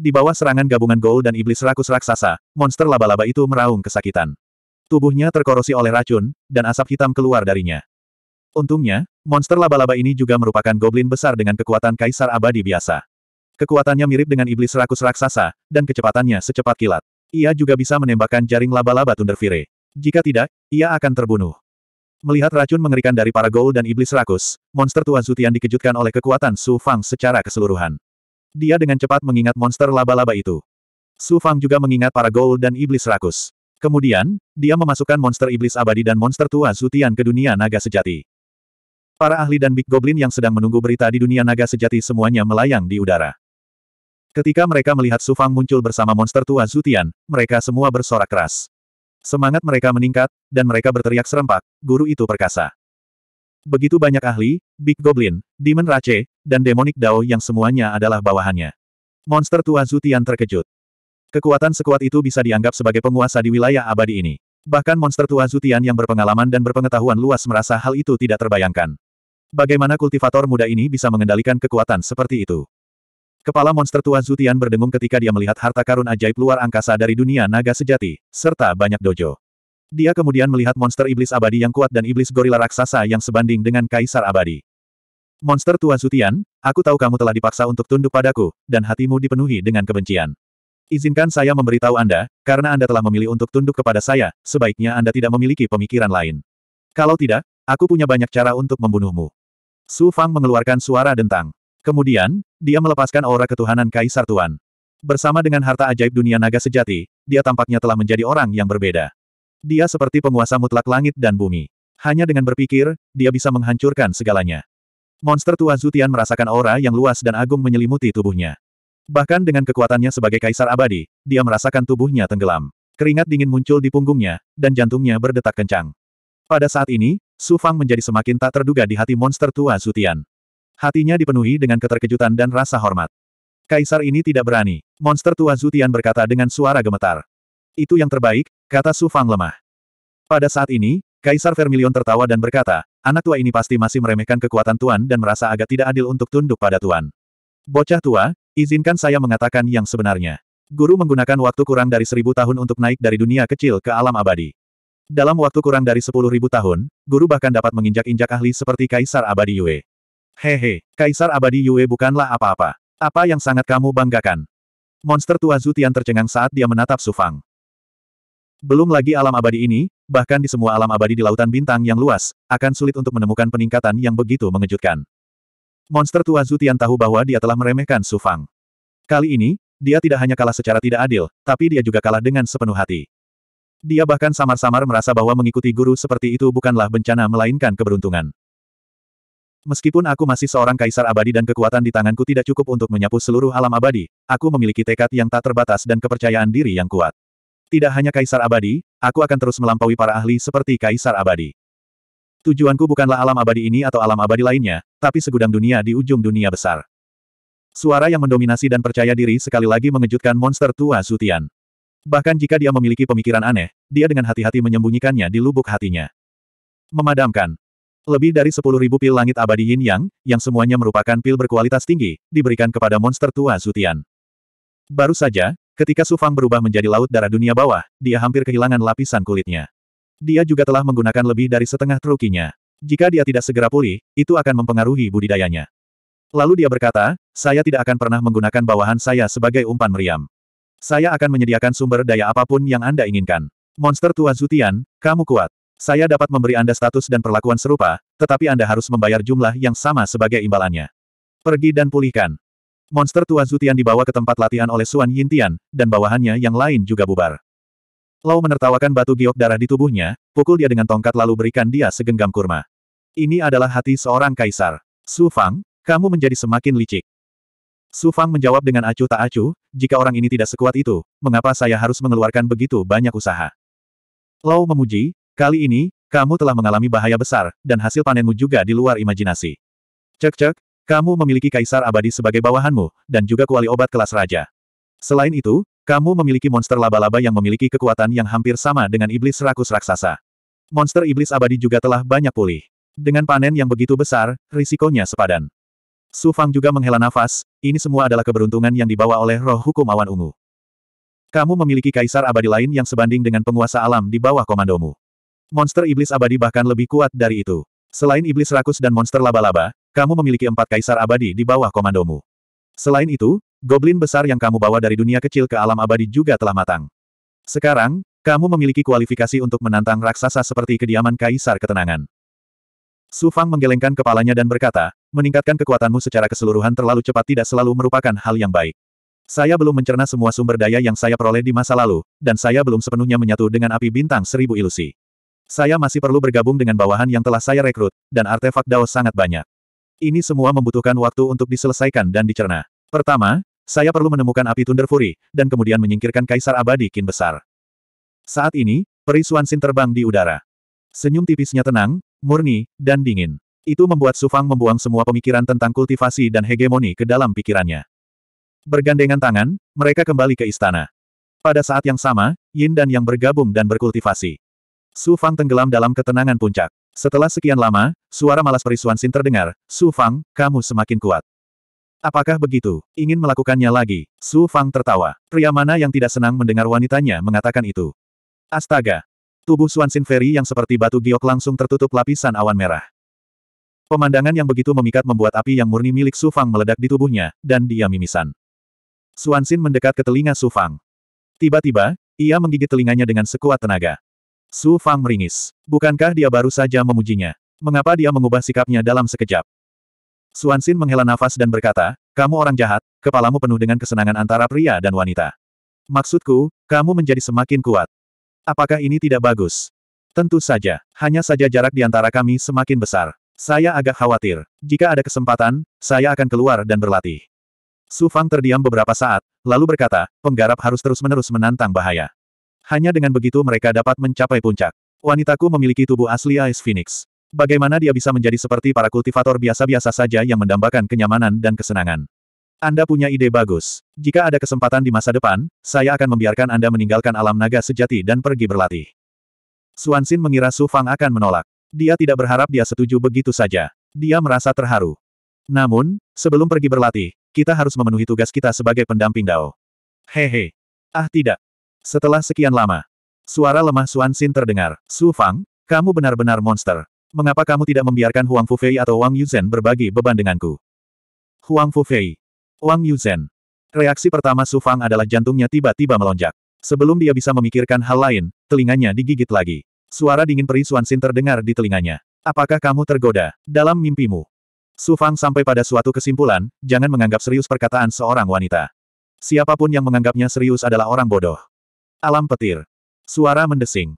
Di bawah serangan gabungan Gol dan iblis rakus raksasa, monster laba-laba itu meraung kesakitan. Tubuhnya terkorosi oleh racun, dan asap hitam keluar darinya. Untungnya, monster laba-laba ini juga merupakan goblin besar dengan kekuatan kaisar abadi biasa. Kekuatannya mirip dengan iblis rakus raksasa, dan kecepatannya secepat kilat. Ia juga bisa menembakkan jaring laba-laba Thunderfire. Jika tidak, ia akan terbunuh. Melihat racun mengerikan dari para Gol dan iblis rakus, monster tua Zutian dikejutkan oleh kekuatan Su Fang secara keseluruhan. Dia dengan cepat mengingat monster laba-laba itu. Su Fang juga mengingat para gol dan Iblis Rakus. Kemudian, dia memasukkan monster Iblis Abadi dan monster tua Zutian ke dunia naga sejati. Para ahli dan Big Goblin yang sedang menunggu berita di dunia naga sejati semuanya melayang di udara. Ketika mereka melihat Su Fang muncul bersama monster tua Zutian, mereka semua bersorak keras. Semangat mereka meningkat, dan mereka berteriak serempak, guru itu perkasa. Begitu banyak ahli, Big Goblin, Demon Rache, dan Demonic Dao yang semuanya adalah bawahannya. Monster tua Zutian terkejut. Kekuatan sekuat itu bisa dianggap sebagai penguasa di wilayah abadi ini. Bahkan monster tua Zutian yang berpengalaman dan berpengetahuan luas merasa hal itu tidak terbayangkan. Bagaimana kultivator muda ini bisa mengendalikan kekuatan seperti itu? Kepala monster tua Zutian berdengung ketika dia melihat harta karun ajaib luar angkasa dari dunia naga sejati, serta banyak dojo. Dia kemudian melihat monster iblis abadi yang kuat dan iblis gorila raksasa yang sebanding dengan kaisar abadi. Monster tua Zutian, aku tahu kamu telah dipaksa untuk tunduk padaku, dan hatimu dipenuhi dengan kebencian. Izinkan saya memberitahu Anda, karena Anda telah memilih untuk tunduk kepada saya, sebaiknya Anda tidak memiliki pemikiran lain. Kalau tidak, aku punya banyak cara untuk membunuhmu. Su Fang mengeluarkan suara dentang. Kemudian, dia melepaskan aura ketuhanan Kaisar Tuan. Bersama dengan harta ajaib dunia naga sejati, dia tampaknya telah menjadi orang yang berbeda. Dia seperti penguasa mutlak langit dan bumi. Hanya dengan berpikir, dia bisa menghancurkan segalanya. Monster tua Zutian merasakan aura yang luas dan agung menyelimuti tubuhnya. Bahkan dengan kekuatannya sebagai kaisar abadi, dia merasakan tubuhnya tenggelam. Keringat dingin muncul di punggungnya, dan jantungnya berdetak kencang. Pada saat ini, Su Fang menjadi semakin tak terduga di hati monster tua Zutian. Hatinya dipenuhi dengan keterkejutan dan rasa hormat. Kaisar ini tidak berani. Monster tua Zutian berkata dengan suara gemetar. Itu yang terbaik, kata Su Fang lemah. Pada saat ini, Kaisar Vermilion tertawa dan berkata, anak tua ini pasti masih meremehkan kekuatan Tuan dan merasa agak tidak adil untuk tunduk pada Tuan. Bocah tua, izinkan saya mengatakan yang sebenarnya. Guru menggunakan waktu kurang dari seribu tahun untuk naik dari dunia kecil ke alam abadi. Dalam waktu kurang dari sepuluh ribu tahun, guru bahkan dapat menginjak-injak ahli seperti Kaisar Abadi Yue. Hehe, Kaisar Abadi Yue bukanlah apa-apa. Apa yang sangat kamu banggakan? Monster tua Zutian tercengang saat dia menatap Sufang. Belum lagi alam abadi ini, bahkan di semua alam abadi di lautan bintang yang luas, akan sulit untuk menemukan peningkatan yang begitu mengejutkan. Monster tua Zutian tahu bahwa dia telah meremehkan Su Fang. Kali ini, dia tidak hanya kalah secara tidak adil, tapi dia juga kalah dengan sepenuh hati. Dia bahkan samar-samar merasa bahwa mengikuti guru seperti itu bukanlah bencana melainkan keberuntungan. Meskipun aku masih seorang kaisar abadi dan kekuatan di tanganku tidak cukup untuk menyapu seluruh alam abadi, aku memiliki tekad yang tak terbatas dan kepercayaan diri yang kuat. Tidak hanya kaisar abadi, aku akan terus melampaui para ahli seperti kaisar abadi. Tujuanku bukanlah alam abadi ini atau alam abadi lainnya, tapi segudang dunia di ujung dunia besar. Suara yang mendominasi dan percaya diri sekali lagi mengejutkan monster tua Zutian. Bahkan jika dia memiliki pemikiran aneh, dia dengan hati-hati menyembunyikannya di lubuk hatinya. Memadamkan. Lebih dari 10.000 pil langit abadi yin yang, yang semuanya merupakan pil berkualitas tinggi, diberikan kepada monster tua Zutian. Baru saja, Ketika Su Fang berubah menjadi laut darah dunia bawah, dia hampir kehilangan lapisan kulitnya. Dia juga telah menggunakan lebih dari setengah trukinya. Jika dia tidak segera pulih, itu akan mempengaruhi budidayanya. Lalu dia berkata, saya tidak akan pernah menggunakan bawahan saya sebagai umpan meriam. Saya akan menyediakan sumber daya apapun yang Anda inginkan. Monster Tua Zutian, kamu kuat. Saya dapat memberi Anda status dan perlakuan serupa, tetapi Anda harus membayar jumlah yang sama sebagai imbalannya. Pergi dan pulihkan. Monster tua Zutian dibawa ke tempat latihan oleh Suan Yintian, dan bawahannya yang lain juga bubar. Lau menertawakan batu giok darah di tubuhnya, pukul dia dengan tongkat lalu berikan dia segenggam kurma. Ini adalah hati seorang kaisar. Su Fang, kamu menjadi semakin licik. Su Fang menjawab dengan acuh tak acuh, jika orang ini tidak sekuat itu, mengapa saya harus mengeluarkan begitu banyak usaha? Lau memuji, kali ini, kamu telah mengalami bahaya besar, dan hasil panenmu juga di luar imajinasi. Cek-cek, kamu memiliki kaisar abadi sebagai bawahanmu, dan juga kuali obat kelas raja. Selain itu, kamu memiliki monster laba-laba yang memiliki kekuatan yang hampir sama dengan iblis rakus raksasa. Monster iblis abadi juga telah banyak pulih. Dengan panen yang begitu besar, risikonya sepadan. Su Fang juga menghela nafas, ini semua adalah keberuntungan yang dibawa oleh roh hukum awan ungu. Kamu memiliki kaisar abadi lain yang sebanding dengan penguasa alam di bawah komandomu. Monster iblis abadi bahkan lebih kuat dari itu. Selain iblis rakus dan monster laba-laba, kamu memiliki empat kaisar abadi di bawah komandomu. Selain itu, goblin besar yang kamu bawa dari dunia kecil ke alam abadi juga telah matang. Sekarang, kamu memiliki kualifikasi untuk menantang raksasa seperti kediaman kaisar ketenangan. Su Fang menggelengkan kepalanya dan berkata, meningkatkan kekuatanmu secara keseluruhan terlalu cepat tidak selalu merupakan hal yang baik. Saya belum mencerna semua sumber daya yang saya peroleh di masa lalu, dan saya belum sepenuhnya menyatu dengan api bintang seribu ilusi. Saya masih perlu bergabung dengan bawahan yang telah saya rekrut, dan artefak Dao sangat banyak. Ini semua membutuhkan waktu untuk diselesaikan dan dicerna. Pertama, saya perlu menemukan api Thunder Fury, dan kemudian menyingkirkan Kaisar Abadi Kin Besar. Saat ini, peri sin terbang di udara. Senyum tipisnya tenang, murni, dan dingin. Itu membuat Sufang membuang semua pemikiran tentang kultivasi dan hegemoni ke dalam pikirannya. Bergandengan tangan, mereka kembali ke istana. Pada saat yang sama, Yin dan Yang bergabung dan berkultivasi. Sufang tenggelam dalam ketenangan puncak. Setelah sekian lama, suara malas Perisuan Sin terdengar, Su Fang, kamu semakin kuat. Apakah begitu? Ingin melakukannya lagi? Su Fang tertawa. Pria mana yang tidak senang mendengar wanitanya mengatakan itu? Astaga! Tubuh Suan Sin Ferry yang seperti batu giok langsung tertutup lapisan awan merah. Pemandangan yang begitu memikat membuat api yang murni milik Su Fang meledak di tubuhnya, dan dia mimisan. Suan Sin mendekat ke telinga Su Fang. Tiba-tiba, ia menggigit telinganya dengan sekuat tenaga. Su Fang meringis. Bukankah dia baru saja memujinya? Mengapa dia mengubah sikapnya dalam sekejap? Suan Xin menghela nafas dan berkata, kamu orang jahat, kepalamu penuh dengan kesenangan antara pria dan wanita. Maksudku, kamu menjadi semakin kuat. Apakah ini tidak bagus? Tentu saja, hanya saja jarak di antara kami semakin besar. Saya agak khawatir. Jika ada kesempatan, saya akan keluar dan berlatih. Su Fang terdiam beberapa saat, lalu berkata, penggarap harus terus-menerus menantang bahaya. Hanya dengan begitu mereka dapat mencapai puncak. Wanitaku memiliki tubuh asli Ice Phoenix. Bagaimana dia bisa menjadi seperti para kultivator biasa-biasa saja yang mendambakan kenyamanan dan kesenangan? Anda punya ide bagus. Jika ada kesempatan di masa depan, saya akan membiarkan Anda meninggalkan alam naga sejati dan pergi berlatih. Suansin mengira Su Fang akan menolak. Dia tidak berharap dia setuju begitu saja. Dia merasa terharu. Namun, sebelum pergi berlatih, kita harus memenuhi tugas kita sebagai pendamping Dao. Hehe. Ah tidak, setelah sekian lama, suara lemah Suan Xin terdengar. Su Fang, kamu benar-benar monster. Mengapa kamu tidak membiarkan Huang Fufei atau Wang Yuzhen berbagi beban denganku? Huang Fufei. Wang Yuzhen. Reaksi pertama Su Fang adalah jantungnya tiba-tiba melonjak. Sebelum dia bisa memikirkan hal lain, telinganya digigit lagi. Suara dingin perih Suan Xin terdengar di telinganya. Apakah kamu tergoda dalam mimpimu? Su Fang sampai pada suatu kesimpulan, jangan menganggap serius perkataan seorang wanita. Siapapun yang menganggapnya serius adalah orang bodoh. Alam petir. Suara mendesing.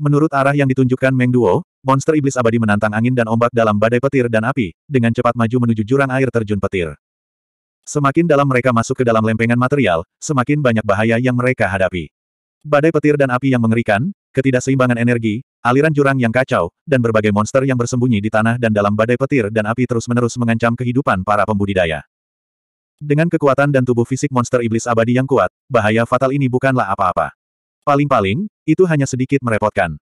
Menurut arah yang ditunjukkan Meng Duo, monster iblis abadi menantang angin dan ombak dalam badai petir dan api, dengan cepat maju menuju jurang air terjun petir. Semakin dalam mereka masuk ke dalam lempengan material, semakin banyak bahaya yang mereka hadapi. Badai petir dan api yang mengerikan, ketidakseimbangan energi, aliran jurang yang kacau, dan berbagai monster yang bersembunyi di tanah dan dalam badai petir dan api terus-menerus mengancam kehidupan para pembudidaya. Dengan kekuatan dan tubuh fisik monster iblis abadi yang kuat, bahaya fatal ini bukanlah apa-apa. Paling-paling, itu hanya sedikit merepotkan.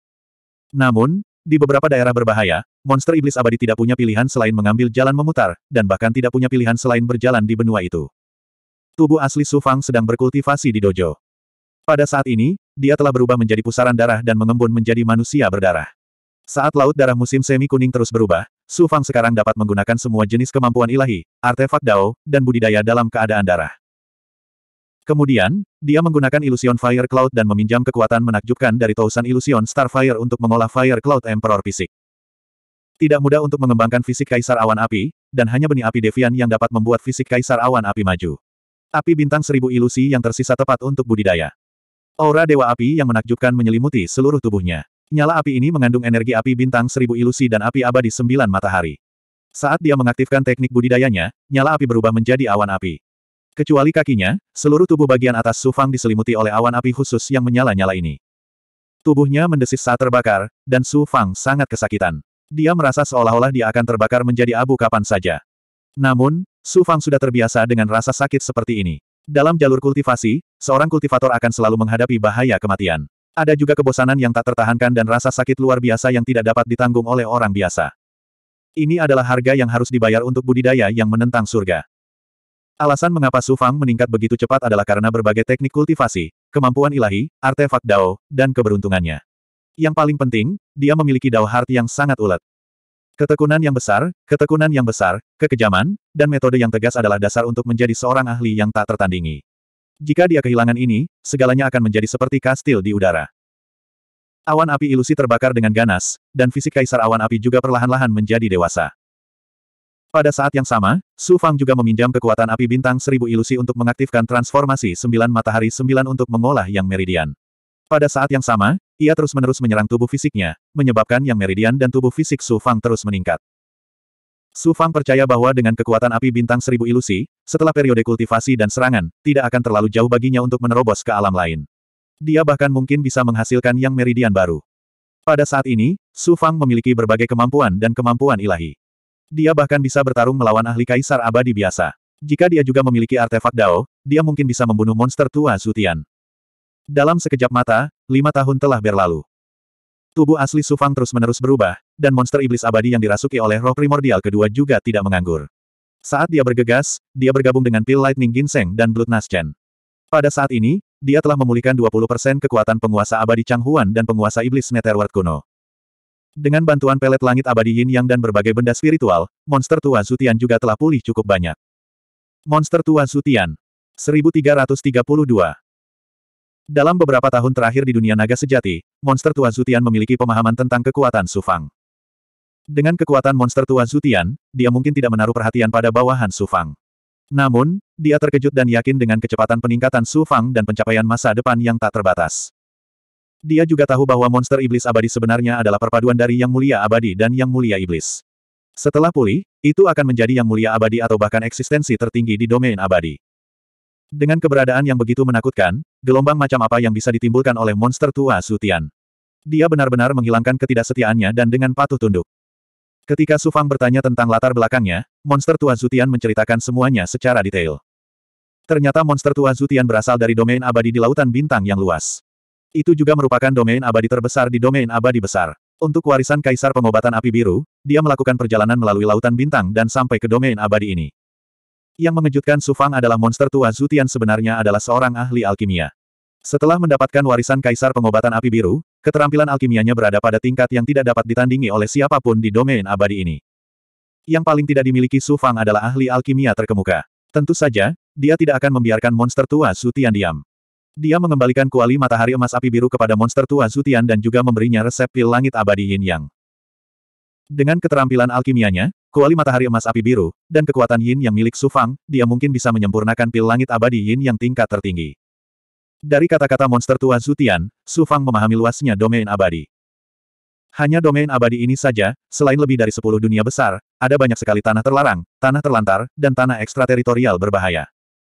Namun, di beberapa daerah berbahaya, monster iblis abadi tidak punya pilihan selain mengambil jalan memutar, dan bahkan tidak punya pilihan selain berjalan di benua itu. Tubuh asli Su Fang sedang berkultivasi di dojo. Pada saat ini, dia telah berubah menjadi pusaran darah dan mengembun menjadi manusia berdarah. Saat laut darah musim semi kuning terus berubah, Su Fang sekarang dapat menggunakan semua jenis kemampuan ilahi, artefak dao, dan budidaya dalam keadaan darah. Kemudian, dia menggunakan Illusion Fire Cloud dan meminjam kekuatan menakjubkan dari Tausan Illusion Starfire untuk mengolah Fire Cloud Emperor fisik. Tidak mudah untuk mengembangkan fisik Kaisar Awan Api, dan hanya benih api Devian yang dapat membuat fisik Kaisar Awan Api maju. Api bintang seribu ilusi yang tersisa tepat untuk budidaya. Aura Dewa Api yang menakjubkan menyelimuti seluruh tubuhnya. Nyala api ini mengandung energi api bintang seribu ilusi dan api abadi sembilan matahari. Saat dia mengaktifkan teknik budidayanya, nyala api berubah menjadi awan api. Kecuali kakinya, seluruh tubuh bagian atas Sufang diselimuti oleh awan api khusus yang menyala-nyala ini. Tubuhnya mendesis saat terbakar, dan Sufang sangat kesakitan. Dia merasa seolah-olah dia akan terbakar menjadi abu kapan saja. Namun, Sufang sudah terbiasa dengan rasa sakit seperti ini. Dalam jalur kultivasi, seorang kultivator akan selalu menghadapi bahaya kematian. Ada juga kebosanan yang tak tertahankan dan rasa sakit luar biasa yang tidak dapat ditanggung oleh orang biasa. Ini adalah harga yang harus dibayar untuk budidaya yang menentang surga. Alasan mengapa Sufang meningkat begitu cepat adalah karena berbagai teknik kultivasi, kemampuan ilahi, artefak dao, dan keberuntungannya. Yang paling penting, dia memiliki dao heart yang sangat ulet. Ketekunan yang besar, ketekunan yang besar, kekejaman, dan metode yang tegas adalah dasar untuk menjadi seorang ahli yang tak tertandingi. Jika dia kehilangan ini, segalanya akan menjadi seperti kastil di udara. Awan api ilusi terbakar dengan ganas, dan fisik kaisar awan api juga perlahan-lahan menjadi dewasa. Pada saat yang sama, Su Fang juga meminjam kekuatan api bintang seribu ilusi untuk mengaktifkan transformasi sembilan matahari sembilan untuk mengolah yang meridian. Pada saat yang sama, ia terus-menerus menyerang tubuh fisiknya, menyebabkan yang meridian dan tubuh fisik Su Fang terus meningkat. Su Fang percaya bahwa dengan kekuatan api bintang seribu ilusi, setelah periode kultivasi dan serangan, tidak akan terlalu jauh baginya untuk menerobos ke alam lain. Dia bahkan mungkin bisa menghasilkan yang meridian baru. Pada saat ini, Su Fang memiliki berbagai kemampuan dan kemampuan ilahi. Dia bahkan bisa bertarung melawan ahli kaisar abadi biasa. Jika dia juga memiliki artefak Dao, dia mungkin bisa membunuh monster tua Zutian. Dalam sekejap mata, lima tahun telah berlalu. Tubuh asli Sufang terus-menerus berubah, dan monster iblis abadi yang dirasuki oleh roh primordial kedua juga tidak menganggur. Saat dia bergegas, dia bergabung dengan pil Lightning Ginseng dan Blood Naschen. Pada saat ini, dia telah memulihkan 20% kekuatan penguasa abadi Chang Huan dan penguasa iblis Netherworld kuno. Dengan bantuan pelet langit abadi Yin Yang dan berbagai benda spiritual, monster tua Zutian juga telah pulih cukup banyak. Monster tua Zutian 1332 dalam beberapa tahun terakhir di dunia naga sejati, monster tua Zutian memiliki pemahaman tentang kekuatan Sufang. Dengan kekuatan monster tua Zutian, dia mungkin tidak menaruh perhatian pada bawahan Sufang. Namun, dia terkejut dan yakin dengan kecepatan peningkatan Sufang dan pencapaian masa depan yang tak terbatas. Dia juga tahu bahwa monster iblis abadi sebenarnya adalah perpaduan dari yang mulia abadi dan yang mulia iblis. Setelah pulih, itu akan menjadi yang mulia abadi atau bahkan eksistensi tertinggi di domain abadi. Dengan keberadaan yang begitu menakutkan, gelombang macam apa yang bisa ditimbulkan oleh monster tua Sutian. Dia benar-benar menghilangkan ketidaksetiaannya dan dengan patuh tunduk. Ketika Sufang bertanya tentang latar belakangnya, monster tua Zutian menceritakan semuanya secara detail. Ternyata monster tua Zutian berasal dari domain abadi di lautan bintang yang luas. Itu juga merupakan domain abadi terbesar di domain abadi besar. Untuk warisan Kaisar Pengobatan Api Biru, dia melakukan perjalanan melalui lautan bintang dan sampai ke domain abadi ini. Yang mengejutkan Su Fang adalah monster tua Zutian sebenarnya adalah seorang ahli alkimia. Setelah mendapatkan warisan kaisar pengobatan api biru, keterampilan alkimianya berada pada tingkat yang tidak dapat ditandingi oleh siapapun di domain abadi ini. Yang paling tidak dimiliki Su Fang adalah ahli alkimia terkemuka. Tentu saja, dia tidak akan membiarkan monster tua Zutian diam. Dia mengembalikan kuali matahari emas api biru kepada monster tua Zutian dan juga memberinya resep pil langit abadi Yin Yang. Dengan keterampilan alkimianya, Kuali matahari emas api biru, dan kekuatan yin yang milik Sufang, dia mungkin bisa menyempurnakan pil langit abadi yin yang tingkat tertinggi. Dari kata-kata monster tua Zutian, Sufang memahami luasnya domain abadi. Hanya domain abadi ini saja, selain lebih dari sepuluh dunia besar, ada banyak sekali tanah terlarang, tanah terlantar, dan tanah ekstrateritorial berbahaya.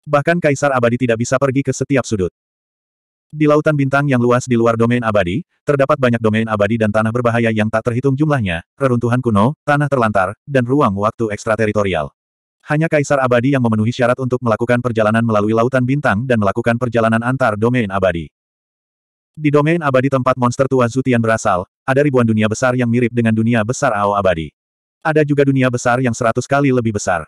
Bahkan kaisar abadi tidak bisa pergi ke setiap sudut. Di lautan bintang yang luas di luar domain abadi, terdapat banyak domain abadi dan tanah berbahaya yang tak terhitung jumlahnya, reruntuhan kuno, tanah terlantar, dan ruang waktu ekstrateritorial. Hanya kaisar abadi yang memenuhi syarat untuk melakukan perjalanan melalui lautan bintang dan melakukan perjalanan antar domain abadi. Di domain abadi tempat monster tua Zutian berasal, ada ribuan dunia besar yang mirip dengan dunia besar Ao abadi. Ada juga dunia besar yang seratus kali lebih besar.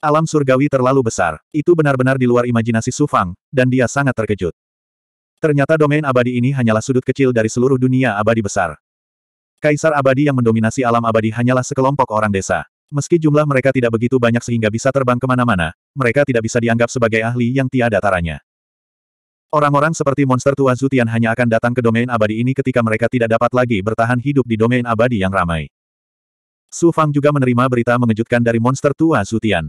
Alam surgawi terlalu besar. Itu benar-benar di luar imajinasi Sufang, dan dia sangat terkejut. Ternyata domain abadi ini hanyalah sudut kecil dari seluruh dunia abadi besar. Kaisar abadi yang mendominasi alam abadi hanyalah sekelompok orang desa. Meski jumlah mereka tidak begitu banyak sehingga bisa terbang kemana-mana, mereka tidak bisa dianggap sebagai ahli yang tiada taranya. Orang-orang seperti monster tua Zutian hanya akan datang ke domain abadi ini ketika mereka tidak dapat lagi bertahan hidup di domain abadi yang ramai. Su Fang juga menerima berita mengejutkan dari monster tua Zutian.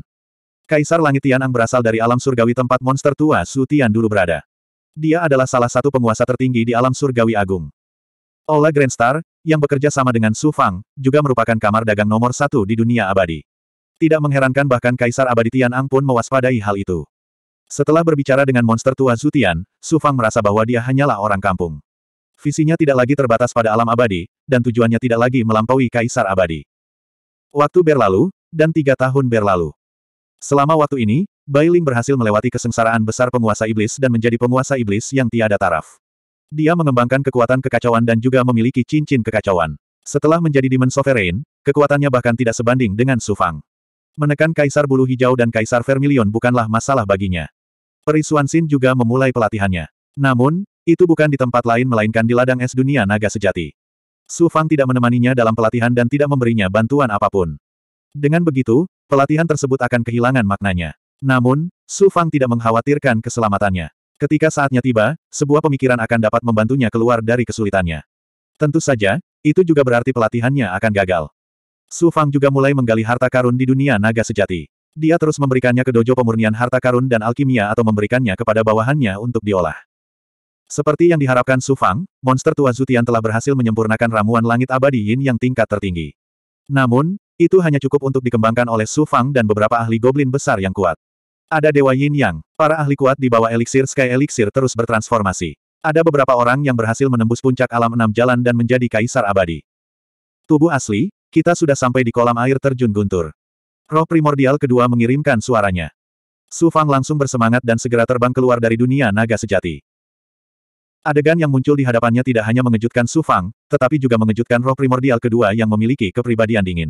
Kaisar Langit Tianang berasal dari alam surgawi tempat monster tua Zutian dulu berada. Dia adalah salah satu penguasa tertinggi di alam surgawi agung. Ola Grandstar, yang bekerja sama dengan Su Fang, juga merupakan kamar dagang nomor satu di dunia abadi. Tidak mengherankan bahkan Kaisar Abadi Tian Ang pun mewaspadai hal itu. Setelah berbicara dengan monster tua Zutian, Su Fang merasa bahwa dia hanyalah orang kampung. Visinya tidak lagi terbatas pada alam abadi, dan tujuannya tidak lagi melampaui Kaisar Abadi. Waktu berlalu, dan tiga tahun berlalu. Selama waktu ini, Bailing berhasil melewati kesengsaraan besar penguasa iblis dan menjadi penguasa iblis yang tiada taraf. Dia mengembangkan kekuatan kekacauan dan juga memiliki cincin kekacauan. Setelah menjadi Demon Sovereign, kekuatannya bahkan tidak sebanding dengan Sufang. Menekan Kaisar Bulu Hijau dan Kaisar Vermilion bukanlah masalah baginya. Perisuan Xin juga memulai pelatihannya. Namun, itu bukan di tempat lain melainkan di ladang es dunia naga sejati. Sufang tidak menemaninya dalam pelatihan dan tidak memberinya bantuan apapun. Dengan begitu, pelatihan tersebut akan kehilangan maknanya. Namun, Su Fang tidak mengkhawatirkan keselamatannya. Ketika saatnya tiba, sebuah pemikiran akan dapat membantunya keluar dari kesulitannya. Tentu saja, itu juga berarti pelatihannya akan gagal. Su Fang juga mulai menggali harta karun di dunia naga sejati. Dia terus memberikannya ke dojo pemurnian harta karun dan alkimia atau memberikannya kepada bawahannya untuk diolah. Seperti yang diharapkan Su Fang, monster tua Zutian telah berhasil menyempurnakan ramuan langit abadi Yin yang tingkat tertinggi. Namun, itu hanya cukup untuk dikembangkan oleh Su Fang dan beberapa ahli goblin besar yang kuat. Ada Dewa Yin Yang, para ahli kuat di bawah eliksir Sky Elixir terus bertransformasi. Ada beberapa orang yang berhasil menembus puncak alam enam jalan dan menjadi kaisar abadi. Tubuh asli, kita sudah sampai di kolam air terjun guntur. Roh primordial kedua mengirimkan suaranya. Su Fang langsung bersemangat dan segera terbang keluar dari dunia naga sejati. Adegan yang muncul di hadapannya tidak hanya mengejutkan Su Fang, tetapi juga mengejutkan roh primordial kedua yang memiliki kepribadian dingin.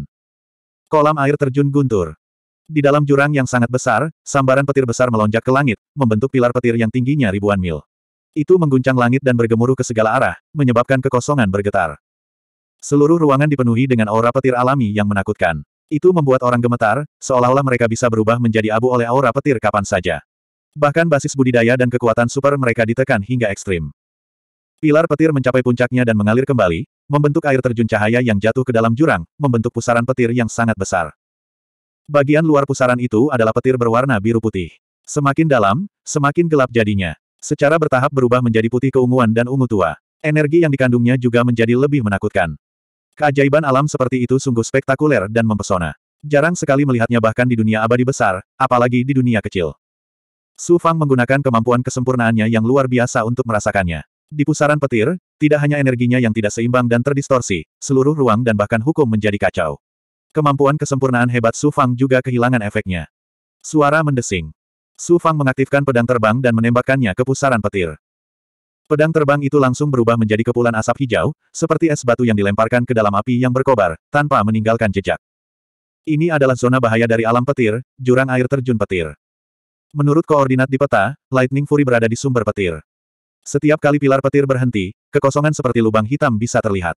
Kolam air terjun guntur. Di dalam jurang yang sangat besar, sambaran petir besar melonjak ke langit, membentuk pilar petir yang tingginya ribuan mil. Itu mengguncang langit dan bergemuruh ke segala arah, menyebabkan kekosongan bergetar. Seluruh ruangan dipenuhi dengan aura petir alami yang menakutkan. Itu membuat orang gemetar, seolah-olah mereka bisa berubah menjadi abu oleh aura petir kapan saja. Bahkan basis budidaya dan kekuatan super mereka ditekan hingga ekstrim. Pilar petir mencapai puncaknya dan mengalir kembali, membentuk air terjun cahaya yang jatuh ke dalam jurang, membentuk pusaran petir yang sangat besar. Bagian luar pusaran itu adalah petir berwarna biru putih. Semakin dalam, semakin gelap jadinya. Secara bertahap berubah menjadi putih keunguan dan ungu tua. Energi yang dikandungnya juga menjadi lebih menakutkan. Keajaiban alam seperti itu sungguh spektakuler dan mempesona. Jarang sekali melihatnya bahkan di dunia abadi besar, apalagi di dunia kecil. Su Fang menggunakan kemampuan kesempurnaannya yang luar biasa untuk merasakannya. Di pusaran petir, tidak hanya energinya yang tidak seimbang dan terdistorsi, seluruh ruang dan bahkan hukum menjadi kacau. Kemampuan kesempurnaan hebat Su Fang juga kehilangan efeknya. Suara mendesing. Su Fang mengaktifkan pedang terbang dan menembakkannya ke pusaran petir. Pedang terbang itu langsung berubah menjadi kepulan asap hijau, seperti es batu yang dilemparkan ke dalam api yang berkobar, tanpa meninggalkan jejak. Ini adalah zona bahaya dari alam petir, jurang air terjun petir. Menurut koordinat di peta, Lightning Fury berada di sumber petir. Setiap kali pilar petir berhenti, kekosongan seperti lubang hitam bisa terlihat.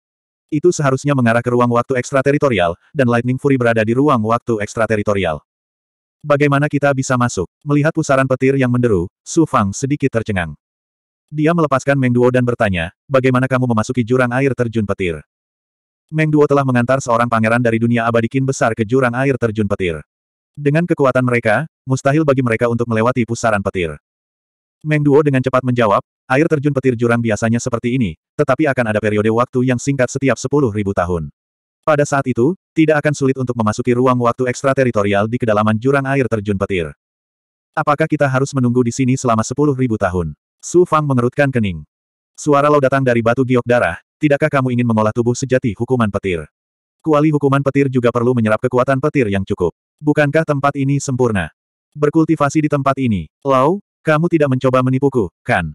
Itu seharusnya mengarah ke ruang waktu ekstrateritorial, dan Lightning Fury berada di ruang waktu ekstrateritorial. Bagaimana kita bisa masuk? Melihat pusaran petir yang menderu, Su Fang sedikit tercengang. Dia melepaskan Meng Duo dan bertanya, bagaimana kamu memasuki jurang air terjun petir? Meng Duo telah mengantar seorang pangeran dari dunia abadi kin besar ke jurang air terjun petir. Dengan kekuatan mereka, mustahil bagi mereka untuk melewati pusaran petir. Meng Duo dengan cepat menjawab, Air terjun petir jurang biasanya seperti ini, tetapi akan ada periode waktu yang singkat setiap sepuluh ribu tahun. Pada saat itu, tidak akan sulit untuk memasuki ruang waktu ekstrateritorial di kedalaman jurang air terjun petir. Apakah kita harus menunggu di sini selama sepuluh ribu tahun? Su Fang mengerutkan kening. Suara lo datang dari batu giok darah, tidakkah kamu ingin mengolah tubuh sejati hukuman petir? Kuali hukuman petir juga perlu menyerap kekuatan petir yang cukup. Bukankah tempat ini sempurna? Berkultivasi di tempat ini, Lau, kamu tidak mencoba menipuku, kan?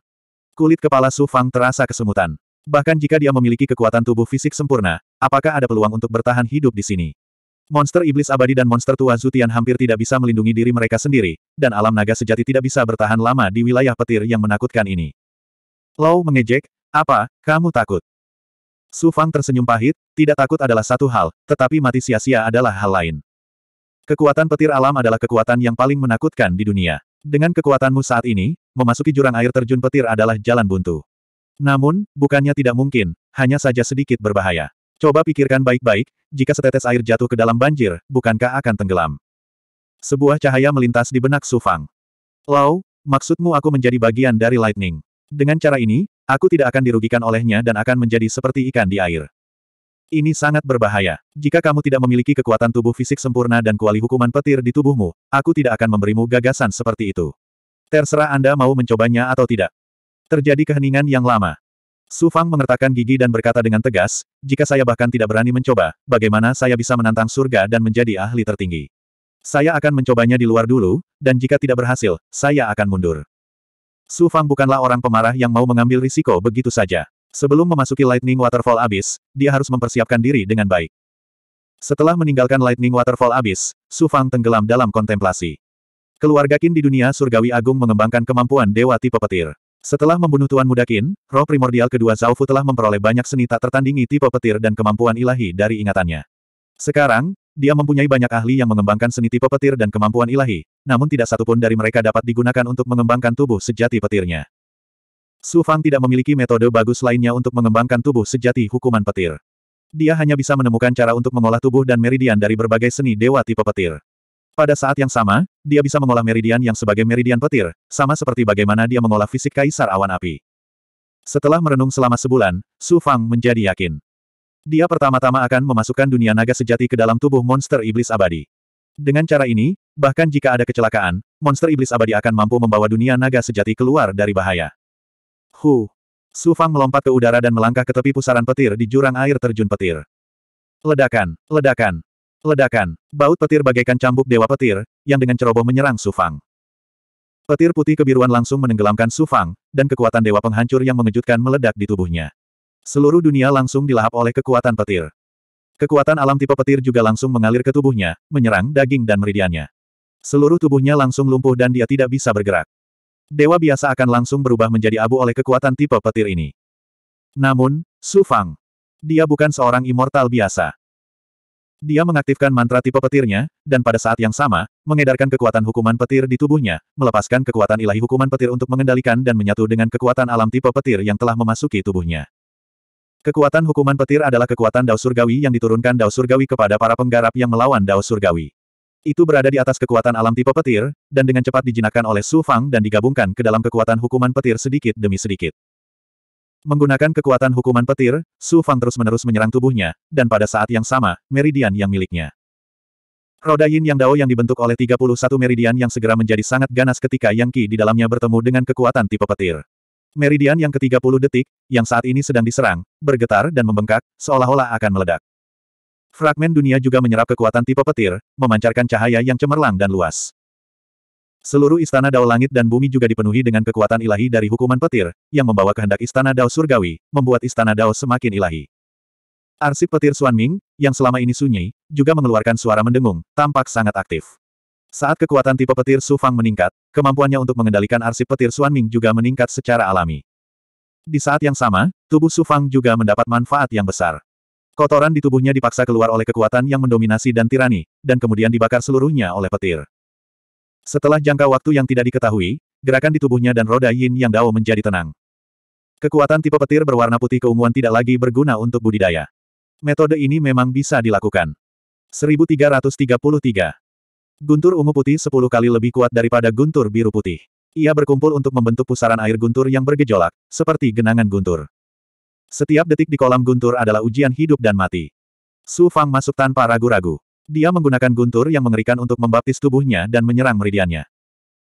Kulit kepala Su Fang terasa kesemutan. Bahkan jika dia memiliki kekuatan tubuh fisik sempurna, apakah ada peluang untuk bertahan hidup di sini? Monster iblis abadi dan monster tua Zutian hampir tidak bisa melindungi diri mereka sendiri, dan alam naga sejati tidak bisa bertahan lama di wilayah petir yang menakutkan ini. Lou mengejek, apa, kamu takut? Su Fang tersenyum pahit, tidak takut adalah satu hal, tetapi mati sia-sia adalah hal lain. Kekuatan petir alam adalah kekuatan yang paling menakutkan di dunia. Dengan kekuatanmu saat ini, memasuki jurang air terjun petir adalah jalan buntu. Namun, bukannya tidak mungkin, hanya saja sedikit berbahaya. Coba pikirkan baik-baik, jika setetes air jatuh ke dalam banjir, bukankah akan tenggelam? Sebuah cahaya melintas di benak Sufang. Lau, maksudmu aku menjadi bagian dari lightning. Dengan cara ini, aku tidak akan dirugikan olehnya dan akan menjadi seperti ikan di air. Ini sangat berbahaya. Jika kamu tidak memiliki kekuatan tubuh fisik sempurna dan kuali hukuman petir di tubuhmu, aku tidak akan memberimu gagasan seperti itu. Terserah Anda mau mencobanya atau tidak. Terjadi keheningan yang lama. Su Fang mengertakkan gigi dan berkata dengan tegas, jika saya bahkan tidak berani mencoba, bagaimana saya bisa menantang surga dan menjadi ahli tertinggi? Saya akan mencobanya di luar dulu, dan jika tidak berhasil, saya akan mundur. Su Fang bukanlah orang pemarah yang mau mengambil risiko begitu saja. Sebelum memasuki Lightning Waterfall Abyss, dia harus mempersiapkan diri dengan baik. Setelah meninggalkan Lightning Waterfall Abyss, Su Fang tenggelam dalam kontemplasi. Keluarga Qin di dunia surgawi agung mengembangkan kemampuan dewa tipe petir. Setelah membunuh Tuan Muda Qin, roh primordial kedua Zhao Fu telah memperoleh banyak seni tak tertandingi tipe petir dan kemampuan ilahi dari ingatannya. Sekarang, dia mempunyai banyak ahli yang mengembangkan seni tipe petir dan kemampuan ilahi, namun tidak satupun dari mereka dapat digunakan untuk mengembangkan tubuh sejati petirnya. Su Fang tidak memiliki metode bagus lainnya untuk mengembangkan tubuh sejati hukuman petir. Dia hanya bisa menemukan cara untuk mengolah tubuh dan meridian dari berbagai seni dewa tipe petir. Pada saat yang sama, dia bisa mengolah meridian yang sebagai meridian petir, sama seperti bagaimana dia mengolah fisik kaisar awan api. Setelah merenung selama sebulan, Su Fang menjadi yakin. Dia pertama-tama akan memasukkan dunia naga sejati ke dalam tubuh monster iblis abadi. Dengan cara ini, bahkan jika ada kecelakaan, monster iblis abadi akan mampu membawa dunia naga sejati keluar dari bahaya. Hu! Su Fang melompat ke udara dan melangkah ke tepi pusaran petir di jurang air terjun petir. Ledakan, ledakan, Ledakan. Baut petir bagaikan cambuk dewa petir, yang dengan ceroboh menyerang Sufang. Petir putih kebiruan langsung menenggelamkan Sufang, dan kekuatan dewa penghancur yang mengejutkan meledak di tubuhnya. Seluruh dunia langsung dilahap oleh kekuatan petir. Kekuatan alam tipe petir juga langsung mengalir ke tubuhnya, menyerang daging dan meridiannya. Seluruh tubuhnya langsung lumpuh dan dia tidak bisa bergerak. Dewa biasa akan langsung berubah menjadi abu oleh kekuatan tipe petir ini. Namun, Sufang, dia bukan seorang immortal biasa. Dia mengaktifkan mantra tipe petirnya, dan pada saat yang sama, mengedarkan kekuatan hukuman petir di tubuhnya, melepaskan kekuatan ilahi hukuman petir untuk mengendalikan dan menyatu dengan kekuatan alam tipe petir yang telah memasuki tubuhnya. Kekuatan hukuman petir adalah kekuatan Dao Surgawi yang diturunkan Dao Surgawi kepada para penggarap yang melawan Dao Surgawi. Itu berada di atas kekuatan alam tipe petir, dan dengan cepat dijinakkan oleh Su Fang dan digabungkan ke dalam kekuatan hukuman petir sedikit demi sedikit. Menggunakan kekuatan hukuman petir, Su Fang terus-menerus menyerang tubuhnya, dan pada saat yang sama, meridian yang miliknya. Roda yin yang dao yang dibentuk oleh 31 meridian yang segera menjadi sangat ganas ketika yang qi di dalamnya bertemu dengan kekuatan tipe petir. Meridian yang ke-30 detik, yang saat ini sedang diserang, bergetar dan membengkak, seolah-olah akan meledak. Fragmen dunia juga menyerap kekuatan tipe petir, memancarkan cahaya yang cemerlang dan luas. Seluruh istana Dao langit dan bumi juga dipenuhi dengan kekuatan ilahi dari hukuman petir, yang membawa kehendak istana Dao surgawi, membuat istana Dao semakin ilahi. Arsip petir Suan Ming, yang selama ini sunyi, juga mengeluarkan suara mendengung, tampak sangat aktif. Saat kekuatan tipe petir Su Fang meningkat, kemampuannya untuk mengendalikan arsip petir Suan Ming juga meningkat secara alami. Di saat yang sama, tubuh Su Fang juga mendapat manfaat yang besar. Kotoran di tubuhnya dipaksa keluar oleh kekuatan yang mendominasi dan tirani, dan kemudian dibakar seluruhnya oleh petir. Setelah jangka waktu yang tidak diketahui, gerakan di tubuhnya dan roda yin yang dao menjadi tenang. Kekuatan tipe petir berwarna putih keunguan tidak lagi berguna untuk budidaya. Metode ini memang bisa dilakukan. 1333. Guntur ungu putih 10 kali lebih kuat daripada guntur biru putih. Ia berkumpul untuk membentuk pusaran air guntur yang bergejolak, seperti genangan guntur. Setiap detik di kolam guntur adalah ujian hidup dan mati. Su Fang masuk tanpa ragu-ragu. Dia menggunakan guntur yang mengerikan untuk membaptis tubuhnya dan menyerang meridiannya.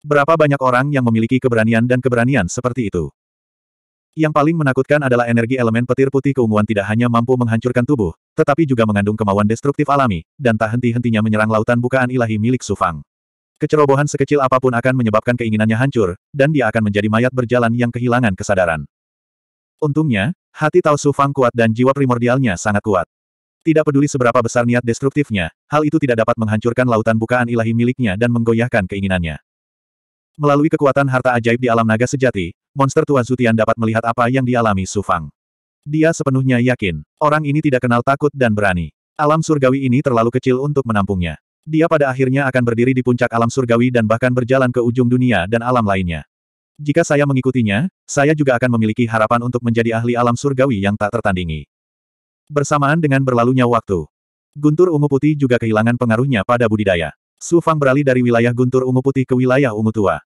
Berapa banyak orang yang memiliki keberanian dan keberanian seperti itu? Yang paling menakutkan adalah energi elemen petir putih keunguan tidak hanya mampu menghancurkan tubuh, tetapi juga mengandung kemauan destruktif alami, dan tak henti-hentinya menyerang lautan bukaan ilahi milik Sufang. Kecerobohan sekecil apapun akan menyebabkan keinginannya hancur, dan dia akan menjadi mayat berjalan yang kehilangan kesadaran. Untungnya, hati Tao Sufang kuat dan jiwa primordialnya sangat kuat. Tidak peduli seberapa besar niat destruktifnya, hal itu tidak dapat menghancurkan lautan bukaan ilahi miliknya dan menggoyahkan keinginannya. Melalui kekuatan harta ajaib di alam naga sejati, monster Tuan Zutian dapat melihat apa yang dialami Su Fang. Dia sepenuhnya yakin, orang ini tidak kenal takut dan berani. Alam surgawi ini terlalu kecil untuk menampungnya. Dia pada akhirnya akan berdiri di puncak alam surgawi dan bahkan berjalan ke ujung dunia dan alam lainnya. Jika saya mengikutinya, saya juga akan memiliki harapan untuk menjadi ahli alam surgawi yang tak tertandingi. Bersamaan dengan berlalunya waktu, guntur ungu putih juga kehilangan pengaruhnya pada budidaya. Su Fang beralih dari wilayah guntur ungu putih ke wilayah ungu tua.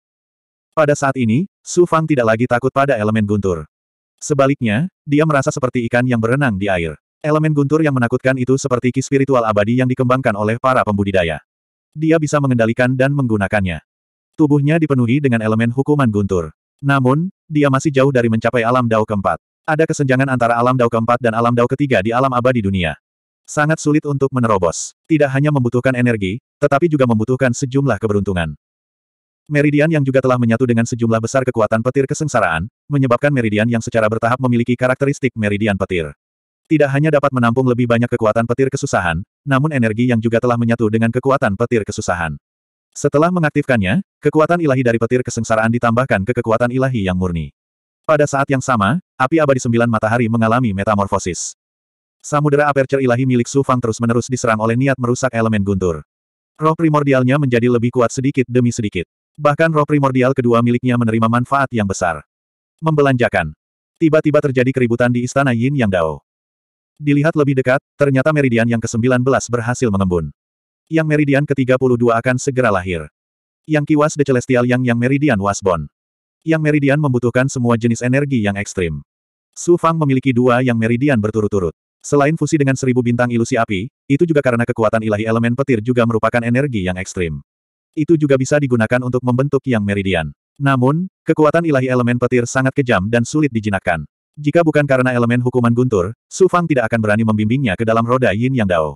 Pada saat ini, Su Fang tidak lagi takut pada elemen guntur. Sebaliknya, dia merasa seperti ikan yang berenang di air. Elemen guntur yang menakutkan itu seperti ki spiritual abadi yang dikembangkan oleh para pembudidaya. Dia bisa mengendalikan dan menggunakannya. Tubuhnya dipenuhi dengan elemen hukuman guntur. Namun, dia masih jauh dari mencapai alam dao keempat. Ada kesenjangan antara alam dao keempat dan alam dao ketiga di alam abadi dunia. Sangat sulit untuk menerobos. Tidak hanya membutuhkan energi, tetapi juga membutuhkan sejumlah keberuntungan. Meridian yang juga telah menyatu dengan sejumlah besar kekuatan petir kesengsaraan, menyebabkan meridian yang secara bertahap memiliki karakteristik meridian petir. Tidak hanya dapat menampung lebih banyak kekuatan petir kesusahan, namun energi yang juga telah menyatu dengan kekuatan petir kesusahan. Setelah mengaktifkannya, kekuatan ilahi dari petir kesengsaraan ditambahkan ke kekuatan ilahi yang murni. Pada saat yang sama, Api abadi sembilan matahari mengalami metamorfosis. Samudera aperture ilahi milik Su Fang terus-menerus diserang oleh niat merusak elemen guntur. Roh primordialnya menjadi lebih kuat sedikit demi sedikit. Bahkan roh primordial kedua miliknya menerima manfaat yang besar. Membelanjakan. Tiba-tiba terjadi keributan di istana Yin Yang Dao. Dilihat lebih dekat, ternyata meridian yang ke-19 berhasil mengembun. Yang meridian ke-32 akan segera lahir. Yang kiwas De Celestial Yang Yang Meridian Wasbon yang meridian membutuhkan semua jenis energi yang ekstrim. Su Fang memiliki dua yang meridian berturut-turut. Selain fusi dengan seribu bintang ilusi api, itu juga karena kekuatan ilahi elemen petir juga merupakan energi yang ekstrim. Itu juga bisa digunakan untuk membentuk yang meridian. Namun, kekuatan ilahi elemen petir sangat kejam dan sulit dijinakkan. Jika bukan karena elemen hukuman guntur, Su Fang tidak akan berani membimbingnya ke dalam roda Yin Yang Dao.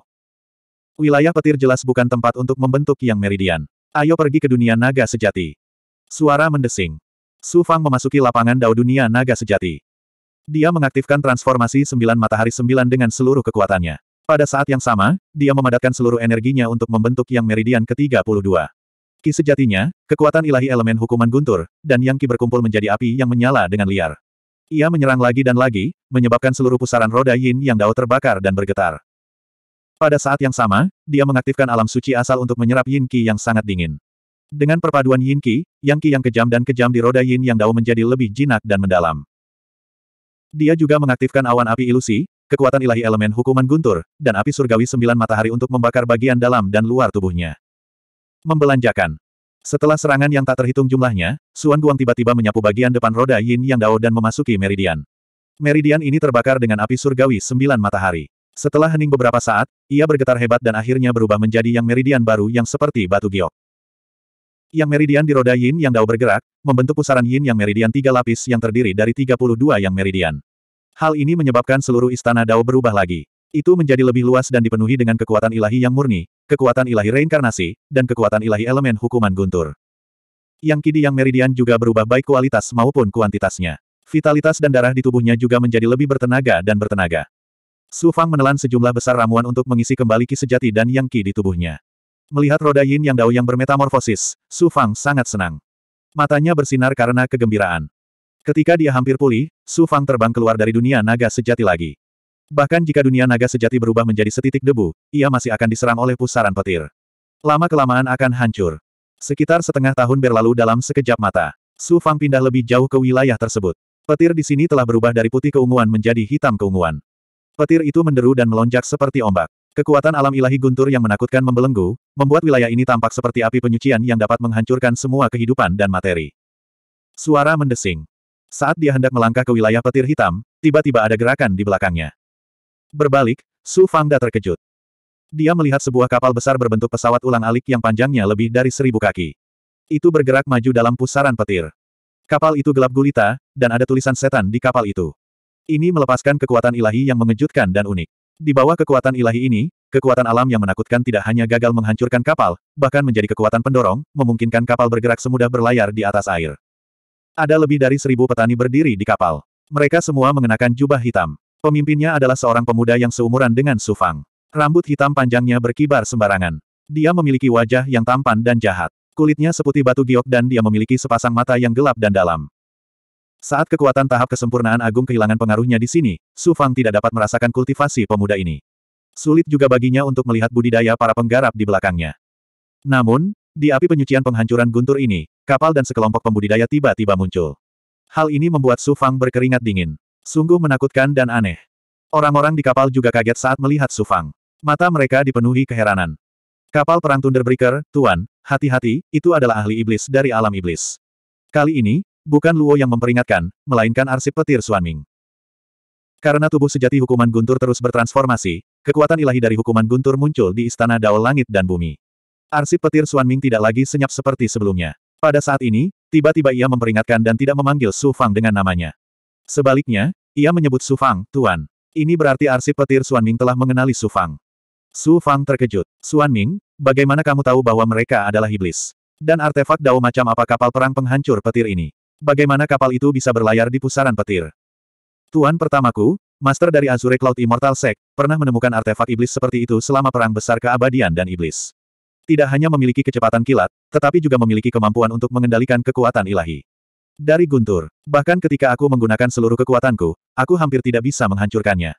Wilayah petir jelas bukan tempat untuk membentuk yang meridian. Ayo pergi ke dunia naga sejati. Suara mendesing. Su Fang memasuki lapangan Dao Dunia Naga Sejati. Dia mengaktifkan transformasi sembilan matahari sembilan dengan seluruh kekuatannya. Pada saat yang sama, dia memadatkan seluruh energinya untuk membentuk yang meridian ke-32. Ki sejatinya, kekuatan ilahi elemen hukuman guntur, dan yang ki berkumpul menjadi api yang menyala dengan liar. Ia menyerang lagi dan lagi, menyebabkan seluruh pusaran roda yin yang Dao terbakar dan bergetar. Pada saat yang sama, dia mengaktifkan alam suci asal untuk menyerap yin ki yang sangat dingin. Dengan perpaduan yin qi, yang qi yang kejam dan kejam di roda yin yang dao menjadi lebih jinak dan mendalam. Dia juga mengaktifkan awan api ilusi, kekuatan ilahi elemen hukuman guntur, dan api surgawi sembilan matahari untuk membakar bagian dalam dan luar tubuhnya. Membelanjakan. Setelah serangan yang tak terhitung jumlahnya, Suan Guang tiba-tiba menyapu bagian depan roda yin yang dao dan memasuki meridian. Meridian ini terbakar dengan api surgawi sembilan matahari. Setelah hening beberapa saat, ia bergetar hebat dan akhirnya berubah menjadi yang meridian baru yang seperti batu giok. Yang meridian di roda yin yang dao bergerak, membentuk pusaran yin yang meridian tiga lapis yang terdiri dari 32 yang meridian. Hal ini menyebabkan seluruh istana dao berubah lagi. Itu menjadi lebih luas dan dipenuhi dengan kekuatan ilahi yang murni, kekuatan ilahi reinkarnasi, dan kekuatan ilahi elemen hukuman guntur. Yang kidi yang meridian juga berubah baik kualitas maupun kuantitasnya. Vitalitas dan darah di tubuhnya juga menjadi lebih bertenaga dan bertenaga. Su Fang menelan sejumlah besar ramuan untuk mengisi kembali ki sejati dan yang ki di tubuhnya. Melihat roda yin yang dao yang bermetamorfosis, Su Fang sangat senang. Matanya bersinar karena kegembiraan. Ketika dia hampir pulih, Su Fang terbang keluar dari dunia naga sejati lagi. Bahkan jika dunia naga sejati berubah menjadi setitik debu, ia masih akan diserang oleh pusaran petir. Lama-kelamaan akan hancur. Sekitar setengah tahun berlalu dalam sekejap mata. Su Fang pindah lebih jauh ke wilayah tersebut. Petir di sini telah berubah dari putih keunguan menjadi hitam keunguan. Petir itu menderu dan melonjak seperti ombak. Kekuatan alam ilahi guntur yang menakutkan membelenggu, membuat wilayah ini tampak seperti api penyucian yang dapat menghancurkan semua kehidupan dan materi. Suara mendesing. Saat dia hendak melangkah ke wilayah petir hitam, tiba-tiba ada gerakan di belakangnya. Berbalik, Su Fangda terkejut. Dia melihat sebuah kapal besar berbentuk pesawat ulang alik yang panjangnya lebih dari seribu kaki. Itu bergerak maju dalam pusaran petir. Kapal itu gelap gulita, dan ada tulisan setan di kapal itu. Ini melepaskan kekuatan ilahi yang mengejutkan dan unik. Di bawah kekuatan ilahi ini, kekuatan alam yang menakutkan tidak hanya gagal menghancurkan kapal, bahkan menjadi kekuatan pendorong, memungkinkan kapal bergerak semudah berlayar di atas air. Ada lebih dari seribu petani berdiri di kapal. Mereka semua mengenakan jubah hitam. Pemimpinnya adalah seorang pemuda yang seumuran dengan Sufang. Rambut hitam panjangnya berkibar sembarangan. Dia memiliki wajah yang tampan dan jahat. Kulitnya seputih batu giok dan dia memiliki sepasang mata yang gelap dan dalam. Saat kekuatan tahap kesempurnaan agung kehilangan pengaruhnya di sini, Su Fang tidak dapat merasakan kultivasi pemuda ini. Sulit juga baginya untuk melihat budidaya para penggarap di belakangnya. Namun, di api penyucian penghancuran guntur ini, kapal dan sekelompok pembudidaya tiba-tiba muncul. Hal ini membuat Su Fang berkeringat dingin. Sungguh menakutkan dan aneh. Orang-orang di kapal juga kaget saat melihat Su Fang. Mata mereka dipenuhi keheranan. Kapal perang Thunderbreaker, Tuan, hati-hati, itu adalah ahli iblis dari alam iblis. Kali ini, Bukan Luo yang memperingatkan, melainkan arsip petir Suanming. Karena tubuh sejati hukuman guntur terus bertransformasi, kekuatan ilahi dari hukuman guntur muncul di istana Dao Langit dan Bumi. Arsip petir Suanming tidak lagi senyap seperti sebelumnya. Pada saat ini, tiba-tiba ia memperingatkan dan tidak memanggil Su Fang dengan namanya. Sebaliknya, ia menyebut Su Fang, Tuan. Ini berarti arsip petir Ming telah mengenali Su Fang. Su Fang terkejut. Suanming, bagaimana kamu tahu bahwa mereka adalah iblis? Dan artefak dao macam apa kapal perang penghancur petir ini? Bagaimana kapal itu bisa berlayar di pusaran petir? Tuan pertamaku, master dari Azure Cloud Immortal Sect, pernah menemukan artefak iblis seperti itu selama perang besar keabadian dan iblis. Tidak hanya memiliki kecepatan kilat, tetapi juga memiliki kemampuan untuk mengendalikan kekuatan ilahi. Dari guntur, bahkan ketika aku menggunakan seluruh kekuatanku, aku hampir tidak bisa menghancurkannya.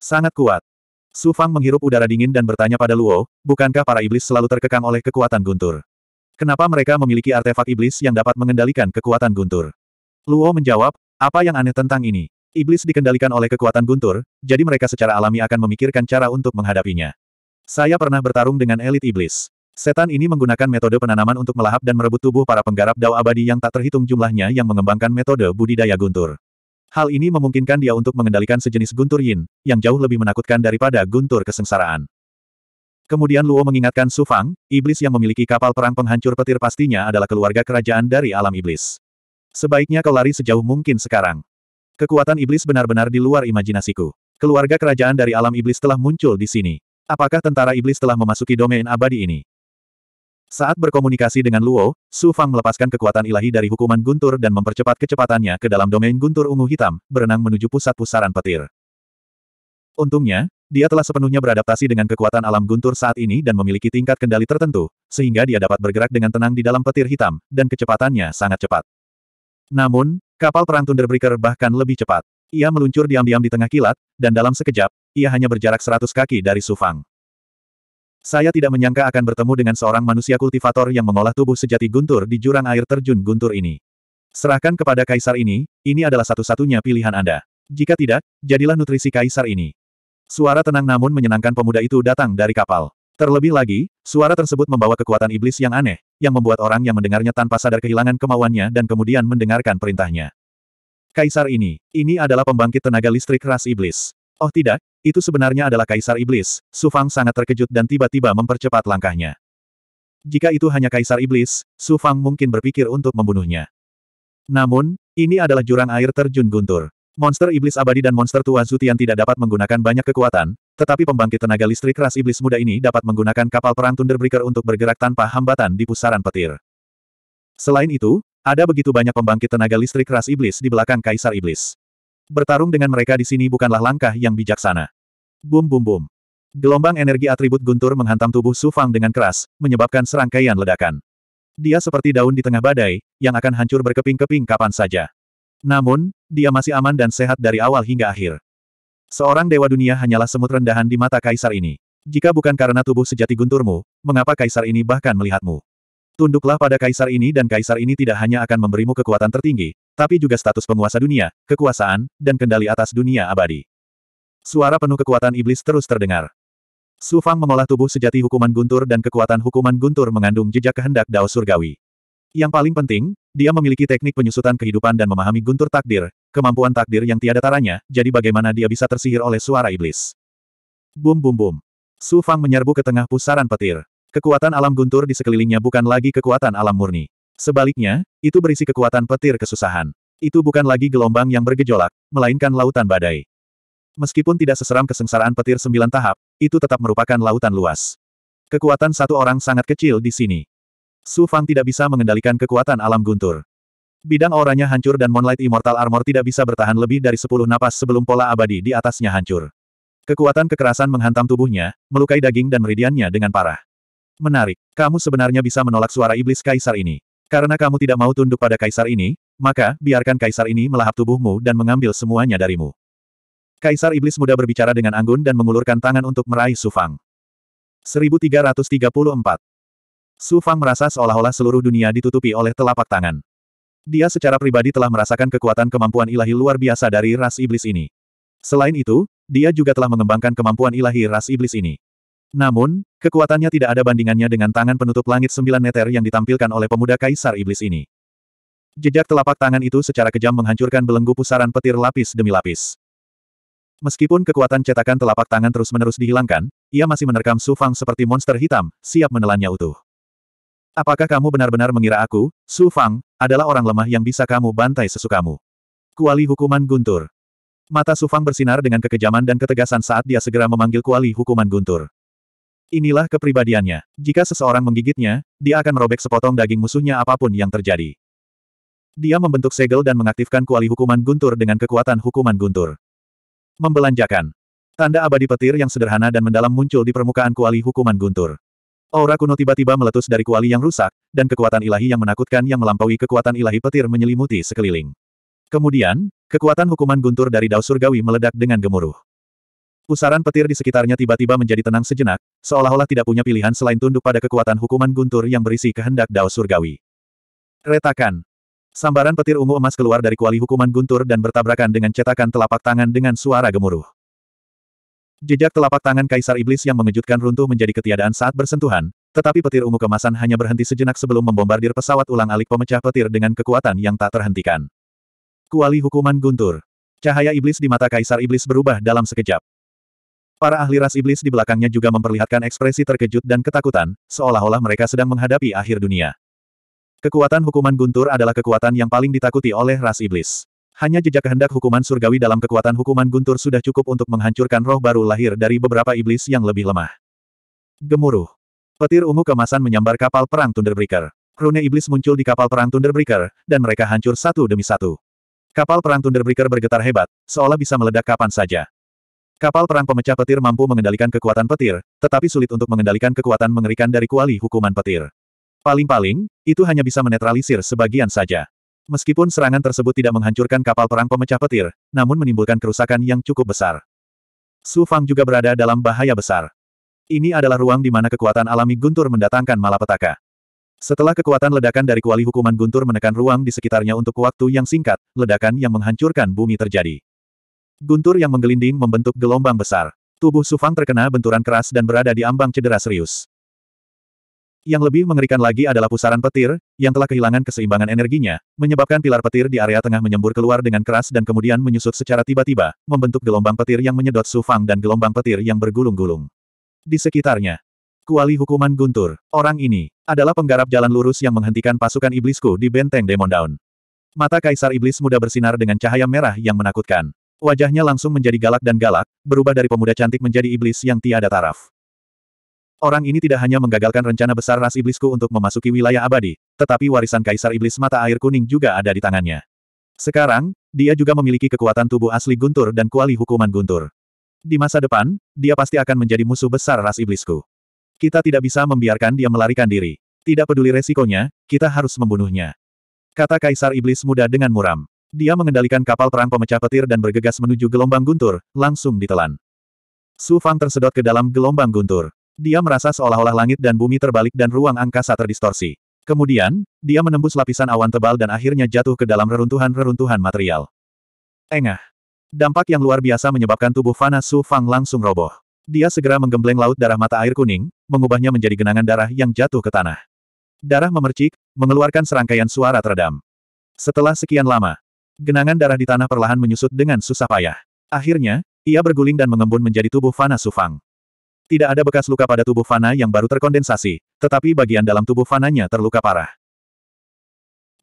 Sangat kuat. Su Fang menghirup udara dingin dan bertanya pada Luo, bukankah para iblis selalu terkekang oleh kekuatan guntur? Kenapa mereka memiliki artefak iblis yang dapat mengendalikan kekuatan guntur? Luo menjawab, apa yang aneh tentang ini? Iblis dikendalikan oleh kekuatan guntur, jadi mereka secara alami akan memikirkan cara untuk menghadapinya. Saya pernah bertarung dengan elit iblis. Setan ini menggunakan metode penanaman untuk melahap dan merebut tubuh para penggarap dao abadi yang tak terhitung jumlahnya yang mengembangkan metode budidaya guntur. Hal ini memungkinkan dia untuk mengendalikan sejenis guntur yin, yang jauh lebih menakutkan daripada guntur kesengsaraan. Kemudian Luo mengingatkan Su Fang, iblis yang memiliki kapal perang penghancur petir pastinya adalah keluarga kerajaan dari alam iblis. Sebaiknya kau lari sejauh mungkin sekarang. Kekuatan iblis benar-benar di luar imajinasiku. Keluarga kerajaan dari alam iblis telah muncul di sini. Apakah tentara iblis telah memasuki domain abadi ini? Saat berkomunikasi dengan Luo, Su Fang melepaskan kekuatan ilahi dari hukuman guntur dan mempercepat kecepatannya ke dalam domain guntur ungu hitam, berenang menuju pusat pusaran petir. Untungnya, dia telah sepenuhnya beradaptasi dengan kekuatan alam guntur saat ini dan memiliki tingkat kendali tertentu, sehingga dia dapat bergerak dengan tenang di dalam petir hitam, dan kecepatannya sangat cepat. Namun, kapal perang Thunderbreaker bahkan lebih cepat. Ia meluncur diam-diam di tengah kilat, dan dalam sekejap, ia hanya berjarak 100 kaki dari Sufang. Saya tidak menyangka akan bertemu dengan seorang manusia kultivator yang mengolah tubuh sejati guntur di jurang air terjun guntur ini. Serahkan kepada kaisar ini, ini adalah satu-satunya pilihan Anda. Jika tidak, jadilah nutrisi kaisar ini. Suara tenang namun menyenangkan pemuda itu datang dari kapal. Terlebih lagi, suara tersebut membawa kekuatan iblis yang aneh, yang membuat orang yang mendengarnya tanpa sadar kehilangan kemauannya dan kemudian mendengarkan perintahnya. Kaisar ini, ini adalah pembangkit tenaga listrik ras iblis. Oh tidak, itu sebenarnya adalah kaisar iblis. Sufang sangat terkejut dan tiba-tiba mempercepat langkahnya. Jika itu hanya kaisar iblis, Sufang mungkin berpikir untuk membunuhnya. Namun, ini adalah jurang air terjun guntur. Monster iblis abadi dan monster tua Zutian tidak dapat menggunakan banyak kekuatan, tetapi pembangkit tenaga listrik ras iblis muda ini dapat menggunakan kapal perang Thunderbreaker untuk bergerak tanpa hambatan di pusaran petir. Selain itu, ada begitu banyak pembangkit tenaga listrik ras iblis di belakang Kaisar Iblis. Bertarung dengan mereka di sini bukanlah langkah yang bijaksana. Bum bum bum. Gelombang energi atribut guntur menghantam tubuh Su Fang dengan keras, menyebabkan serangkaian ledakan. Dia seperti daun di tengah badai, yang akan hancur berkeping-keping kapan saja. Namun, dia masih aman dan sehat dari awal hingga akhir. Seorang dewa dunia hanyalah semut rendahan di mata kaisar ini. Jika bukan karena tubuh sejati gunturmu, mengapa kaisar ini bahkan melihatmu? Tunduklah pada kaisar ini dan kaisar ini tidak hanya akan memberimu kekuatan tertinggi, tapi juga status penguasa dunia, kekuasaan, dan kendali atas dunia abadi. Suara penuh kekuatan iblis terus terdengar. Su Fang mengolah tubuh sejati hukuman guntur dan kekuatan hukuman guntur mengandung jejak kehendak Dao Surgawi. Yang paling penting, dia memiliki teknik penyusutan kehidupan dan memahami guntur takdir, kemampuan takdir yang tiada taranya, jadi bagaimana dia bisa tersihir oleh suara iblis. Bum bum bum. Su Fang menyerbu ke tengah pusaran petir. Kekuatan alam guntur di sekelilingnya bukan lagi kekuatan alam murni. Sebaliknya, itu berisi kekuatan petir kesusahan. Itu bukan lagi gelombang yang bergejolak, melainkan lautan badai. Meskipun tidak seseram kesengsaraan petir sembilan tahap, itu tetap merupakan lautan luas. Kekuatan satu orang sangat kecil di sini. Su Fang tidak bisa mengendalikan kekuatan alam guntur. Bidang auranya hancur dan Moonlight Immortal Armor tidak bisa bertahan lebih dari 10 napas sebelum pola abadi di atasnya hancur. Kekuatan kekerasan menghantam tubuhnya, melukai daging dan meridiannya dengan parah. Menarik, kamu sebenarnya bisa menolak suara iblis kaisar ini. Karena kamu tidak mau tunduk pada kaisar ini, maka, biarkan kaisar ini melahap tubuhmu dan mengambil semuanya darimu. Kaisar Iblis Muda berbicara dengan anggun dan mengulurkan tangan untuk meraih Sufang. 1334 Su Fang merasa seolah-olah seluruh dunia ditutupi oleh telapak tangan. Dia secara pribadi telah merasakan kekuatan kemampuan ilahi luar biasa dari ras iblis ini. Selain itu, dia juga telah mengembangkan kemampuan ilahi ras iblis ini. Namun, kekuatannya tidak ada bandingannya dengan tangan penutup langit sembilan meter yang ditampilkan oleh pemuda kaisar iblis ini. Jejak telapak tangan itu secara kejam menghancurkan belenggu pusaran petir lapis demi lapis. Meskipun kekuatan cetakan telapak tangan terus-menerus dihilangkan, ia masih menerkam Su Fang seperti monster hitam, siap menelannya utuh. Apakah kamu benar-benar mengira aku, Su Fang, adalah orang lemah yang bisa kamu bantai sesukamu? Kuali hukuman guntur. Mata Su Fang bersinar dengan kekejaman dan ketegasan saat dia segera memanggil kuali hukuman guntur. Inilah kepribadiannya. Jika seseorang menggigitnya, dia akan merobek sepotong daging musuhnya apapun yang terjadi. Dia membentuk segel dan mengaktifkan kuali hukuman guntur dengan kekuatan hukuman guntur. Membelanjakan. Tanda abadi petir yang sederhana dan mendalam muncul di permukaan kuali hukuman guntur. Aura kuno tiba-tiba meletus dari kuali yang rusak, dan kekuatan ilahi yang menakutkan yang melampaui kekuatan ilahi petir menyelimuti sekeliling. Kemudian, kekuatan hukuman guntur dari Dao Surgawi meledak dengan gemuruh. Pusaran petir di sekitarnya tiba-tiba menjadi tenang sejenak, seolah-olah tidak punya pilihan selain tunduk pada kekuatan hukuman guntur yang berisi kehendak Dao Surgawi. Retakan. Sambaran petir ungu emas keluar dari kuali hukuman guntur dan bertabrakan dengan cetakan telapak tangan dengan suara gemuruh. Jejak telapak tangan Kaisar Iblis yang mengejutkan runtuh menjadi ketiadaan saat bersentuhan, tetapi petir ungu kemasan hanya berhenti sejenak sebelum membombardir pesawat ulang-alik pemecah petir dengan kekuatan yang tak terhentikan. Kuali hukuman guntur. Cahaya iblis di mata Kaisar Iblis berubah dalam sekejap. Para ahli ras iblis di belakangnya juga memperlihatkan ekspresi terkejut dan ketakutan, seolah-olah mereka sedang menghadapi akhir dunia. Kekuatan hukuman guntur adalah kekuatan yang paling ditakuti oleh ras iblis. Hanya jejak kehendak hukuman surgawi dalam kekuatan hukuman guntur sudah cukup untuk menghancurkan roh baru lahir dari beberapa iblis yang lebih lemah. Gemuruh. Petir ungu kemasan menyambar kapal perang Thunderbreaker. Rune iblis muncul di kapal perang Thunderbreaker, dan mereka hancur satu demi satu. Kapal perang Thunderbreaker bergetar hebat, seolah bisa meledak kapan saja. Kapal perang pemecah petir mampu mengendalikan kekuatan petir, tetapi sulit untuk mengendalikan kekuatan mengerikan dari kuali hukuman petir. Paling-paling, itu hanya bisa menetralisir sebagian saja. Meskipun serangan tersebut tidak menghancurkan kapal perang pemecah petir, namun menimbulkan kerusakan yang cukup besar. Su Fang juga berada dalam bahaya besar. Ini adalah ruang di mana kekuatan alami guntur mendatangkan malapetaka. Setelah kekuatan ledakan dari kuali hukuman guntur menekan ruang di sekitarnya untuk waktu yang singkat, ledakan yang menghancurkan bumi terjadi. Guntur yang menggelinding membentuk gelombang besar. Tubuh Sufang terkena benturan keras dan berada di ambang cedera serius. Yang lebih mengerikan lagi adalah pusaran petir, yang telah kehilangan keseimbangan energinya, menyebabkan pilar petir di area tengah menyembur keluar dengan keras dan kemudian menyusut secara tiba-tiba, membentuk gelombang petir yang menyedot Su Fang dan gelombang petir yang bergulung-gulung. Di sekitarnya, Kuali hukuman guntur. Orang ini adalah penggarap jalan lurus yang menghentikan pasukan iblisku di benteng Demon Down. Mata kaisar iblis muda bersinar dengan cahaya merah yang menakutkan. Wajahnya langsung menjadi galak dan galak, berubah dari pemuda cantik menjadi iblis yang tiada taraf. Orang ini tidak hanya menggagalkan rencana besar ras iblisku untuk memasuki wilayah abadi, tetapi warisan kaisar iblis mata air kuning juga ada di tangannya. Sekarang, dia juga memiliki kekuatan tubuh asli guntur dan kuali hukuman guntur. Di masa depan, dia pasti akan menjadi musuh besar ras iblisku. Kita tidak bisa membiarkan dia melarikan diri. Tidak peduli resikonya, kita harus membunuhnya. Kata kaisar iblis muda dengan muram. Dia mengendalikan kapal perang pemecah petir dan bergegas menuju gelombang guntur, langsung ditelan. Su Fang tersedot ke dalam gelombang guntur. Dia merasa seolah-olah langit dan bumi terbalik dan ruang angkasa terdistorsi. Kemudian, dia menembus lapisan awan tebal dan akhirnya jatuh ke dalam reruntuhan-reruntuhan material. Engah. Dampak yang luar biasa menyebabkan tubuh Fana Su Fang langsung roboh. Dia segera menggembleng laut darah mata air kuning, mengubahnya menjadi genangan darah yang jatuh ke tanah. Darah memercik, mengeluarkan serangkaian suara teredam. Setelah sekian lama, genangan darah di tanah perlahan menyusut dengan susah payah. Akhirnya, ia berguling dan mengembun menjadi tubuh Fana Su Fang. Tidak ada bekas luka pada tubuh Fana yang baru terkondensasi, tetapi bagian dalam tubuh Fananya terluka parah.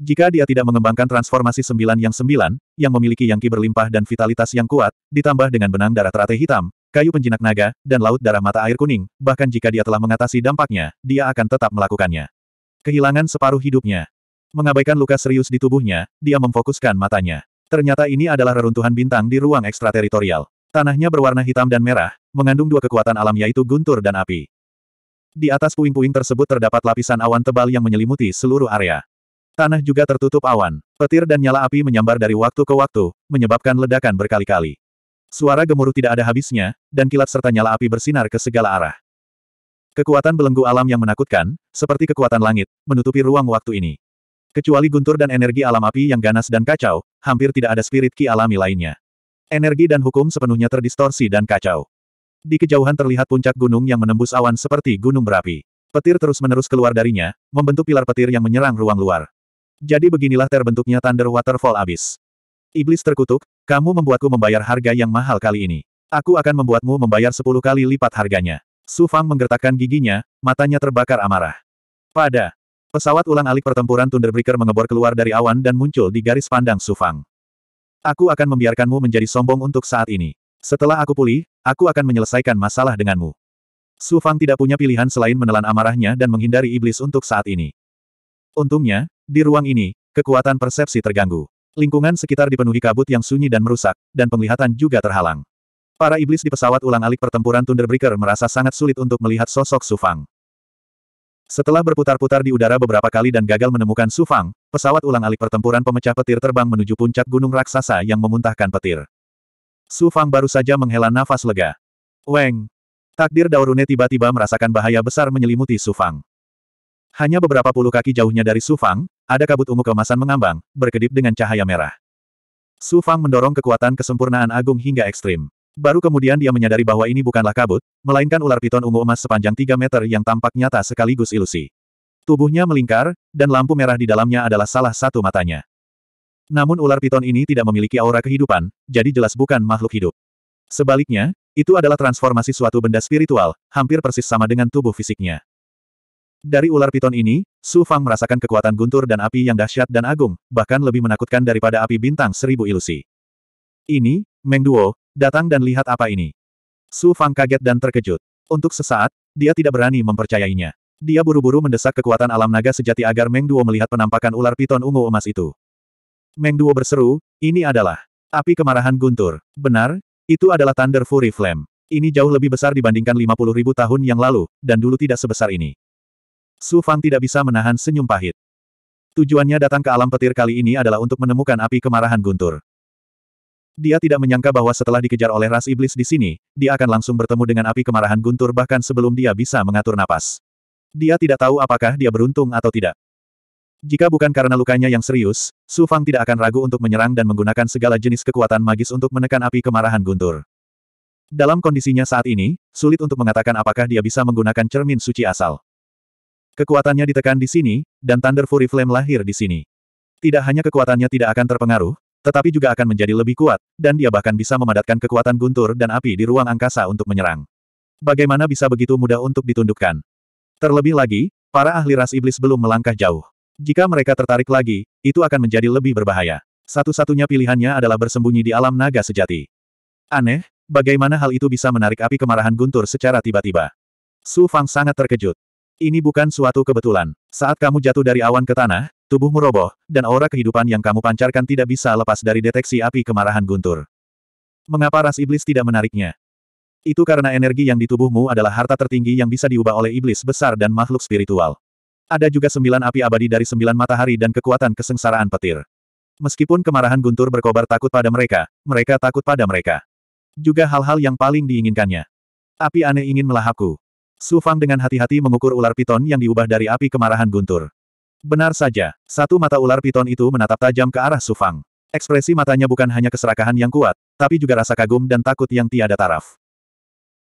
Jika dia tidak mengembangkan transformasi sembilan yang sembilan, yang memiliki yangki berlimpah dan vitalitas yang kuat, ditambah dengan benang darah teratai hitam, kayu penjinak naga, dan laut darah mata air kuning, bahkan jika dia telah mengatasi dampaknya, dia akan tetap melakukannya. Kehilangan separuh hidupnya. Mengabaikan luka serius di tubuhnya, dia memfokuskan matanya. Ternyata ini adalah reruntuhan bintang di ruang ekstrateritorial. Tanahnya berwarna hitam dan merah, mengandung dua kekuatan alam yaitu guntur dan api. Di atas puing-puing tersebut terdapat lapisan awan tebal yang menyelimuti seluruh area. Tanah juga tertutup awan. Petir dan nyala api menyambar dari waktu ke waktu, menyebabkan ledakan berkali-kali. Suara gemuruh tidak ada habisnya, dan kilat serta nyala api bersinar ke segala arah. Kekuatan belenggu alam yang menakutkan, seperti kekuatan langit, menutupi ruang waktu ini. Kecuali guntur dan energi alam api yang ganas dan kacau, hampir tidak ada spirit ki alami lainnya. Energi dan hukum sepenuhnya terdistorsi dan kacau. Di kejauhan terlihat puncak gunung yang menembus awan seperti gunung berapi. Petir terus-menerus keluar darinya, membentuk pilar petir yang menyerang ruang luar. Jadi beginilah terbentuknya Thunder Waterfall abis. Iblis terkutuk, kamu membuatku membayar harga yang mahal kali ini. Aku akan membuatmu membayar sepuluh kali lipat harganya. Su Fang menggertakkan giginya, matanya terbakar amarah. Pada pesawat ulang alik pertempuran Thunderbreaker mengebor keluar dari awan dan muncul di garis pandang Su Fang. Aku akan membiarkanmu menjadi sombong untuk saat ini. Setelah aku pulih, aku akan menyelesaikan masalah denganmu. Su Fang tidak punya pilihan selain menelan amarahnya dan menghindari iblis untuk saat ini. Untungnya, di ruang ini, kekuatan persepsi terganggu. Lingkungan sekitar dipenuhi kabut yang sunyi dan merusak, dan penglihatan juga terhalang. Para iblis di pesawat ulang-alik pertempuran Thunderbreaker merasa sangat sulit untuk melihat sosok Su Fang. Setelah berputar-putar di udara beberapa kali dan gagal menemukan Sufang, pesawat ulang-alik pertempuran pemecah petir terbang menuju puncak gunung raksasa yang memuntahkan petir. Sufang baru saja menghela nafas lega. Weng! Takdir Daurune tiba-tiba merasakan bahaya besar menyelimuti Sufang. Hanya beberapa puluh kaki jauhnya dari Sufang, ada kabut ungu kemasan mengambang, berkedip dengan cahaya merah. Sufang mendorong kekuatan kesempurnaan agung hingga ekstrim. Baru kemudian dia menyadari bahwa ini bukanlah kabut, melainkan ular piton ungu emas sepanjang 3 meter yang tampak nyata sekaligus ilusi. Tubuhnya melingkar, dan lampu merah di dalamnya adalah salah satu matanya. Namun ular piton ini tidak memiliki aura kehidupan, jadi jelas bukan makhluk hidup. Sebaliknya, itu adalah transformasi suatu benda spiritual, hampir persis sama dengan tubuh fisiknya. Dari ular piton ini, Su Fang merasakan kekuatan guntur dan api yang dahsyat dan agung, bahkan lebih menakutkan daripada api bintang seribu ilusi. Ini, Meng Duo, Datang dan lihat apa ini. Su Fang kaget dan terkejut. Untuk sesaat, dia tidak berani mempercayainya. Dia buru-buru mendesak kekuatan alam naga sejati agar Meng Duo melihat penampakan ular piton ungu emas itu. Meng Duo berseru, ini adalah api kemarahan guntur. Benar, itu adalah Thunder Fury Flame. Ini jauh lebih besar dibandingkan 50 ribu tahun yang lalu, dan dulu tidak sebesar ini. Su Fang tidak bisa menahan senyum pahit. Tujuannya datang ke alam petir kali ini adalah untuk menemukan api kemarahan guntur. Dia tidak menyangka bahwa setelah dikejar oleh ras iblis di sini, dia akan langsung bertemu dengan api kemarahan guntur bahkan sebelum dia bisa mengatur napas. Dia tidak tahu apakah dia beruntung atau tidak. Jika bukan karena lukanya yang serius, Su Fang tidak akan ragu untuk menyerang dan menggunakan segala jenis kekuatan magis untuk menekan api kemarahan guntur. Dalam kondisinya saat ini, sulit untuk mengatakan apakah dia bisa menggunakan cermin suci asal. Kekuatannya ditekan di sini, dan Thunder Fury Flame lahir di sini. Tidak hanya kekuatannya tidak akan terpengaruh, tetapi juga akan menjadi lebih kuat, dan dia bahkan bisa memadatkan kekuatan guntur dan api di ruang angkasa untuk menyerang. Bagaimana bisa begitu mudah untuk ditundukkan? Terlebih lagi, para ahli ras iblis belum melangkah jauh. Jika mereka tertarik lagi, itu akan menjadi lebih berbahaya. Satu-satunya pilihannya adalah bersembunyi di alam naga sejati. Aneh, bagaimana hal itu bisa menarik api kemarahan Guntur secara tiba-tiba. Su Fang sangat terkejut. Ini bukan suatu kebetulan. Saat kamu jatuh dari awan ke tanah, Tubuhmu roboh, dan aura kehidupan yang kamu pancarkan tidak bisa lepas dari deteksi api kemarahan guntur. Mengapa ras iblis tidak menariknya? Itu karena energi yang di tubuhmu adalah harta tertinggi yang bisa diubah oleh iblis besar dan makhluk spiritual. Ada juga sembilan api abadi dari sembilan matahari dan kekuatan kesengsaraan petir. Meskipun kemarahan guntur berkobar takut pada mereka, mereka takut pada mereka. Juga hal-hal yang paling diinginkannya. Api aneh ingin melahapku. Su Fang dengan hati-hati mengukur ular piton yang diubah dari api kemarahan guntur. Benar saja, satu mata ular piton itu menatap tajam ke arah Sufang. Ekspresi matanya bukan hanya keserakahan yang kuat, tapi juga rasa kagum dan takut yang tiada taraf.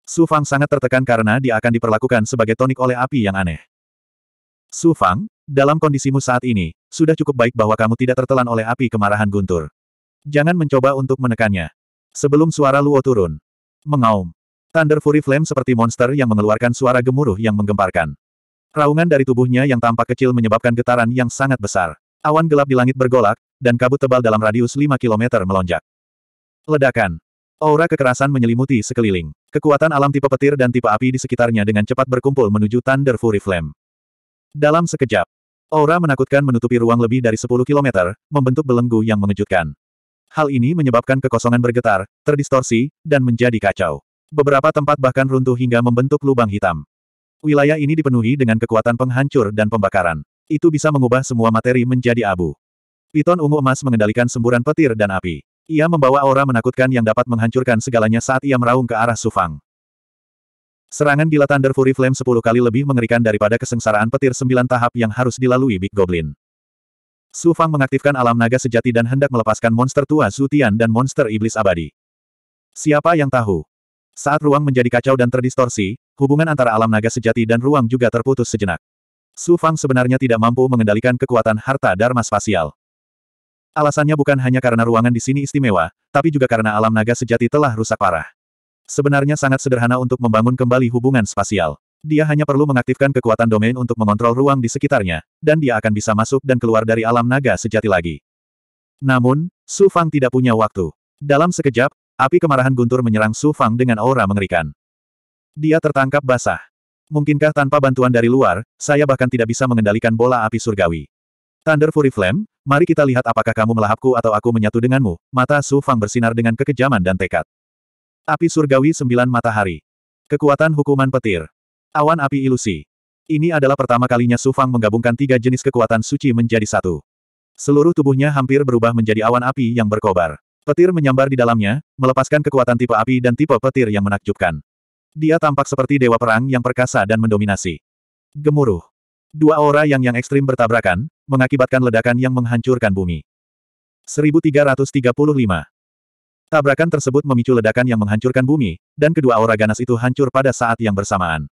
Sufang sangat tertekan karena dia akan diperlakukan sebagai tonik oleh api yang aneh. Sufang, dalam kondisimu saat ini, sudah cukup baik bahwa kamu tidak tertelan oleh api kemarahan guntur. Jangan mencoba untuk menekannya. Sebelum suara Luo turun. Mengaum. Thunder Fury Flame seperti monster yang mengeluarkan suara gemuruh yang menggemparkan. Raungan dari tubuhnya yang tampak kecil menyebabkan getaran yang sangat besar. Awan gelap di langit bergolak, dan kabut tebal dalam radius 5 km melonjak. Ledakan. Aura kekerasan menyelimuti sekeliling. Kekuatan alam tipe petir dan tipe api di sekitarnya dengan cepat berkumpul menuju Thunder Fury Flame. Dalam sekejap, aura menakutkan menutupi ruang lebih dari 10 km, membentuk belenggu yang mengejutkan. Hal ini menyebabkan kekosongan bergetar, terdistorsi, dan menjadi kacau. Beberapa tempat bahkan runtuh hingga membentuk lubang hitam. Wilayah ini dipenuhi dengan kekuatan penghancur dan pembakaran. Itu bisa mengubah semua materi menjadi abu. Piton ungu emas mengendalikan semburan petir dan api. Ia membawa aura menakutkan yang dapat menghancurkan segalanya saat ia meraung ke arah Sufang. Serangan gila Thunder Fury Flame 10 kali lebih mengerikan daripada kesengsaraan petir 9 tahap yang harus dilalui Big Goblin. Sufang mengaktifkan alam naga sejati dan hendak melepaskan monster tua Zutian dan monster iblis abadi. Siapa yang tahu? Saat ruang menjadi kacau dan terdistorsi, hubungan antara alam naga sejati dan ruang juga terputus sejenak. Su Fang sebenarnya tidak mampu mengendalikan kekuatan harta Dharma spasial. Alasannya bukan hanya karena ruangan di sini istimewa, tapi juga karena alam naga sejati telah rusak parah. Sebenarnya sangat sederhana untuk membangun kembali hubungan spasial. Dia hanya perlu mengaktifkan kekuatan domain untuk mengontrol ruang di sekitarnya, dan dia akan bisa masuk dan keluar dari alam naga sejati lagi. Namun, Su Fang tidak punya waktu. Dalam sekejap, Api kemarahan guntur menyerang Su Fang dengan aura mengerikan. Dia tertangkap basah. Mungkinkah tanpa bantuan dari luar, saya bahkan tidak bisa mengendalikan bola api surgawi. Thunder Fury Flame, mari kita lihat apakah kamu melahapku atau aku menyatu denganmu. Mata Su Fang bersinar dengan kekejaman dan tekad. Api surgawi sembilan matahari. Kekuatan hukuman petir. Awan api ilusi. Ini adalah pertama kalinya Su Fang menggabungkan tiga jenis kekuatan suci menjadi satu. Seluruh tubuhnya hampir berubah menjadi awan api yang berkobar. Petir menyambar di dalamnya, melepaskan kekuatan tipe api dan tipe petir yang menakjubkan. Dia tampak seperti dewa perang yang perkasa dan mendominasi. Gemuruh. Dua aura yang yang ekstrim bertabrakan, mengakibatkan ledakan yang menghancurkan bumi. 1335. Tabrakan tersebut memicu ledakan yang menghancurkan bumi, dan kedua aura ganas itu hancur pada saat yang bersamaan.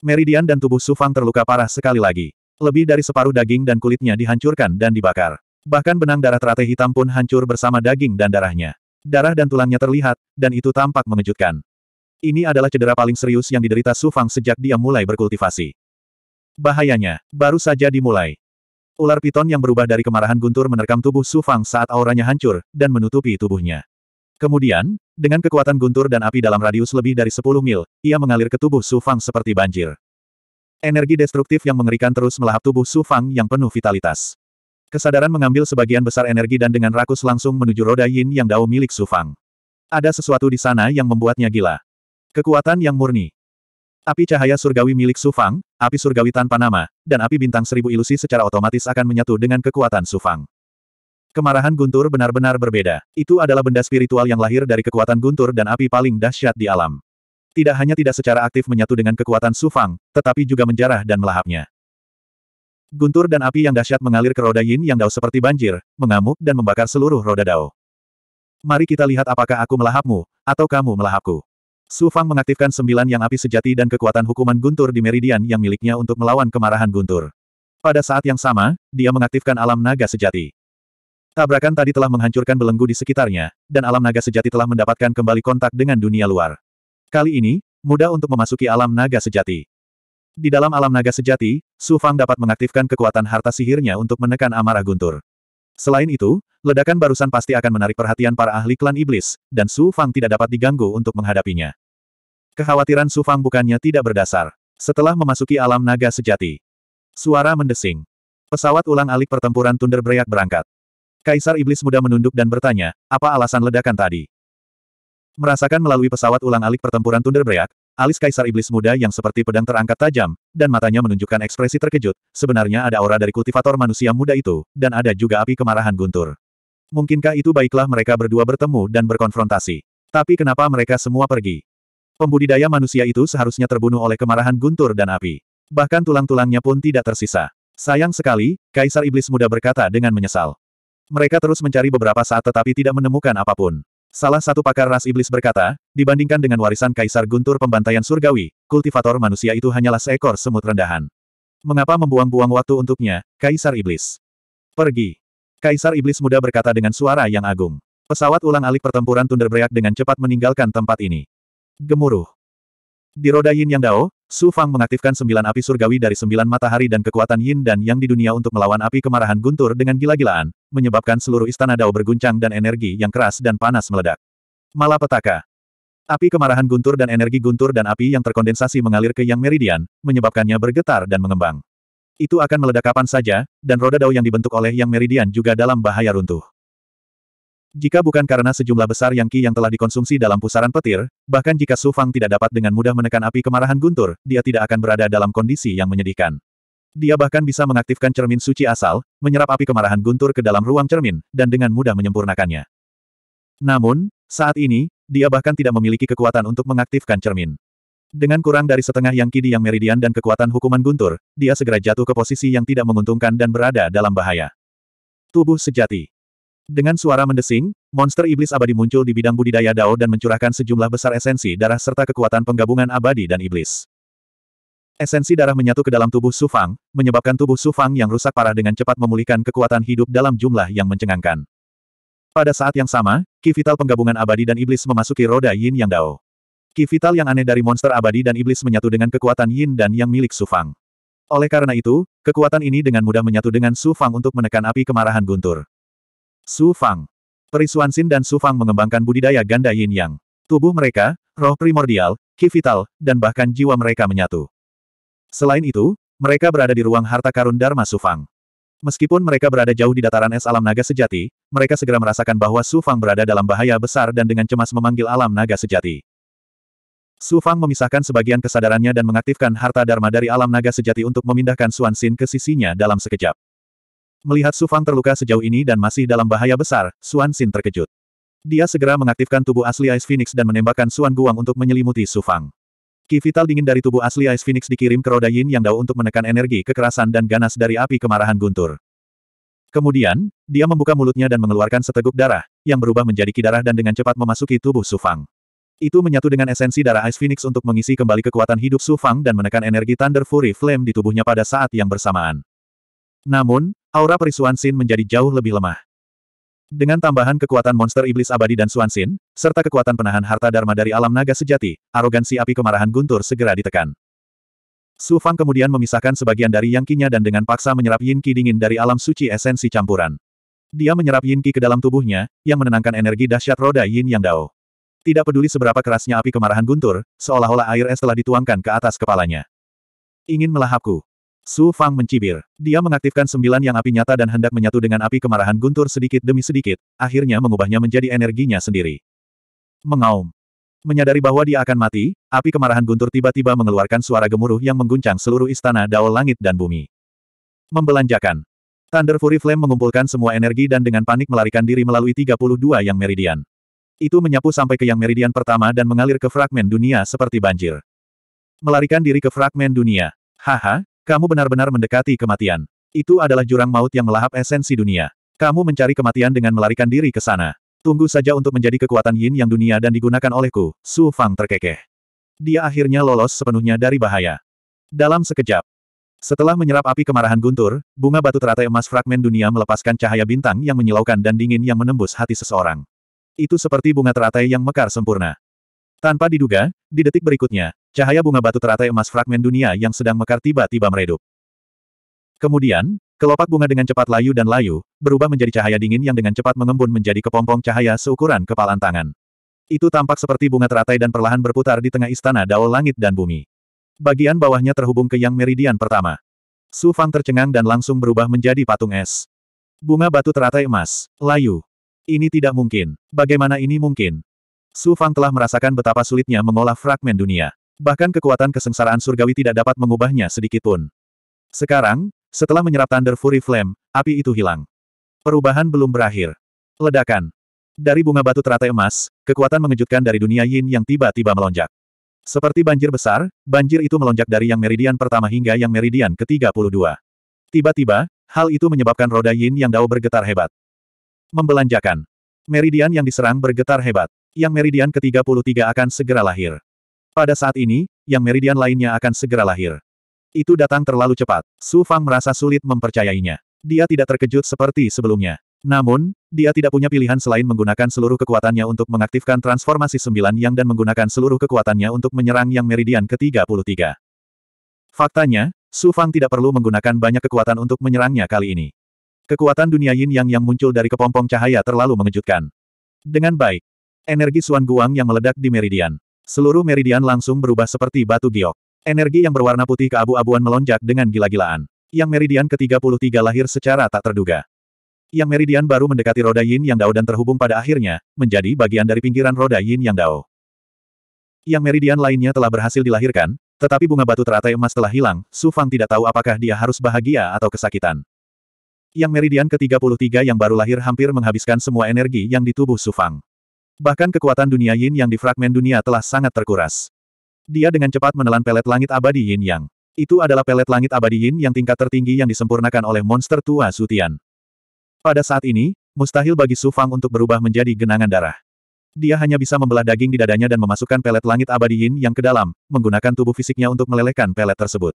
Meridian dan tubuh Sufang terluka parah sekali lagi. Lebih dari separuh daging dan kulitnya dihancurkan dan dibakar. Bahkan benang darah teratai hitam pun hancur bersama daging dan darahnya. Darah dan tulangnya terlihat, dan itu tampak mengejutkan. Ini adalah cedera paling serius yang diderita Su Fang sejak dia mulai berkultivasi. Bahayanya, baru saja dimulai. Ular piton yang berubah dari kemarahan guntur menerkam tubuh Su Fang saat auranya hancur, dan menutupi tubuhnya. Kemudian, dengan kekuatan guntur dan api dalam radius lebih dari 10 mil, ia mengalir ke tubuh Su Fang seperti banjir. Energi destruktif yang mengerikan terus melahap tubuh Su Fang yang penuh vitalitas. Kesadaran mengambil sebagian besar energi dan dengan rakus langsung menuju roda yin yang dao milik Sufang. Ada sesuatu di sana yang membuatnya gila. Kekuatan yang murni. Api cahaya surgawi milik Sufang, api surgawi tanpa nama, dan api bintang seribu ilusi secara otomatis akan menyatu dengan kekuatan Sufang. Kemarahan Guntur benar-benar berbeda. Itu adalah benda spiritual yang lahir dari kekuatan Guntur dan api paling dahsyat di alam. Tidak hanya tidak secara aktif menyatu dengan kekuatan Sufang, tetapi juga menjarah dan melahapnya. Guntur dan api yang dahsyat mengalir ke roda yin yang dao seperti banjir, mengamuk dan membakar seluruh roda dao. Mari kita lihat apakah aku melahapmu, atau kamu melahapku. Su Fang mengaktifkan sembilan yang api sejati dan kekuatan hukuman Guntur di Meridian yang miliknya untuk melawan kemarahan Guntur. Pada saat yang sama, dia mengaktifkan alam naga sejati. Tabrakan tadi telah menghancurkan belenggu di sekitarnya, dan alam naga sejati telah mendapatkan kembali kontak dengan dunia luar. Kali ini, mudah untuk memasuki alam naga sejati. Di dalam alam naga sejati, Su Fang dapat mengaktifkan kekuatan harta sihirnya untuk menekan amarah guntur. Selain itu, ledakan barusan pasti akan menarik perhatian para ahli klan iblis, dan Su Fang tidak dapat diganggu untuk menghadapinya. Kekhawatiran Su Fang bukannya tidak berdasar. Setelah memasuki alam naga sejati, suara mendesing. Pesawat ulang alik pertempuran Tunder Break berangkat. Kaisar Iblis Muda menunduk dan bertanya, apa alasan ledakan tadi? Merasakan melalui pesawat ulang alik pertempuran Tunder Break, Alis Kaisar Iblis Muda yang seperti pedang terangkat tajam, dan matanya menunjukkan ekspresi terkejut, sebenarnya ada aura dari kultivator manusia muda itu, dan ada juga api kemarahan guntur. Mungkinkah itu baiklah mereka berdua bertemu dan berkonfrontasi. Tapi kenapa mereka semua pergi? Pembudidaya manusia itu seharusnya terbunuh oleh kemarahan guntur dan api. Bahkan tulang-tulangnya pun tidak tersisa. Sayang sekali, Kaisar Iblis Muda berkata dengan menyesal. Mereka terus mencari beberapa saat tetapi tidak menemukan apapun. Salah satu pakar ras iblis berkata, dibandingkan dengan warisan Kaisar Guntur pembantaian surgawi, kultivator manusia itu hanyalah seekor semut rendahan. Mengapa membuang-buang waktu untuknya, Kaisar Iblis? Pergi. Kaisar Iblis muda berkata dengan suara yang agung. Pesawat ulang-alik pertempuran Thunderbreak dengan cepat meninggalkan tempat ini. Gemuruh. Di roda Yin Yang Dao, Su Fang mengaktifkan sembilan api surgawi dari sembilan matahari dan kekuatan yin dan yang di dunia untuk melawan api kemarahan guntur dengan gila-gilaan, menyebabkan seluruh istana Dao berguncang dan energi yang keras dan panas meledak. Malapetaka. Api kemarahan guntur dan energi guntur dan api yang terkondensasi mengalir ke yang meridian, menyebabkannya bergetar dan mengembang. Itu akan meledak kapan saja, dan roda Dao yang dibentuk oleh yang meridian juga dalam bahaya runtuh. Jika bukan karena sejumlah besar yang Qi yang telah dikonsumsi dalam pusaran petir, bahkan jika Su Fang tidak dapat dengan mudah menekan api kemarahan guntur, dia tidak akan berada dalam kondisi yang menyedihkan. Dia bahkan bisa mengaktifkan cermin suci asal, menyerap api kemarahan guntur ke dalam ruang cermin, dan dengan mudah menyempurnakannya. Namun, saat ini, dia bahkan tidak memiliki kekuatan untuk mengaktifkan cermin. Dengan kurang dari setengah yang Qi di yang meridian dan kekuatan hukuman guntur, dia segera jatuh ke posisi yang tidak menguntungkan dan berada dalam bahaya. Tubuh sejati dengan suara mendesing, monster iblis abadi muncul di bidang budidaya Dao dan mencurahkan sejumlah besar esensi darah serta kekuatan penggabungan abadi dan iblis. Esensi darah menyatu ke dalam tubuh Sufang, menyebabkan tubuh Sufang yang rusak parah dengan cepat memulihkan kekuatan hidup dalam jumlah yang mencengangkan. Pada saat yang sama, ki vital penggabungan abadi dan iblis memasuki roda yin yang dao. Ki vital yang aneh dari monster abadi dan iblis menyatu dengan kekuatan yin dan yang milik Sufang. Oleh karena itu, kekuatan ini dengan mudah menyatu dengan Sufang untuk menekan api kemarahan guntur. Su Fang. Perisuan Xin dan Su Fang mengembangkan budidaya ganda yin yang. Tubuh mereka, roh primordial, ki vital, dan bahkan jiwa mereka menyatu. Selain itu, mereka berada di ruang harta karun Dharma Su Fang. Meskipun mereka berada jauh di dataran es alam naga sejati, mereka segera merasakan bahwa Su Fang berada dalam bahaya besar dan dengan cemas memanggil alam naga sejati. Su Fang memisahkan sebagian kesadarannya dan mengaktifkan harta dharma dari alam naga sejati untuk memindahkan Suan Xin ke sisinya dalam sekejap. Melihat Su Fang terluka sejauh ini dan masih dalam bahaya besar, Xuan Xin terkejut. Dia segera mengaktifkan tubuh asli Ice Phoenix dan menembakkan Xuan Guang untuk menyelimuti Su Fang. Ki vital dingin dari tubuh asli Ice Phoenix dikirim ke roda Yin Yang Dao untuk menekan energi kekerasan dan ganas dari api kemarahan guntur. Kemudian, dia membuka mulutnya dan mengeluarkan seteguk darah, yang berubah menjadi ki darah dan dengan cepat memasuki tubuh Su Fang. Itu menyatu dengan esensi darah Ice Phoenix untuk mengisi kembali kekuatan hidup Su Fang dan menekan energi Thunder Fury Flame di tubuhnya pada saat yang bersamaan. Namun, Aura perisuan Sin menjadi jauh lebih lemah. Dengan tambahan kekuatan monster iblis abadi dan Suansin, serta kekuatan penahan harta dharma dari alam naga sejati, arogansi api kemarahan guntur segera ditekan. Su Fang kemudian memisahkan sebagian dari yang nya dan dengan paksa menyerap yin Qi dingin dari alam suci esensi campuran. Dia menyerap yin Qi ke dalam tubuhnya, yang menenangkan energi dahsyat roda yin yang dao. Tidak peduli seberapa kerasnya api kemarahan guntur, seolah-olah air es telah dituangkan ke atas kepalanya. Ingin melahapku. Su Fang mencibir. Dia mengaktifkan sembilan yang api nyata dan hendak menyatu dengan api kemarahan guntur sedikit demi sedikit, akhirnya mengubahnya menjadi energinya sendiri. Mengaum. Menyadari bahwa dia akan mati, api kemarahan guntur tiba-tiba mengeluarkan suara gemuruh yang mengguncang seluruh istana Dao Langit dan Bumi. Membelanjakan. Thunder Fury Flame mengumpulkan semua energi dan dengan panik melarikan diri melalui 32 yang meridian. Itu menyapu sampai ke yang meridian pertama dan mengalir ke fragmen dunia seperti banjir. Melarikan diri ke fragmen dunia. Haha, kamu benar-benar mendekati kematian. Itu adalah jurang maut yang melahap esensi dunia. Kamu mencari kematian dengan melarikan diri ke sana. Tunggu saja untuk menjadi kekuatan yin yang dunia dan digunakan olehku, Su Fang terkekeh. Dia akhirnya lolos sepenuhnya dari bahaya. Dalam sekejap, setelah menyerap api kemarahan guntur, bunga batu teratai emas fragmen dunia melepaskan cahaya bintang yang menyilaukan dan dingin yang menembus hati seseorang. Itu seperti bunga teratai yang mekar sempurna. Tanpa diduga, di detik berikutnya, Cahaya bunga batu teratai emas fragmen dunia yang sedang mekar tiba-tiba meredup. Kemudian, kelopak bunga dengan cepat layu dan layu, berubah menjadi cahaya dingin yang dengan cepat mengembun menjadi kepompong cahaya seukuran kepalan tangan. Itu tampak seperti bunga teratai dan perlahan berputar di tengah istana Dao Langit dan Bumi. Bagian bawahnya terhubung ke yang meridian pertama. Su Fang tercengang dan langsung berubah menjadi patung es. Bunga batu teratai emas, layu. Ini tidak mungkin. Bagaimana ini mungkin? Su Fang telah merasakan betapa sulitnya mengolah fragmen dunia. Bahkan kekuatan kesengsaraan surgawi tidak dapat mengubahnya sedikit pun. Sekarang, setelah menyerap Thunder Fury Flame, api itu hilang. Perubahan belum berakhir. Ledakan. Dari bunga batu teratai emas, kekuatan mengejutkan dari dunia yin yang tiba-tiba melonjak. Seperti banjir besar, banjir itu melonjak dari yang meridian pertama hingga yang meridian ke-32. Tiba-tiba, hal itu menyebabkan roda yin yang dao bergetar hebat. Membelanjakan. Meridian yang diserang bergetar hebat. Yang meridian ke-33 akan segera lahir. Pada saat ini, yang meridian lainnya akan segera lahir. Itu datang terlalu cepat. Su Fang merasa sulit mempercayainya. Dia tidak terkejut seperti sebelumnya. Namun, dia tidak punya pilihan selain menggunakan seluruh kekuatannya untuk mengaktifkan transformasi sembilan yang dan menggunakan seluruh kekuatannya untuk menyerang yang meridian ke-33. Faktanya, Su Fang tidak perlu menggunakan banyak kekuatan untuk menyerangnya kali ini. Kekuatan dunia yin yang yang muncul dari kepompong cahaya terlalu mengejutkan. Dengan baik, energi Suan Guang yang meledak di meridian. Seluruh meridian langsung berubah seperti batu giok. Energi yang berwarna putih keabu-abuan melonjak dengan gila-gilaan. Yang meridian ke-33 lahir secara tak terduga. Yang meridian baru mendekati roda yin yang dao dan terhubung pada akhirnya, menjadi bagian dari pinggiran roda yin yang dao. Yang meridian lainnya telah berhasil dilahirkan, tetapi bunga batu teratai emas telah hilang, Su Fang tidak tahu apakah dia harus bahagia atau kesakitan. Yang meridian ke-33 yang baru lahir hampir menghabiskan semua energi yang di tubuh Su Fang. Bahkan kekuatan dunia yin yang di fragmen dunia telah sangat terkuras. Dia dengan cepat menelan pelet langit abadi yin yang. Itu adalah pelet langit abadi yin yang tingkat tertinggi yang disempurnakan oleh monster tua Sutian. Pada saat ini, mustahil bagi Su Fang untuk berubah menjadi genangan darah. Dia hanya bisa membelah daging di dadanya dan memasukkan pelet langit abadi yin yang ke dalam, menggunakan tubuh fisiknya untuk melelehkan pelet tersebut.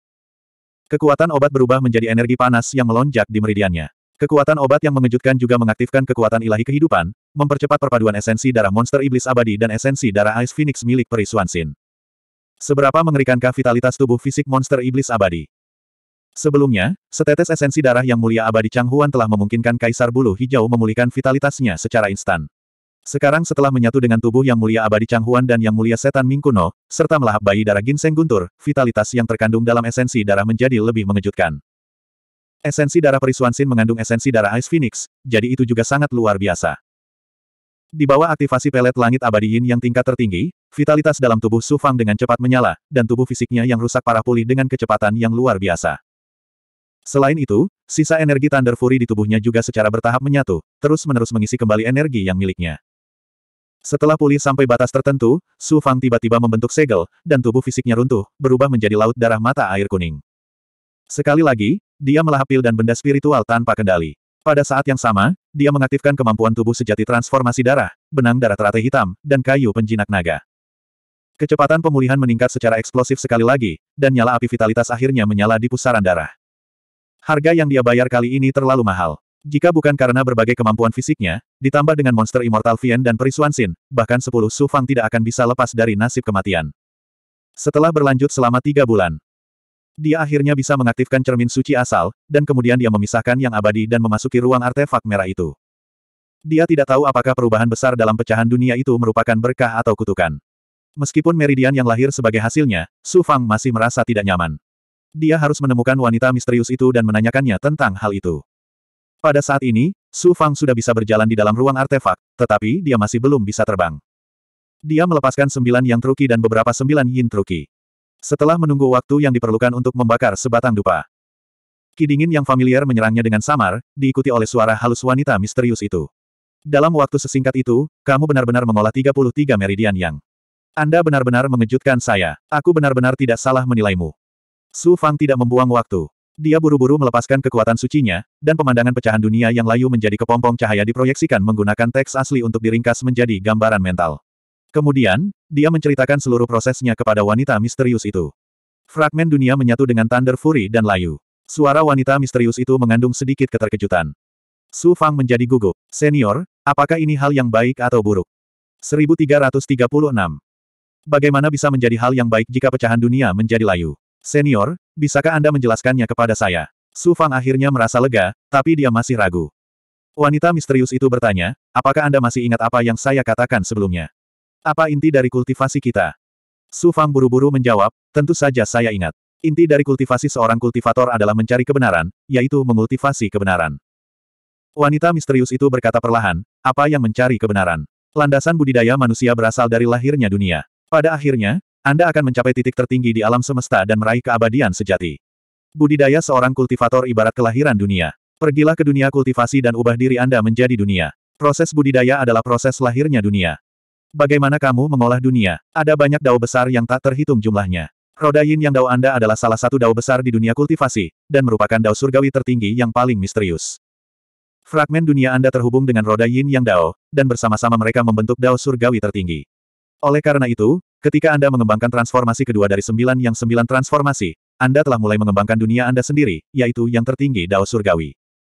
Kekuatan obat berubah menjadi energi panas yang melonjak di meridiannya. Kekuatan obat yang mengejutkan juga mengaktifkan kekuatan ilahi kehidupan, mempercepat perpaduan esensi darah monster iblis abadi dan esensi darah Ice Phoenix milik Peri Swansin. Seberapa mengerikankah vitalitas tubuh fisik monster iblis abadi? Sebelumnya, setetes esensi darah yang mulia abadi Chang Huan telah memungkinkan Kaisar Bulu Hijau memulihkan vitalitasnya secara instan. Sekarang setelah menyatu dengan tubuh yang mulia abadi Chang Huan dan yang mulia setan Ming Kuno, serta melahap bayi darah ginseng guntur, vitalitas yang terkandung dalam esensi darah menjadi lebih mengejutkan. Esensi darah Perisuansin mengandung esensi darah Ice Phoenix, jadi itu juga sangat luar biasa. Di bawah aktivasi pelet langit abadi yin yang tingkat tertinggi, vitalitas dalam tubuh Su Fang dengan cepat menyala, dan tubuh fisiknya yang rusak parah pulih dengan kecepatan yang luar biasa. Selain itu, sisa energi Thunder Fury di tubuhnya juga secara bertahap menyatu, terus-menerus mengisi kembali energi yang miliknya. Setelah pulih sampai batas tertentu, Su Fang tiba-tiba membentuk segel, dan tubuh fisiknya runtuh, berubah menjadi laut darah mata air kuning. Sekali lagi, dia melahap pil dan benda spiritual tanpa kendali. Pada saat yang sama, dia mengaktifkan kemampuan tubuh sejati transformasi darah, benang darah teratai hitam, dan kayu penjinak naga. Kecepatan pemulihan meningkat secara eksplosif sekali lagi, dan nyala api vitalitas akhirnya menyala di pusaran darah. Harga yang dia bayar kali ini terlalu mahal. Jika bukan karena berbagai kemampuan fisiknya, ditambah dengan monster Immortal Vien dan Perisuan Sin, bahkan sepuluh Sufang tidak akan bisa lepas dari nasib kematian. Setelah berlanjut selama tiga bulan, dia akhirnya bisa mengaktifkan cermin suci asal, dan kemudian dia memisahkan yang abadi dan memasuki ruang artefak merah itu. Dia tidak tahu apakah perubahan besar dalam pecahan dunia itu merupakan berkah atau kutukan. Meskipun meridian yang lahir sebagai hasilnya, Su Fang masih merasa tidak nyaman. Dia harus menemukan wanita misterius itu dan menanyakannya tentang hal itu. Pada saat ini, Su Fang sudah bisa berjalan di dalam ruang artefak, tetapi dia masih belum bisa terbang. Dia melepaskan sembilan yang truki dan beberapa sembilan yin truki. Setelah menunggu waktu yang diperlukan untuk membakar sebatang dupa. Kidingin yang familiar menyerangnya dengan samar, diikuti oleh suara halus wanita misterius itu. Dalam waktu sesingkat itu, kamu benar-benar mengolah 33 meridian yang. Anda benar-benar mengejutkan saya. Aku benar-benar tidak salah menilaimu. Su Fang tidak membuang waktu. Dia buru-buru melepaskan kekuatan sucinya, dan pemandangan pecahan dunia yang layu menjadi kepompong cahaya diproyeksikan menggunakan teks asli untuk diringkas menjadi gambaran mental. Kemudian, dia menceritakan seluruh prosesnya kepada wanita misterius itu. Fragmen dunia menyatu dengan Thunder Fury dan layu. Suara wanita misterius itu mengandung sedikit keterkejutan. Su Fang menjadi gugup. Senior, apakah ini hal yang baik atau buruk? 1336. Bagaimana bisa menjadi hal yang baik jika pecahan dunia menjadi layu? Senior, bisakah Anda menjelaskannya kepada saya? Su Fang akhirnya merasa lega, tapi dia masih ragu. Wanita misterius itu bertanya, apakah Anda masih ingat apa yang saya katakan sebelumnya? Apa inti dari kultivasi kita? Su Fang buru-buru menjawab, tentu saja saya ingat. Inti dari kultivasi seorang kultivator adalah mencari kebenaran, yaitu mengultivasi kebenaran. Wanita misterius itu berkata perlahan, apa yang mencari kebenaran? Landasan budidaya manusia berasal dari lahirnya dunia. Pada akhirnya, Anda akan mencapai titik tertinggi di alam semesta dan meraih keabadian sejati. Budidaya seorang kultivator ibarat kelahiran dunia. Pergilah ke dunia kultivasi dan ubah diri Anda menjadi dunia. Proses budidaya adalah proses lahirnya dunia. Bagaimana kamu mengolah dunia? Ada banyak dao besar yang tak terhitung jumlahnya. Roda yin yang dao Anda adalah salah satu dao besar di dunia kultivasi, dan merupakan dao surgawi tertinggi yang paling misterius. Fragmen dunia Anda terhubung dengan roda yin yang dao, dan bersama-sama mereka membentuk dao surgawi tertinggi. Oleh karena itu, ketika Anda mengembangkan transformasi kedua dari sembilan yang sembilan transformasi, Anda telah mulai mengembangkan dunia Anda sendiri, yaitu yang tertinggi dao surgawi.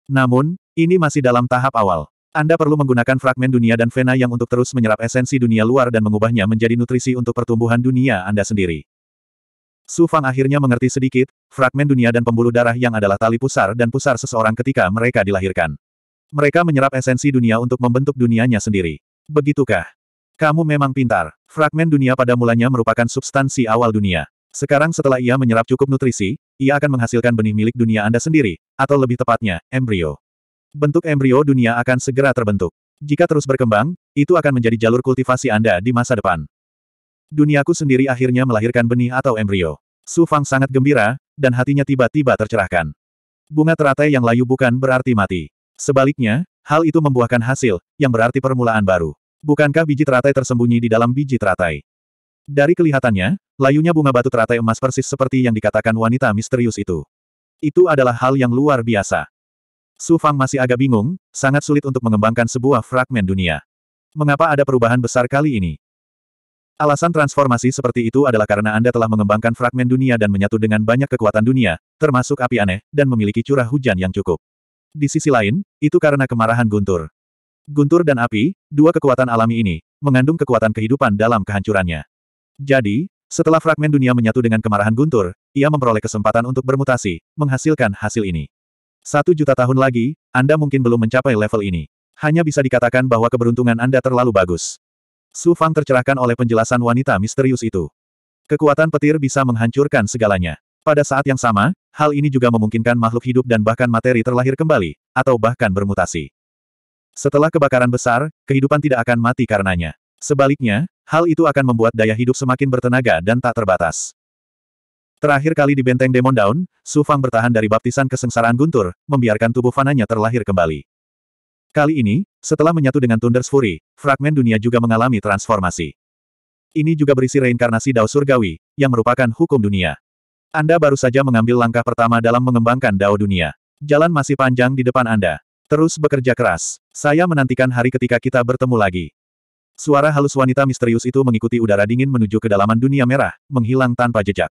Namun, ini masih dalam tahap awal. Anda perlu menggunakan fragmen dunia dan vena yang untuk terus menyerap esensi dunia luar dan mengubahnya menjadi nutrisi untuk pertumbuhan dunia Anda sendiri. Su Fang akhirnya mengerti sedikit, fragmen dunia dan pembuluh darah yang adalah tali pusar dan pusar seseorang ketika mereka dilahirkan. Mereka menyerap esensi dunia untuk membentuk dunianya sendiri. Begitukah? Kamu memang pintar. Fragmen dunia pada mulanya merupakan substansi awal dunia. Sekarang setelah ia menyerap cukup nutrisi, ia akan menghasilkan benih milik dunia Anda sendiri, atau lebih tepatnya, embrio bentuk embrio dunia akan segera terbentuk. Jika terus berkembang, itu akan menjadi jalur kultivasi Anda di masa depan. Duniaku sendiri akhirnya melahirkan benih atau embrio. Su Fang sangat gembira, dan hatinya tiba-tiba tercerahkan. Bunga teratai yang layu bukan berarti mati. Sebaliknya, hal itu membuahkan hasil, yang berarti permulaan baru. Bukankah biji teratai tersembunyi di dalam biji teratai? Dari kelihatannya, layunya bunga batu teratai emas persis seperti yang dikatakan wanita misterius itu. Itu adalah hal yang luar biasa. Su Fang masih agak bingung, sangat sulit untuk mengembangkan sebuah fragmen dunia. Mengapa ada perubahan besar kali ini? Alasan transformasi seperti itu adalah karena Anda telah mengembangkan fragmen dunia dan menyatu dengan banyak kekuatan dunia, termasuk api aneh, dan memiliki curah hujan yang cukup. Di sisi lain, itu karena kemarahan Guntur. Guntur dan api, dua kekuatan alami ini, mengandung kekuatan kehidupan dalam kehancurannya. Jadi, setelah fragmen dunia menyatu dengan kemarahan Guntur, ia memperoleh kesempatan untuk bermutasi, menghasilkan hasil ini. Satu juta tahun lagi, Anda mungkin belum mencapai level ini. Hanya bisa dikatakan bahwa keberuntungan Anda terlalu bagus. Su Fang tercerahkan oleh penjelasan wanita misterius itu. Kekuatan petir bisa menghancurkan segalanya. Pada saat yang sama, hal ini juga memungkinkan makhluk hidup dan bahkan materi terlahir kembali, atau bahkan bermutasi. Setelah kebakaran besar, kehidupan tidak akan mati karenanya. Sebaliknya, hal itu akan membuat daya hidup semakin bertenaga dan tak terbatas. Terakhir kali di benteng Demon Daun, Su Fang bertahan dari baptisan kesengsaraan guntur, membiarkan tubuh fananya terlahir kembali. Kali ini, setelah menyatu dengan Thunder's Fury, fragmen dunia juga mengalami transformasi. Ini juga berisi reinkarnasi Dao Surgawi, yang merupakan hukum dunia. Anda baru saja mengambil langkah pertama dalam mengembangkan Dao dunia. Jalan masih panjang di depan Anda. Terus bekerja keras. Saya menantikan hari ketika kita bertemu lagi. Suara halus wanita misterius itu mengikuti udara dingin menuju kedalaman dunia merah, menghilang tanpa jejak.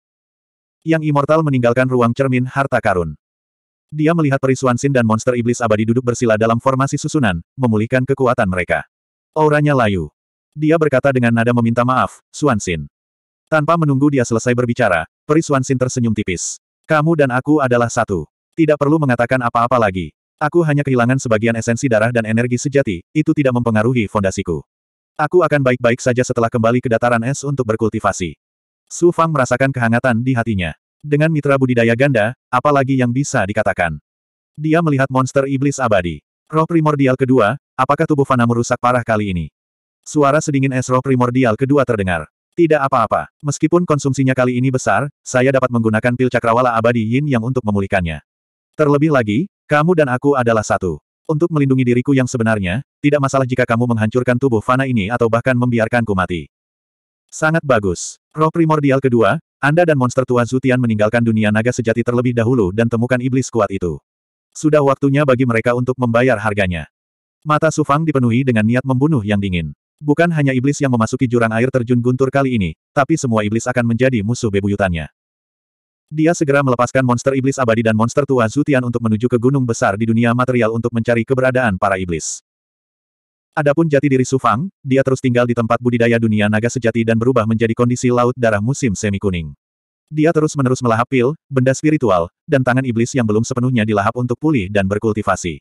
Yang Immortal meninggalkan ruang cermin harta karun. Dia melihat perisuan Sin dan monster iblis abadi duduk bersila dalam formasi susunan, memulihkan kekuatan mereka. Auranya layu. Dia berkata dengan nada meminta maaf, Suan Sin. Tanpa menunggu dia selesai berbicara, perisuan Sin tersenyum tipis. Kamu dan aku adalah satu. Tidak perlu mengatakan apa-apa lagi. Aku hanya kehilangan sebagian esensi darah dan energi sejati, itu tidak mempengaruhi fondasiku. Aku akan baik-baik saja setelah kembali ke dataran es untuk berkultivasi. Su Fang merasakan kehangatan di hatinya. Dengan mitra budidaya ganda, apalagi yang bisa dikatakan. Dia melihat monster iblis abadi. Roh primordial kedua, apakah tubuh Fana merusak parah kali ini? Suara sedingin es roh primordial kedua terdengar. Tidak apa-apa. Meskipun konsumsinya kali ini besar, saya dapat menggunakan pil cakrawala abadi yin yang untuk memulihkannya. Terlebih lagi, kamu dan aku adalah satu. Untuk melindungi diriku yang sebenarnya, tidak masalah jika kamu menghancurkan tubuh Fana ini atau bahkan membiarkanku mati. Sangat bagus. Roh primordial kedua, Anda dan monster tua Zutian meninggalkan dunia naga sejati terlebih dahulu dan temukan iblis kuat itu. Sudah waktunya bagi mereka untuk membayar harganya. Mata Sufang dipenuhi dengan niat membunuh yang dingin. Bukan hanya iblis yang memasuki jurang air terjun guntur kali ini, tapi semua iblis akan menjadi musuh bebuyutannya. Dia segera melepaskan monster iblis abadi dan monster tua Zutian untuk menuju ke gunung besar di dunia material untuk mencari keberadaan para iblis. Adapun jati diri Sufang, dia terus tinggal di tempat budidaya dunia naga sejati dan berubah menjadi kondisi laut darah musim semi kuning. Dia terus-menerus melahap pil, benda spiritual, dan tangan iblis yang belum sepenuhnya dilahap untuk pulih dan berkultivasi.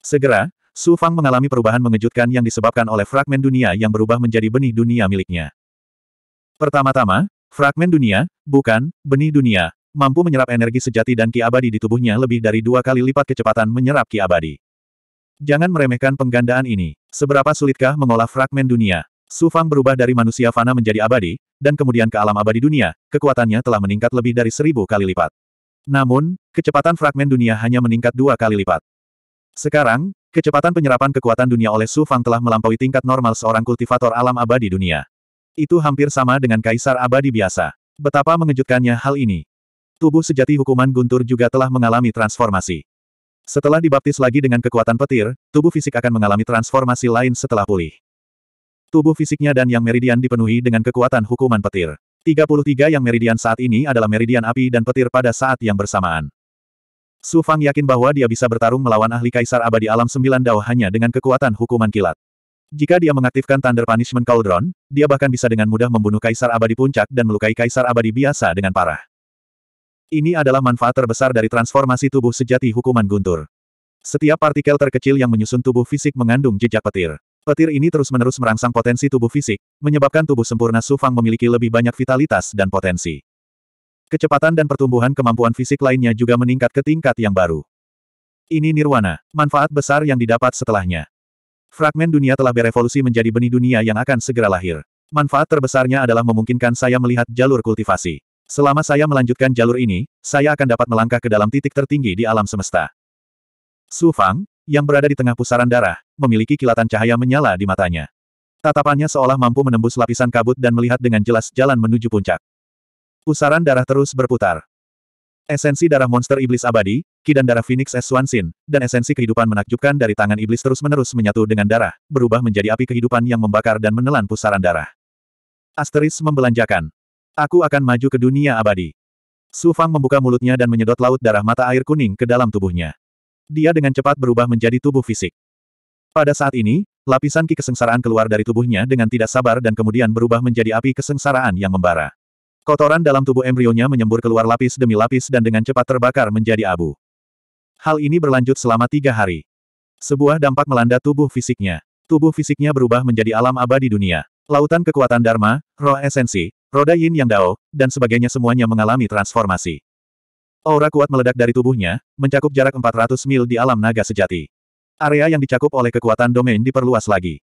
Segera, Su Fang mengalami perubahan mengejutkan yang disebabkan oleh fragmen dunia yang berubah menjadi benih dunia miliknya. Pertama-tama, fragmen dunia, bukan, benih dunia, mampu menyerap energi sejati dan ki abadi di tubuhnya lebih dari dua kali lipat kecepatan menyerap ki abadi. Jangan meremehkan penggandaan ini. Seberapa sulitkah mengolah fragmen dunia? Su Fang berubah dari manusia fana menjadi abadi, dan kemudian ke alam abadi dunia, kekuatannya telah meningkat lebih dari seribu kali lipat. Namun, kecepatan fragmen dunia hanya meningkat dua kali lipat. Sekarang, kecepatan penyerapan kekuatan dunia oleh Su Fang telah melampaui tingkat normal seorang kultivator alam abadi dunia. Itu hampir sama dengan kaisar abadi biasa. Betapa mengejutkannya hal ini. Tubuh sejati hukuman guntur juga telah mengalami transformasi. Setelah dibaptis lagi dengan kekuatan petir, tubuh fisik akan mengalami transformasi lain setelah pulih. Tubuh fisiknya dan yang meridian dipenuhi dengan kekuatan hukuman petir. 33 yang meridian saat ini adalah meridian api dan petir pada saat yang bersamaan. Su Fang yakin bahwa dia bisa bertarung melawan ahli kaisar abadi alam sembilan dao hanya dengan kekuatan hukuman kilat. Jika dia mengaktifkan Thunder Punishment Cauldron, dia bahkan bisa dengan mudah membunuh kaisar abadi puncak dan melukai kaisar abadi biasa dengan parah. Ini adalah manfaat terbesar dari transformasi tubuh sejati hukuman guntur. Setiap partikel terkecil yang menyusun tubuh fisik mengandung jejak petir. Petir ini terus-menerus merangsang potensi tubuh fisik, menyebabkan tubuh sempurna Sufang memiliki lebih banyak vitalitas dan potensi. Kecepatan dan pertumbuhan kemampuan fisik lainnya juga meningkat ke tingkat yang baru. Ini nirwana, manfaat besar yang didapat setelahnya. Fragmen dunia telah berevolusi menjadi benih dunia yang akan segera lahir. Manfaat terbesarnya adalah memungkinkan saya melihat jalur kultivasi. Selama saya melanjutkan jalur ini, saya akan dapat melangkah ke dalam titik tertinggi di alam semesta. Su Fang, yang berada di tengah pusaran darah, memiliki kilatan cahaya menyala di matanya. Tatapannya seolah mampu menembus lapisan kabut dan melihat dengan jelas jalan menuju puncak. Pusaran darah terus berputar. Esensi darah monster iblis abadi, ki darah Phoenix S. Swansin, dan esensi kehidupan menakjubkan dari tangan iblis terus-menerus menyatu dengan darah, berubah menjadi api kehidupan yang membakar dan menelan pusaran darah. Asteris membelanjakan. Aku akan maju ke dunia abadi. Su Fang membuka mulutnya dan menyedot laut darah mata air kuning ke dalam tubuhnya. Dia dengan cepat berubah menjadi tubuh fisik. Pada saat ini, lapisan ki kesengsaraan keluar dari tubuhnya dengan tidak sabar dan kemudian berubah menjadi api kesengsaraan yang membara. Kotoran dalam tubuh embrionya menyembur keluar lapis demi lapis dan dengan cepat terbakar menjadi abu. Hal ini berlanjut selama tiga hari. Sebuah dampak melanda tubuh fisiknya. Tubuh fisiknya berubah menjadi alam abadi dunia. Lautan kekuatan Dharma, roh esensi, Roda Yin Yang Dao, dan sebagainya semuanya mengalami transformasi. Aura kuat meledak dari tubuhnya, mencakup jarak 400 mil di alam naga sejati. Area yang dicakup oleh kekuatan domain diperluas lagi.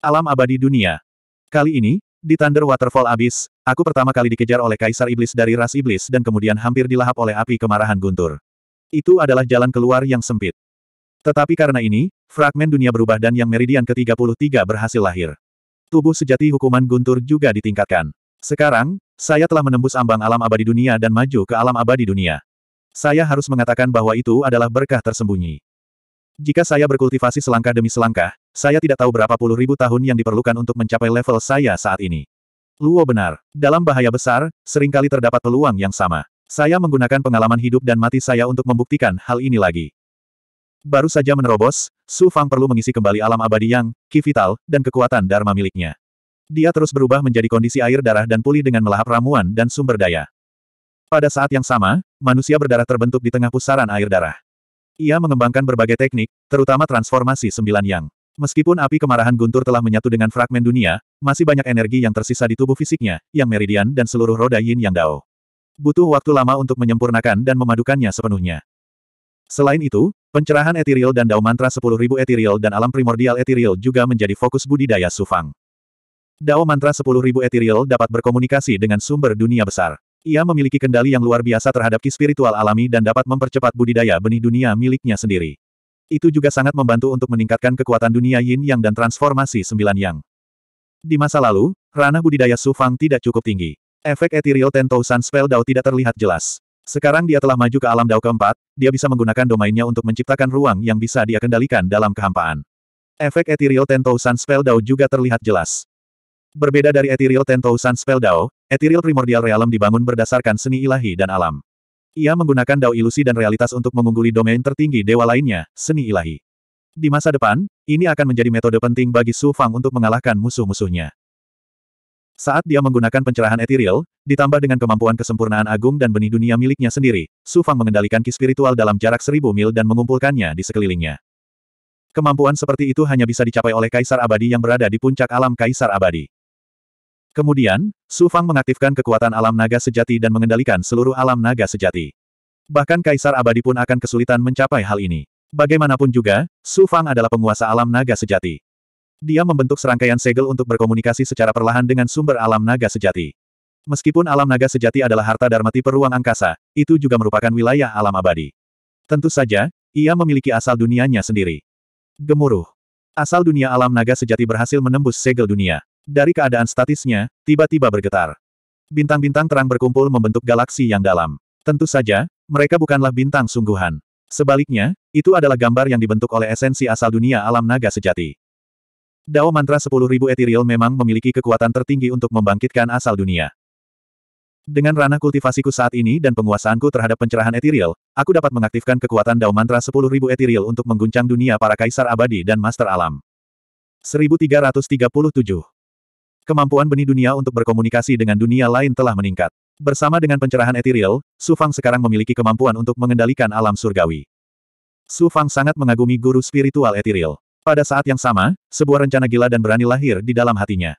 Alam abadi dunia. Kali ini, di Thunder Waterfall Abyss, aku pertama kali dikejar oleh Kaisar Iblis dari ras Iblis dan kemudian hampir dilahap oleh api kemarahan guntur. Itu adalah jalan keluar yang sempit. Tetapi karena ini, fragmen dunia berubah dan yang meridian ke-33 berhasil lahir. Tubuh sejati hukuman guntur juga ditingkatkan. Sekarang, saya telah menembus ambang alam abadi dunia dan maju ke alam abadi dunia. Saya harus mengatakan bahwa itu adalah berkah tersembunyi. Jika saya berkultivasi selangkah demi selangkah, saya tidak tahu berapa puluh ribu tahun yang diperlukan untuk mencapai level saya saat ini. Luo benar. Dalam bahaya besar, seringkali terdapat peluang yang sama. Saya menggunakan pengalaman hidup dan mati saya untuk membuktikan hal ini lagi. Baru saja menerobos, Su Fang perlu mengisi kembali alam abadi yang, ki dan kekuatan Dharma miliknya. Dia terus berubah menjadi kondisi air darah dan pulih dengan melahap ramuan dan sumber daya. Pada saat yang sama, manusia berdarah terbentuk di tengah pusaran air darah. Ia mengembangkan berbagai teknik, terutama transformasi sembilan yang. Meskipun api kemarahan guntur telah menyatu dengan fragmen dunia, masih banyak energi yang tersisa di tubuh fisiknya, yang meridian dan seluruh roda yin yang dao. Butuh waktu lama untuk menyempurnakan dan memadukannya sepenuhnya. Selain itu, pencerahan etiril dan dao mantra 10.000 etiril dan alam primordial etiril juga menjadi fokus budidaya Sufang. Dao Mantra 10.000 Ethereal dapat berkomunikasi dengan sumber dunia besar. Ia memiliki kendali yang luar biasa terhadap ki spiritual alami dan dapat mempercepat budidaya benih dunia miliknya sendiri. Itu juga sangat membantu untuk meningkatkan kekuatan dunia yin yang dan transformasi sembilan yang. Di masa lalu, ranah budidaya Su Fang tidak cukup tinggi. Efek Ethereal Ten Thousand Spell Dao tidak terlihat jelas. Sekarang dia telah maju ke alam Dao keempat, dia bisa menggunakan domainnya untuk menciptakan ruang yang bisa dia kendalikan dalam kehampaan. Efek Ethereal Ten Thousand Spell Dao juga terlihat jelas. Berbeda dari Ethereal Tentousan Spell Dao, Ethereal Primordial Realm dibangun berdasarkan seni ilahi dan alam. Ia menggunakan dao ilusi dan realitas untuk mengungguli domain tertinggi dewa lainnya, seni ilahi. Di masa depan, ini akan menjadi metode penting bagi Su Fang untuk mengalahkan musuh-musuhnya. Saat dia menggunakan pencerahan Ethereal, ditambah dengan kemampuan kesempurnaan agung dan benih dunia miliknya sendiri, Su Fang mengendalikan ki spiritual dalam jarak seribu mil dan mengumpulkannya di sekelilingnya. Kemampuan seperti itu hanya bisa dicapai oleh Kaisar Abadi yang berada di puncak alam Kaisar Abadi. Kemudian, Su Fang mengaktifkan kekuatan alam naga sejati dan mengendalikan seluruh alam naga sejati. Bahkan Kaisar Abadi pun akan kesulitan mencapai hal ini. Bagaimanapun juga, Su Fang adalah penguasa alam naga sejati. Dia membentuk serangkaian segel untuk berkomunikasi secara perlahan dengan sumber alam naga sejati. Meskipun alam naga sejati adalah harta darmati peruang angkasa, itu juga merupakan wilayah alam abadi. Tentu saja, ia memiliki asal dunianya sendiri. Gemuruh. Asal dunia alam naga sejati berhasil menembus segel dunia. Dari keadaan statisnya, tiba-tiba bergetar. Bintang-bintang terang berkumpul membentuk galaksi yang dalam. Tentu saja, mereka bukanlah bintang sungguhan. Sebaliknya, itu adalah gambar yang dibentuk oleh esensi asal dunia alam naga sejati. Dao Mantra 10.000 Ethereal memang memiliki kekuatan tertinggi untuk membangkitkan asal dunia. Dengan ranah kultivasiku saat ini dan penguasaanku terhadap pencerahan Ethereal, aku dapat mengaktifkan kekuatan Dao Mantra 10.000 Ethereal untuk mengguncang dunia para kaisar abadi dan master alam. 1337 Kemampuan benih dunia untuk berkomunikasi dengan dunia lain telah meningkat. Bersama dengan pencerahan etiril, Su Fang sekarang memiliki kemampuan untuk mengendalikan alam surgawi. Su Fang sangat mengagumi guru spiritual etiril. Pada saat yang sama, sebuah rencana gila dan berani lahir di dalam hatinya.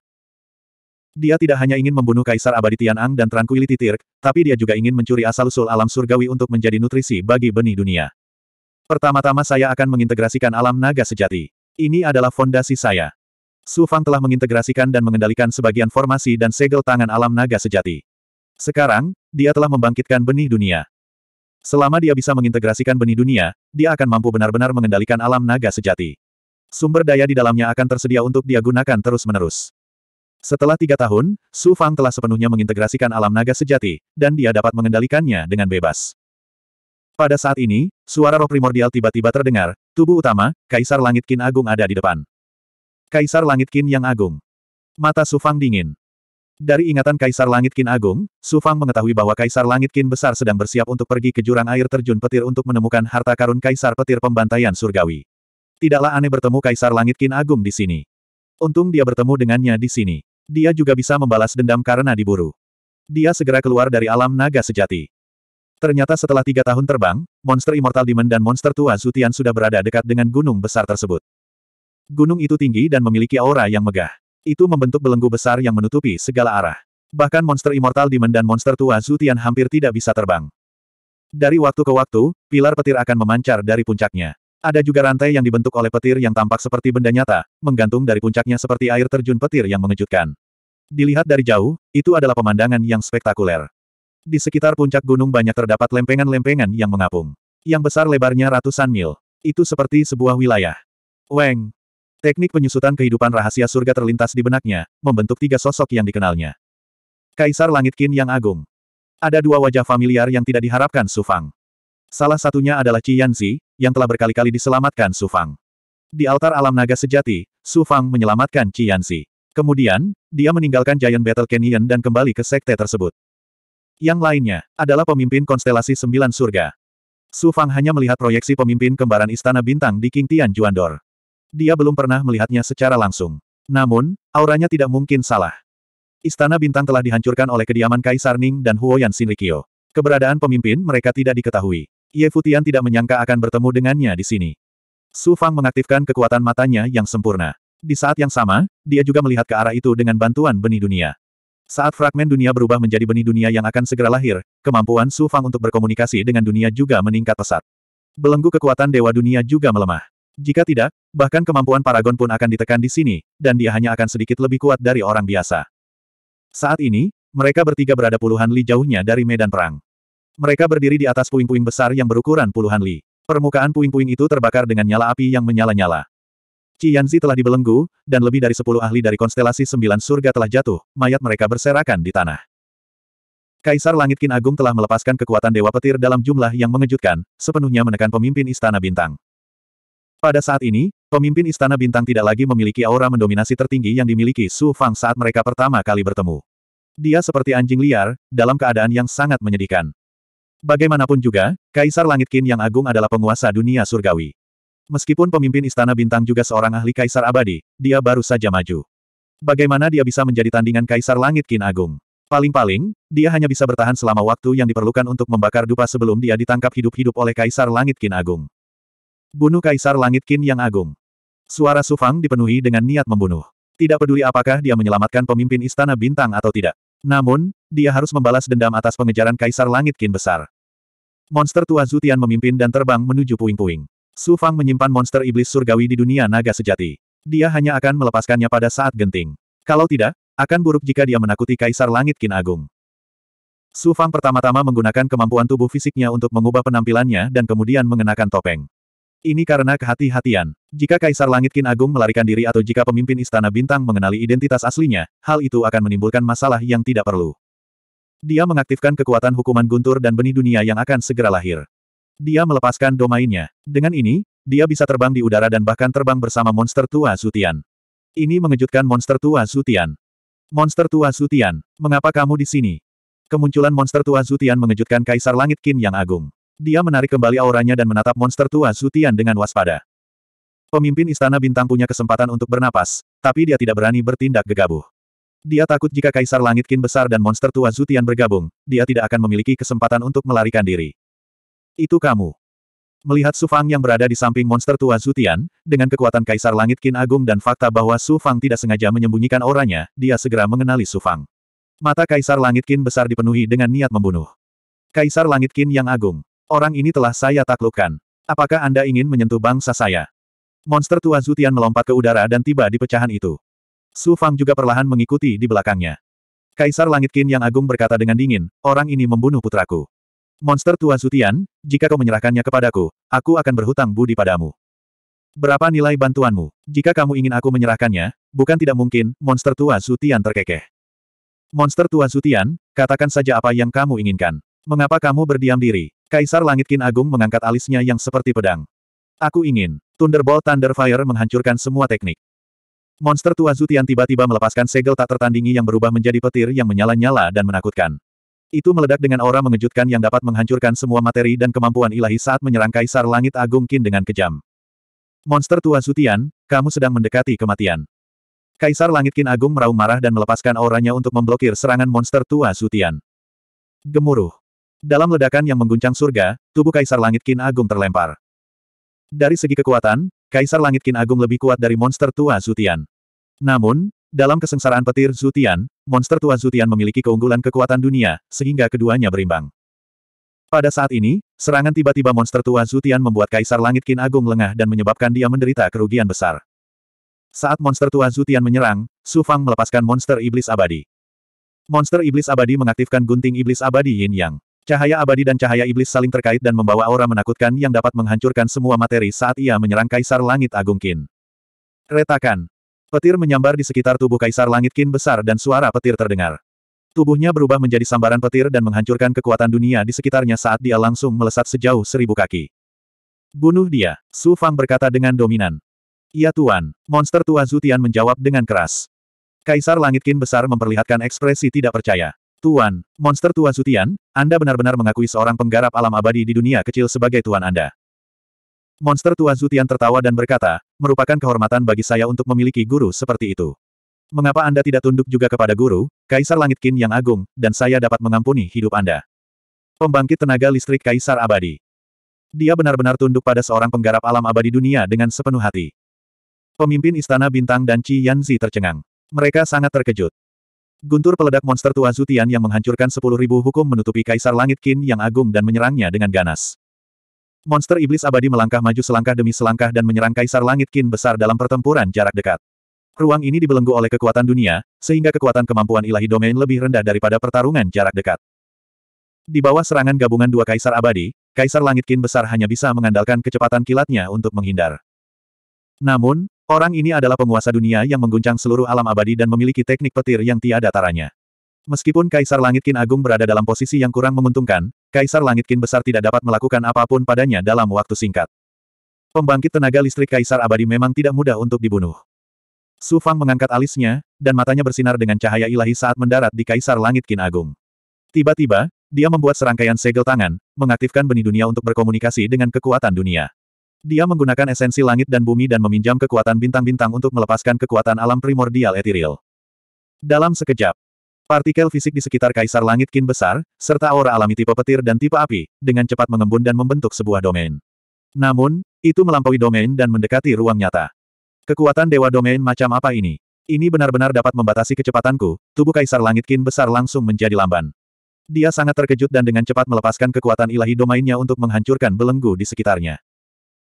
Dia tidak hanya ingin membunuh Kaisar Abadi Tianang dan Tranquility Tirk, tapi dia juga ingin mencuri asal-usul alam surgawi untuk menjadi nutrisi bagi benih dunia. Pertama-tama saya akan mengintegrasikan alam naga sejati. Ini adalah fondasi saya. Su Fang telah mengintegrasikan dan mengendalikan sebagian formasi dan segel tangan alam naga sejati. Sekarang, dia telah membangkitkan benih dunia. Selama dia bisa mengintegrasikan benih dunia, dia akan mampu benar-benar mengendalikan alam naga sejati. Sumber daya di dalamnya akan tersedia untuk dia gunakan terus-menerus. Setelah tiga tahun, Su Fang telah sepenuhnya mengintegrasikan alam naga sejati, dan dia dapat mengendalikannya dengan bebas. Pada saat ini, suara roh primordial tiba-tiba terdengar, tubuh utama, Kaisar Langit Kin Agung ada di depan. Kaisar Langit Kin yang agung. Mata Sufang dingin. Dari ingatan Kaisar Langit Kin Agung, Sufang mengetahui bahwa Kaisar Langit Kin Besar sedang bersiap untuk pergi ke jurang air terjun petir untuk menemukan harta karun Kaisar Petir Pembantaian Surgawi. Tidaklah aneh bertemu Kaisar Langit Kin Agung di sini. Untung dia bertemu dengannya di sini. Dia juga bisa membalas dendam karena diburu. Dia segera keluar dari alam naga sejati. Ternyata setelah tiga tahun terbang, monster Immortal Demon dan monster tua Zutian sudah berada dekat dengan gunung besar tersebut. Gunung itu tinggi dan memiliki aura yang megah. Itu membentuk belenggu besar yang menutupi segala arah. Bahkan monster immortal demon dan monster tua Zutian hampir tidak bisa terbang. Dari waktu ke waktu, pilar petir akan memancar dari puncaknya. Ada juga rantai yang dibentuk oleh petir yang tampak seperti benda nyata, menggantung dari puncaknya seperti air terjun petir yang mengejutkan. Dilihat dari jauh, itu adalah pemandangan yang spektakuler. Di sekitar puncak gunung banyak terdapat lempengan-lempengan yang mengapung. Yang besar lebarnya ratusan mil. Itu seperti sebuah wilayah. Weng, Teknik penyusutan kehidupan rahasia surga terlintas di benaknya, membentuk tiga sosok yang dikenalnya. Kaisar Langit Qin yang agung. Ada dua wajah familiar yang tidak diharapkan Su Fang. Salah satunya adalah Qi Yanzi, yang telah berkali-kali diselamatkan Su Fang. Di altar alam naga sejati, Su Fang menyelamatkan Qi Yanzi. Kemudian, dia meninggalkan Giant Battle Canyon dan kembali ke sekte tersebut. Yang lainnya, adalah pemimpin konstelasi Sembilan Surga. Su Fang hanya melihat proyeksi pemimpin kembaran Istana Bintang di King Tian Juandor. Dia belum pernah melihatnya secara langsung. Namun, auranya tidak mungkin salah. Istana Bintang telah dihancurkan oleh kediaman Kaisar Ning dan Huo Huoyan Shinrikyo. Keberadaan pemimpin mereka tidak diketahui. Ye Futian tidak menyangka akan bertemu dengannya di sini. Su Fang mengaktifkan kekuatan matanya yang sempurna. Di saat yang sama, dia juga melihat ke arah itu dengan bantuan benih dunia. Saat fragmen dunia berubah menjadi benih dunia yang akan segera lahir, kemampuan Su Fang untuk berkomunikasi dengan dunia juga meningkat pesat. Belenggu kekuatan Dewa Dunia juga melemah. Jika tidak, bahkan kemampuan Paragon pun akan ditekan di sini, dan dia hanya akan sedikit lebih kuat dari orang biasa. Saat ini, mereka bertiga berada puluhan li jauhnya dari medan perang. Mereka berdiri di atas puing-puing besar yang berukuran puluhan li. Permukaan puing-puing itu terbakar dengan nyala api yang menyala-nyala. Qianzi telah dibelenggu, dan lebih dari sepuluh ahli dari konstelasi sembilan surga telah jatuh, mayat mereka berserakan di tanah. Kaisar Langit Kin Agung telah melepaskan kekuatan Dewa Petir dalam jumlah yang mengejutkan, sepenuhnya menekan pemimpin Istana Bintang. Pada saat ini, pemimpin Istana Bintang tidak lagi memiliki aura mendominasi tertinggi yang dimiliki Su Fang saat mereka pertama kali bertemu. Dia seperti anjing liar, dalam keadaan yang sangat menyedihkan. Bagaimanapun juga, Kaisar Langit Qin yang agung adalah penguasa dunia surgawi. Meskipun pemimpin Istana Bintang juga seorang ahli Kaisar Abadi, dia baru saja maju. Bagaimana dia bisa menjadi tandingan Kaisar Langit Qin Agung? Paling-paling, dia hanya bisa bertahan selama waktu yang diperlukan untuk membakar dupa sebelum dia ditangkap hidup-hidup oleh Kaisar Langit Qin Agung. Bunuh Kaisar Langit Qin yang agung. Suara Sufang dipenuhi dengan niat membunuh. Tidak peduli apakah dia menyelamatkan pemimpin Istana Bintang atau tidak. Namun, dia harus membalas dendam atas pengejaran Kaisar Langit Qin besar. Monster tua Zutian memimpin dan terbang menuju puing-puing. Su Fang menyimpan monster iblis surgawi di dunia naga sejati. Dia hanya akan melepaskannya pada saat genting. Kalau tidak, akan buruk jika dia menakuti Kaisar Langit Qin Agung. Su Fang pertama-tama menggunakan kemampuan tubuh fisiknya untuk mengubah penampilannya dan kemudian mengenakan topeng. Ini karena kehati-hatian. Jika Kaisar Langit Kin Agung melarikan diri atau jika pemimpin Istana Bintang mengenali identitas aslinya, hal itu akan menimbulkan masalah yang tidak perlu. Dia mengaktifkan kekuatan hukuman guntur dan benih dunia yang akan segera lahir. Dia melepaskan domainnya. Dengan ini, dia bisa terbang di udara dan bahkan terbang bersama monster tua Sutian. Ini mengejutkan monster tua Sutian. Monster tua Sutian, mengapa kamu di sini? Kemunculan monster tua Sutian mengejutkan Kaisar Langit Kin yang agung. Dia menarik kembali auranya dan menatap monster tua Zutian dengan waspada. Pemimpin Istana Bintang punya kesempatan untuk bernapas, tapi dia tidak berani bertindak gegabah. Dia takut jika Kaisar Langit Kin besar dan monster tua Zutian bergabung, dia tidak akan memiliki kesempatan untuk melarikan diri. Itu kamu. Melihat Su Fang yang berada di samping monster tua Zutian, dengan kekuatan Kaisar Langit Kin Agung dan fakta bahwa Su Fang tidak sengaja menyembunyikan auranya, dia segera mengenali Su Fang. Mata Kaisar Langit Kin besar dipenuhi dengan niat membunuh. Kaisar Langit Kin yang agung. Orang ini telah saya taklukkan. Apakah Anda ingin menyentuh bangsa saya? Monster tua Zutian melompat ke udara dan tiba di pecahan itu. Su Fang juga perlahan mengikuti di belakangnya. Kaisar Langit Qin yang agung berkata dengan dingin, orang ini membunuh putraku. Monster tua Zutian, jika kau menyerahkannya kepadaku, aku akan berhutang budi padamu. Berapa nilai bantuanmu? Jika kamu ingin aku menyerahkannya, bukan tidak mungkin, monster tua Zutian terkekeh. Monster tua Zutian, katakan saja apa yang kamu inginkan. Mengapa kamu berdiam diri? Kaisar Langit Kin Agung mengangkat alisnya yang seperti pedang. Aku ingin. Thunderbolt Thunderfire menghancurkan semua teknik. Monster tua Zutian tiba-tiba melepaskan segel tak tertandingi yang berubah menjadi petir yang menyala-nyala dan menakutkan. Itu meledak dengan aura mengejutkan yang dapat menghancurkan semua materi dan kemampuan ilahi saat menyerang Kaisar Langit Agung Kin dengan kejam. Monster tua Zutian, kamu sedang mendekati kematian. Kaisar Langit Kin Agung meraung marah dan melepaskan auranya untuk memblokir serangan monster tua Zutian. Gemuruh. Dalam ledakan yang mengguncang surga, tubuh Kaisar Langit Kin Agung terlempar. Dari segi kekuatan, Kaisar Langit Kin Agung lebih kuat dari monster tua Zutian. Namun, dalam kesengsaraan petir Zutian, monster tua Zutian memiliki keunggulan kekuatan dunia, sehingga keduanya berimbang. Pada saat ini, serangan tiba-tiba monster tua Zutian membuat Kaisar Langit Kin Agung lengah dan menyebabkan dia menderita kerugian besar. Saat monster tua Zutian menyerang, Su Fang melepaskan monster iblis abadi. Monster iblis abadi mengaktifkan gunting iblis abadi Yin Yang. Cahaya abadi dan cahaya iblis saling terkait dan membawa aura menakutkan yang dapat menghancurkan semua materi saat ia menyerang Kaisar Langit Agung Qin. Retakan. Petir menyambar di sekitar tubuh Kaisar Langit Qin besar dan suara petir terdengar. Tubuhnya berubah menjadi sambaran petir dan menghancurkan kekuatan dunia di sekitarnya saat dia langsung melesat sejauh seribu kaki. Bunuh dia, Su Fang berkata dengan dominan. Iya tuan, monster tua Zutian menjawab dengan keras. Kaisar Langit Qin besar memperlihatkan ekspresi tidak percaya. Tuan, monster Tuan Sutian, Anda benar-benar mengakui seorang penggarap alam abadi di dunia kecil sebagai Tuan Anda. Monster Tuan Sutian tertawa dan berkata, merupakan kehormatan bagi saya untuk memiliki guru seperti itu. Mengapa Anda tidak tunduk juga kepada guru, Kaisar Langit Qin yang agung, dan saya dapat mengampuni hidup Anda. Pembangkit tenaga listrik Kaisar Abadi. Dia benar-benar tunduk pada seorang penggarap alam abadi dunia dengan sepenuh hati. Pemimpin Istana Bintang dan Qi Yanzi tercengang. Mereka sangat terkejut. Guntur peledak monster tua Zutian yang menghancurkan sepuluh ribu hukum menutupi Kaisar Langit Qin yang agung dan menyerangnya dengan ganas. Monster iblis abadi melangkah maju selangkah demi selangkah dan menyerang Kaisar Langit Qin besar dalam pertempuran jarak dekat. Ruang ini dibelenggu oleh kekuatan dunia, sehingga kekuatan kemampuan ilahi domain lebih rendah daripada pertarungan jarak dekat. Di bawah serangan gabungan dua Kaisar abadi, Kaisar Langit Qin besar hanya bisa mengandalkan kecepatan kilatnya untuk menghindar. Namun, Orang ini adalah penguasa dunia yang mengguncang seluruh alam abadi dan memiliki teknik petir yang tiada taranya. Meskipun Kaisar Langit Kin Agung berada dalam posisi yang kurang menguntungkan, Kaisar Langit Kin Besar tidak dapat melakukan apapun padanya dalam waktu singkat. Pembangkit tenaga listrik Kaisar Abadi memang tidak mudah untuk dibunuh. Su Fang mengangkat alisnya, dan matanya bersinar dengan cahaya ilahi saat mendarat di Kaisar Langit Kin Agung. Tiba-tiba, dia membuat serangkaian segel tangan, mengaktifkan benih dunia untuk berkomunikasi dengan kekuatan dunia. Dia menggunakan esensi langit dan bumi dan meminjam kekuatan bintang-bintang untuk melepaskan kekuatan alam primordial etiril. Dalam sekejap, partikel fisik di sekitar kaisar langit kin besar, serta aura alami tipe petir dan tipe api, dengan cepat mengembun dan membentuk sebuah domain. Namun, itu melampaui domain dan mendekati ruang nyata. Kekuatan dewa domain macam apa ini? Ini benar-benar dapat membatasi kecepatanku, tubuh kaisar langit kin besar langsung menjadi lamban. Dia sangat terkejut dan dengan cepat melepaskan kekuatan ilahi domainnya untuk menghancurkan belenggu di sekitarnya.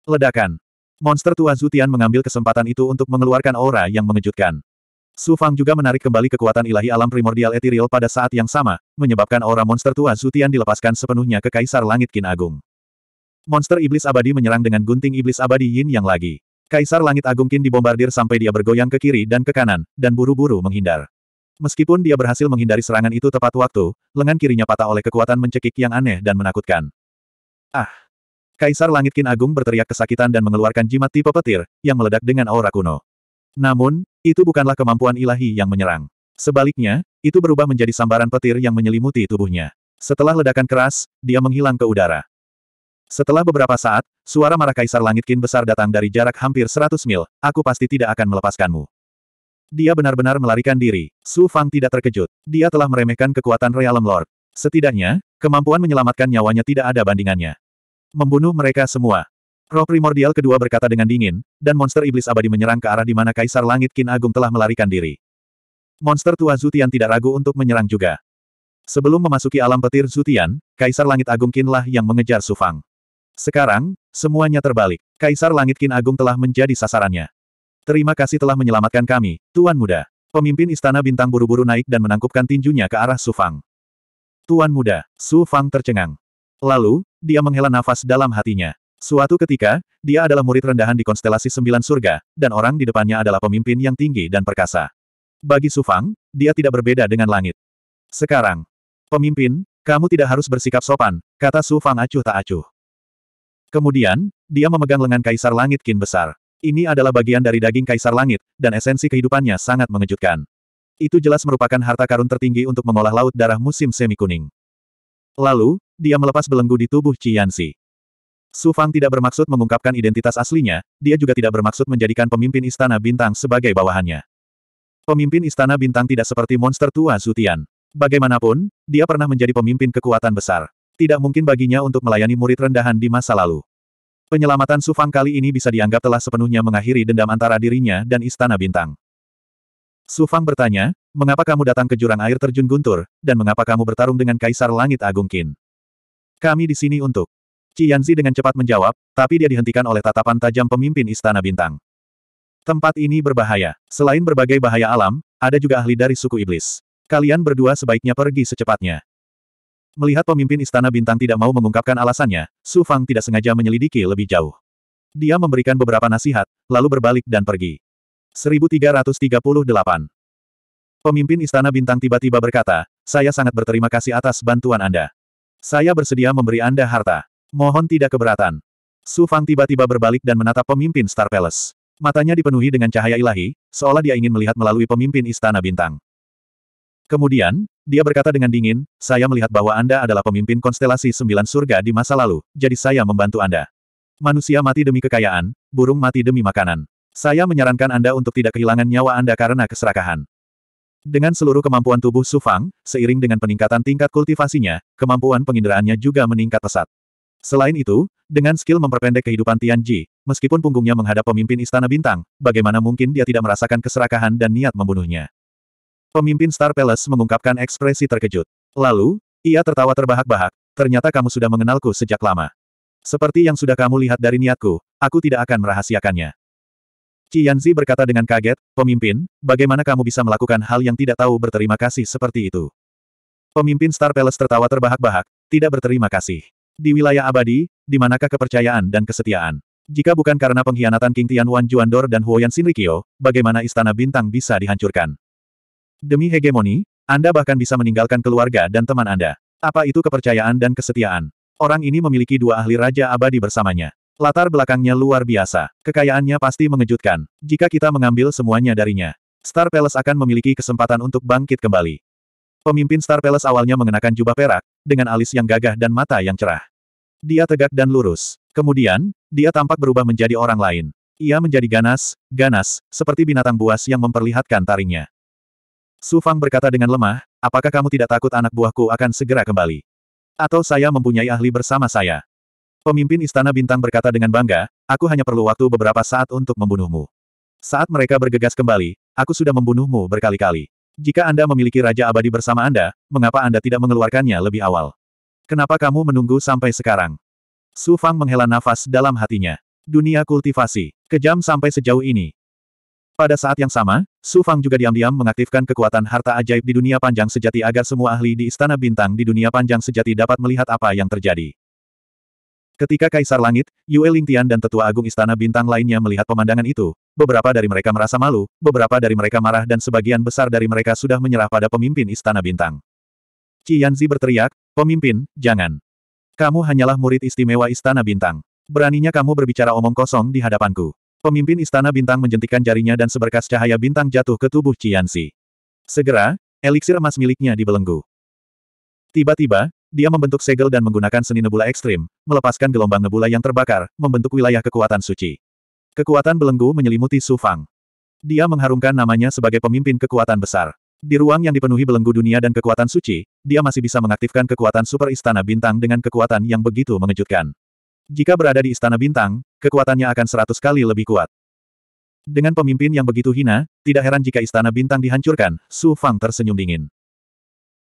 Ledakan. Monster tua Zutian mengambil kesempatan itu untuk mengeluarkan aura yang mengejutkan. Su Fang juga menarik kembali kekuatan ilahi alam primordial etiril pada saat yang sama, menyebabkan aura monster tua Zutian dilepaskan sepenuhnya ke Kaisar Langit Kin Agung. Monster iblis abadi menyerang dengan gunting iblis abadi Yin yang lagi. Kaisar Langit Agung Kin dibombardir sampai dia bergoyang ke kiri dan ke kanan, dan buru-buru menghindar. Meskipun dia berhasil menghindari serangan itu tepat waktu, lengan kirinya patah oleh kekuatan mencekik yang aneh dan menakutkan. Ah! Kaisar Langit Kin Agung berteriak kesakitan dan mengeluarkan jimat tipe petir, yang meledak dengan aura kuno. Namun, itu bukanlah kemampuan ilahi yang menyerang. Sebaliknya, itu berubah menjadi sambaran petir yang menyelimuti tubuhnya. Setelah ledakan keras, dia menghilang ke udara. Setelah beberapa saat, suara marah Kaisar Langit Kin besar datang dari jarak hampir 100 mil, aku pasti tidak akan melepaskanmu. Dia benar-benar melarikan diri. Su Fang tidak terkejut. Dia telah meremehkan kekuatan Realm Lord. Setidaknya, kemampuan menyelamatkan nyawanya tidak ada bandingannya. Membunuh mereka semua. Roh primordial kedua berkata dengan dingin, dan monster iblis abadi menyerang ke arah di mana Kaisar Langit Kin Agung telah melarikan diri. Monster tua Zutian tidak ragu untuk menyerang juga. Sebelum memasuki alam petir Zutian, Kaisar Langit Agung Kinlah yang mengejar Sufang. Sekarang, semuanya terbalik. Kaisar Langit Kin Agung telah menjadi sasarannya. Terima kasih telah menyelamatkan kami, Tuan Muda. Pemimpin Istana Bintang buru-buru naik dan menangkupkan tinjunya ke arah Sufang. Tuan Muda, Sufang tercengang. Lalu, dia menghela nafas dalam hatinya. Suatu ketika, dia adalah murid rendahan di konstelasi sembilan surga, dan orang di depannya adalah pemimpin yang tinggi dan perkasa. Bagi Sufang, dia tidak berbeda dengan langit. Sekarang, pemimpin, kamu tidak harus bersikap sopan, kata Sufang acuh tak acuh. Kemudian, dia memegang lengan Kaisar Langit Kin Besar. Ini adalah bagian dari daging Kaisar Langit, dan esensi kehidupannya sangat mengejutkan. Itu jelas merupakan harta karun tertinggi untuk mengolah laut darah musim semi kuning. Lalu, dia melepas belenggu di tubuh Qianxi. Su Fang tidak bermaksud mengungkapkan identitas aslinya, dia juga tidak bermaksud menjadikan pemimpin Istana Bintang sebagai bawahannya. Pemimpin Istana Bintang tidak seperti monster tua Zutian. Bagaimanapun, dia pernah menjadi pemimpin kekuatan besar. Tidak mungkin baginya untuk melayani murid rendahan di masa lalu. Penyelamatan Su Fang kali ini bisa dianggap telah sepenuhnya mengakhiri dendam antara dirinya dan Istana Bintang. Su Fang bertanya, mengapa kamu datang ke jurang air terjun Guntur, dan mengapa kamu bertarung dengan Kaisar Langit Agung Qin? Kami di sini untuk. Cianzi dengan cepat menjawab, tapi dia dihentikan oleh tatapan tajam pemimpin Istana Bintang. Tempat ini berbahaya. Selain berbagai bahaya alam, ada juga ahli dari suku iblis. Kalian berdua sebaiknya pergi secepatnya. Melihat pemimpin Istana Bintang tidak mau mengungkapkan alasannya, Su Fang tidak sengaja menyelidiki lebih jauh. Dia memberikan beberapa nasihat, lalu berbalik dan pergi. 1338 Pemimpin Istana Bintang tiba-tiba berkata, saya sangat berterima kasih atas bantuan Anda. Saya bersedia memberi Anda harta. Mohon tidak keberatan. Su Fang tiba-tiba berbalik dan menatap pemimpin Star Palace. Matanya dipenuhi dengan cahaya ilahi, seolah dia ingin melihat melalui pemimpin Istana Bintang. Kemudian, dia berkata dengan dingin, saya melihat bahwa Anda adalah pemimpin konstelasi sembilan surga di masa lalu, jadi saya membantu Anda. Manusia mati demi kekayaan, burung mati demi makanan. Saya menyarankan Anda untuk tidak kehilangan nyawa Anda karena keserakahan. Dengan seluruh kemampuan tubuh Su Fang, seiring dengan peningkatan tingkat kultivasinya, kemampuan penginderaannya juga meningkat pesat. Selain itu, dengan skill memperpendek kehidupan Tian Ji, meskipun punggungnya menghadap pemimpin Istana Bintang, bagaimana mungkin dia tidak merasakan keserakahan dan niat membunuhnya. Pemimpin Star Palace mengungkapkan ekspresi terkejut. Lalu, ia tertawa terbahak-bahak, ternyata kamu sudah mengenalku sejak lama. Seperti yang sudah kamu lihat dari niatku, aku tidak akan merahasiakannya. Qianzi berkata dengan kaget, pemimpin, bagaimana kamu bisa melakukan hal yang tidak tahu berterima kasih seperti itu? Pemimpin Star Palace tertawa terbahak-bahak, tidak berterima kasih. Di wilayah abadi, di manakah kepercayaan dan kesetiaan? Jika bukan karena pengkhianatan King Tianwan Juandor dan Huoyan Shinrikyo, bagaimana istana bintang bisa dihancurkan? Demi hegemoni, Anda bahkan bisa meninggalkan keluarga dan teman Anda. Apa itu kepercayaan dan kesetiaan? Orang ini memiliki dua ahli raja abadi bersamanya. Latar belakangnya luar biasa. Kekayaannya pasti mengejutkan. Jika kita mengambil semuanya darinya, Star Palace akan memiliki kesempatan untuk bangkit kembali. Pemimpin Star Palace awalnya mengenakan jubah perak, dengan alis yang gagah dan mata yang cerah. Dia tegak dan lurus. Kemudian, dia tampak berubah menjadi orang lain. Ia menjadi ganas, ganas, seperti binatang buas yang memperlihatkan taringnya. Su Fang berkata dengan lemah, apakah kamu tidak takut anak buahku akan segera kembali? Atau saya mempunyai ahli bersama saya? Pemimpin Istana Bintang berkata dengan bangga, aku hanya perlu waktu beberapa saat untuk membunuhmu. Saat mereka bergegas kembali, aku sudah membunuhmu berkali-kali. Jika Anda memiliki Raja Abadi bersama Anda, mengapa Anda tidak mengeluarkannya lebih awal? Kenapa kamu menunggu sampai sekarang? Su Fang menghela nafas dalam hatinya. Dunia kultivasi. Kejam sampai sejauh ini. Pada saat yang sama, Su Fang juga diam-diam mengaktifkan kekuatan harta ajaib di dunia panjang sejati agar semua ahli di Istana Bintang di dunia panjang sejati dapat melihat apa yang terjadi. Ketika Kaisar Langit, Yue Lingtian dan Tetua Agung Istana Bintang lainnya melihat pemandangan itu, beberapa dari mereka merasa malu, beberapa dari mereka marah dan sebagian besar dari mereka sudah menyerah pada pemimpin Istana Bintang. Qi berteriak, Pemimpin, jangan. Kamu hanyalah murid istimewa Istana Bintang. Beraninya kamu berbicara omong kosong di hadapanku. Pemimpin Istana Bintang menjentikan jarinya dan seberkas cahaya bintang jatuh ke tubuh Qi Segera, eliksir emas miliknya dibelenggu. Tiba-tiba, dia membentuk segel dan menggunakan seni nebula ekstrim, melepaskan gelombang nebula yang terbakar, membentuk wilayah kekuatan suci. Kekuatan belenggu menyelimuti Su Fang. Dia mengharumkan namanya sebagai pemimpin kekuatan besar. Di ruang yang dipenuhi belenggu dunia dan kekuatan suci, dia masih bisa mengaktifkan kekuatan super istana bintang dengan kekuatan yang begitu mengejutkan. Jika berada di istana bintang, kekuatannya akan seratus kali lebih kuat. Dengan pemimpin yang begitu hina, tidak heran jika istana bintang dihancurkan, Su Fang tersenyum dingin.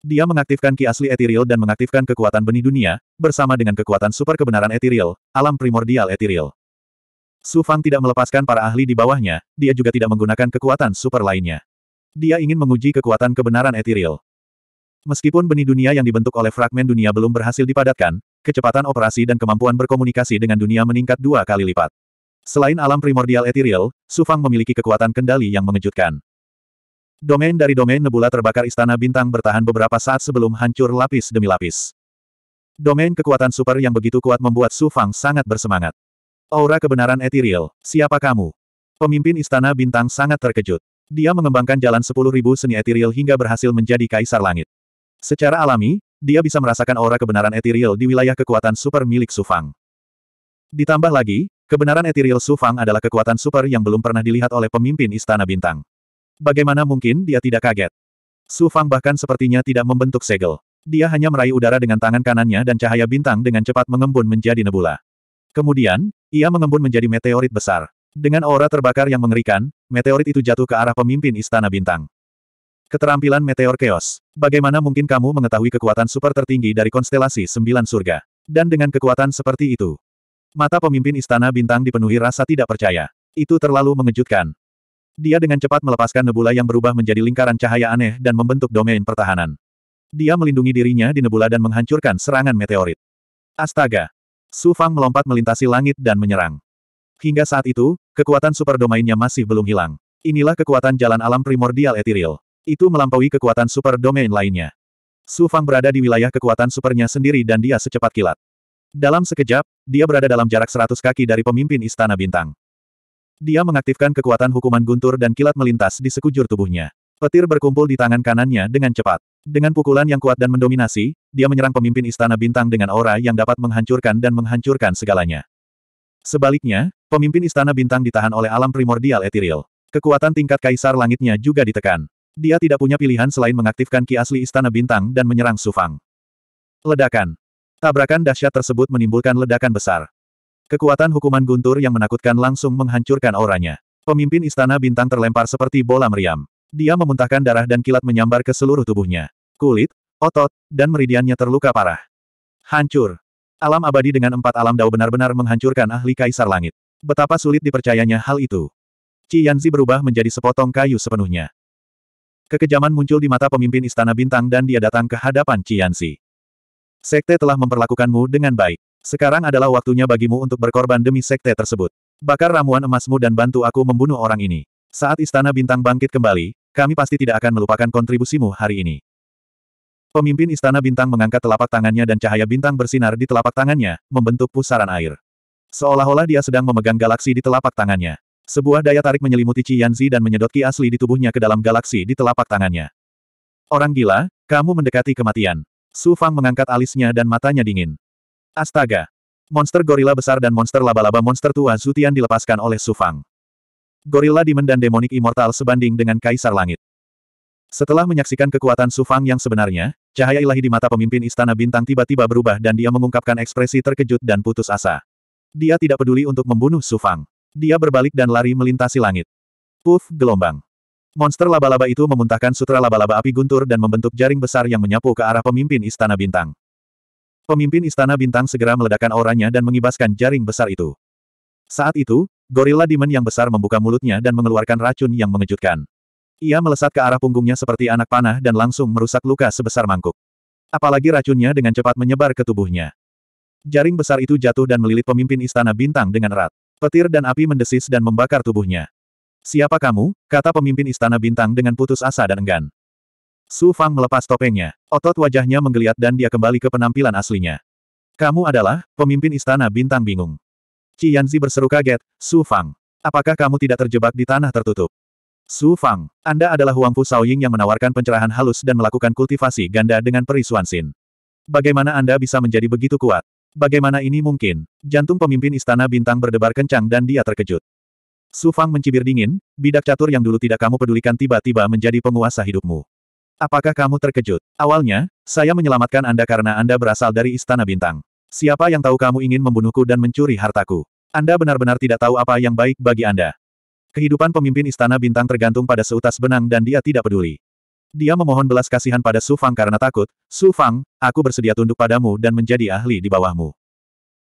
Dia mengaktifkan ki asli etiril dan mengaktifkan kekuatan benih dunia, bersama dengan kekuatan super kebenaran etiril, alam primordial etiril. Su Fang tidak melepaskan para ahli di bawahnya, dia juga tidak menggunakan kekuatan super lainnya. Dia ingin menguji kekuatan kebenaran etiril. Meskipun benih dunia yang dibentuk oleh fragmen dunia belum berhasil dipadatkan, kecepatan operasi dan kemampuan berkomunikasi dengan dunia meningkat dua kali lipat. Selain alam primordial etiril, Su Fang memiliki kekuatan kendali yang mengejutkan. Domain dari domain Nebula terbakar istana bintang bertahan beberapa saat sebelum hancur lapis demi lapis. Domain kekuatan super yang begitu kuat membuat Su Fang sangat bersemangat. Aura kebenaran etiril, siapa kamu? Pemimpin istana bintang sangat terkejut. Dia mengembangkan jalan 10.000 seni etiril hingga berhasil menjadi kaisar langit. Secara alami, dia bisa merasakan aura kebenaran etiril di wilayah kekuatan super milik Su Fang. Ditambah lagi, kebenaran etiril Su Fang adalah kekuatan super yang belum pernah dilihat oleh pemimpin istana bintang. Bagaimana mungkin dia tidak kaget? Su Fang bahkan sepertinya tidak membentuk segel. Dia hanya meraih udara dengan tangan kanannya dan cahaya bintang dengan cepat mengembun menjadi nebula. Kemudian, ia mengembun menjadi meteorit besar. Dengan aura terbakar yang mengerikan, meteorit itu jatuh ke arah pemimpin Istana Bintang. Keterampilan Meteor Chaos. Bagaimana mungkin kamu mengetahui kekuatan super tertinggi dari konstelasi Sembilan Surga? Dan dengan kekuatan seperti itu. Mata pemimpin Istana Bintang dipenuhi rasa tidak percaya. Itu terlalu mengejutkan. Dia dengan cepat melepaskan nebula yang berubah menjadi lingkaran cahaya aneh dan membentuk domain pertahanan. Dia melindungi dirinya di nebula dan menghancurkan serangan meteorit. Astaga! Su Fang melompat melintasi langit dan menyerang. Hingga saat itu, kekuatan super domainnya masih belum hilang. Inilah kekuatan jalan alam primordial etiril. Itu melampaui kekuatan super domain lainnya. Su Fang berada di wilayah kekuatan supernya sendiri dan dia secepat kilat. Dalam sekejap, dia berada dalam jarak 100 kaki dari pemimpin Istana Bintang. Dia mengaktifkan kekuatan hukuman guntur dan kilat melintas di sekujur tubuhnya. Petir berkumpul di tangan kanannya dengan cepat. Dengan pukulan yang kuat dan mendominasi, dia menyerang pemimpin istana bintang dengan aura yang dapat menghancurkan dan menghancurkan segalanya. Sebaliknya, pemimpin istana bintang ditahan oleh alam primordial etiril. Kekuatan tingkat kaisar langitnya juga ditekan. Dia tidak punya pilihan selain mengaktifkan ki asli istana bintang dan menyerang Sufang. Ledakan. Tabrakan dahsyat tersebut menimbulkan ledakan besar. Kekuatan hukuman guntur yang menakutkan langsung menghancurkan auranya. Pemimpin istana bintang terlempar seperti bola meriam. Dia memuntahkan darah dan kilat menyambar ke seluruh tubuhnya. Kulit, otot, dan meridiannya terluka parah. Hancur. Alam abadi dengan empat alam dao benar-benar menghancurkan ahli kaisar langit. Betapa sulit dipercayanya hal itu. Qi Yanzi berubah menjadi sepotong kayu sepenuhnya. Kekejaman muncul di mata pemimpin istana bintang dan dia datang ke hadapan Qi Yanzi. Sekte telah memperlakukanmu dengan baik. Sekarang adalah waktunya bagimu untuk berkorban demi sekte tersebut. Bakar ramuan emasmu dan bantu aku membunuh orang ini. Saat Istana Bintang bangkit kembali, kami pasti tidak akan melupakan kontribusimu hari ini. Pemimpin Istana Bintang mengangkat telapak tangannya dan cahaya bintang bersinar di telapak tangannya, membentuk pusaran air. Seolah-olah dia sedang memegang galaksi di telapak tangannya. Sebuah daya tarik menyelimuti Yanzi dan menyedot Qi asli di tubuhnya ke dalam galaksi di telapak tangannya. Orang gila, kamu mendekati kematian. Su Fang mengangkat alisnya dan matanya dingin. Astaga! Monster gorila besar dan monster laba-laba monster tua Zutian dilepaskan oleh Sufang. Gorila Demon dan Demonic Immortal sebanding dengan Kaisar Langit. Setelah menyaksikan kekuatan Sufang yang sebenarnya, cahaya ilahi di mata pemimpin Istana Bintang tiba-tiba berubah dan dia mengungkapkan ekspresi terkejut dan putus asa. Dia tidak peduli untuk membunuh Sufang. Dia berbalik dan lari melintasi langit. Puff, gelombang. Monster laba-laba itu memuntahkan sutra laba-laba api guntur dan membentuk jaring besar yang menyapu ke arah pemimpin Istana Bintang. Pemimpin Istana Bintang segera meledakkan auranya dan mengibaskan jaring besar itu. Saat itu, gorila demon yang besar membuka mulutnya dan mengeluarkan racun yang mengejutkan. Ia melesat ke arah punggungnya seperti anak panah dan langsung merusak luka sebesar mangkuk. Apalagi racunnya dengan cepat menyebar ke tubuhnya. Jaring besar itu jatuh dan melilit pemimpin Istana Bintang dengan erat. Petir dan api mendesis dan membakar tubuhnya. Siapa kamu? kata pemimpin Istana Bintang dengan putus asa dan enggan. Su Fang melepas topengnya. Otot wajahnya menggeliat dan dia kembali ke penampilan aslinya. Kamu adalah pemimpin istana bintang bingung. Qi Yanzi berseru kaget, Su Fang. Apakah kamu tidak terjebak di tanah tertutup? Su Fang, Anda adalah Huang Huangfu Saoying yang menawarkan pencerahan halus dan melakukan kultivasi ganda dengan peri Xin. Bagaimana Anda bisa menjadi begitu kuat? Bagaimana ini mungkin? Jantung pemimpin istana bintang berdebar kencang dan dia terkejut. Su Fang mencibir dingin, bidak catur yang dulu tidak kamu pedulikan tiba-tiba menjadi penguasa hidupmu. Apakah kamu terkejut? Awalnya, saya menyelamatkan Anda karena Anda berasal dari Istana Bintang. Siapa yang tahu kamu ingin membunuhku dan mencuri hartaku? Anda benar-benar tidak tahu apa yang baik bagi Anda. Kehidupan pemimpin Istana Bintang tergantung pada seutas benang dan dia tidak peduli. Dia memohon belas kasihan pada Su Fang karena takut, Su Fang, aku bersedia tunduk padamu dan menjadi ahli di bawahmu.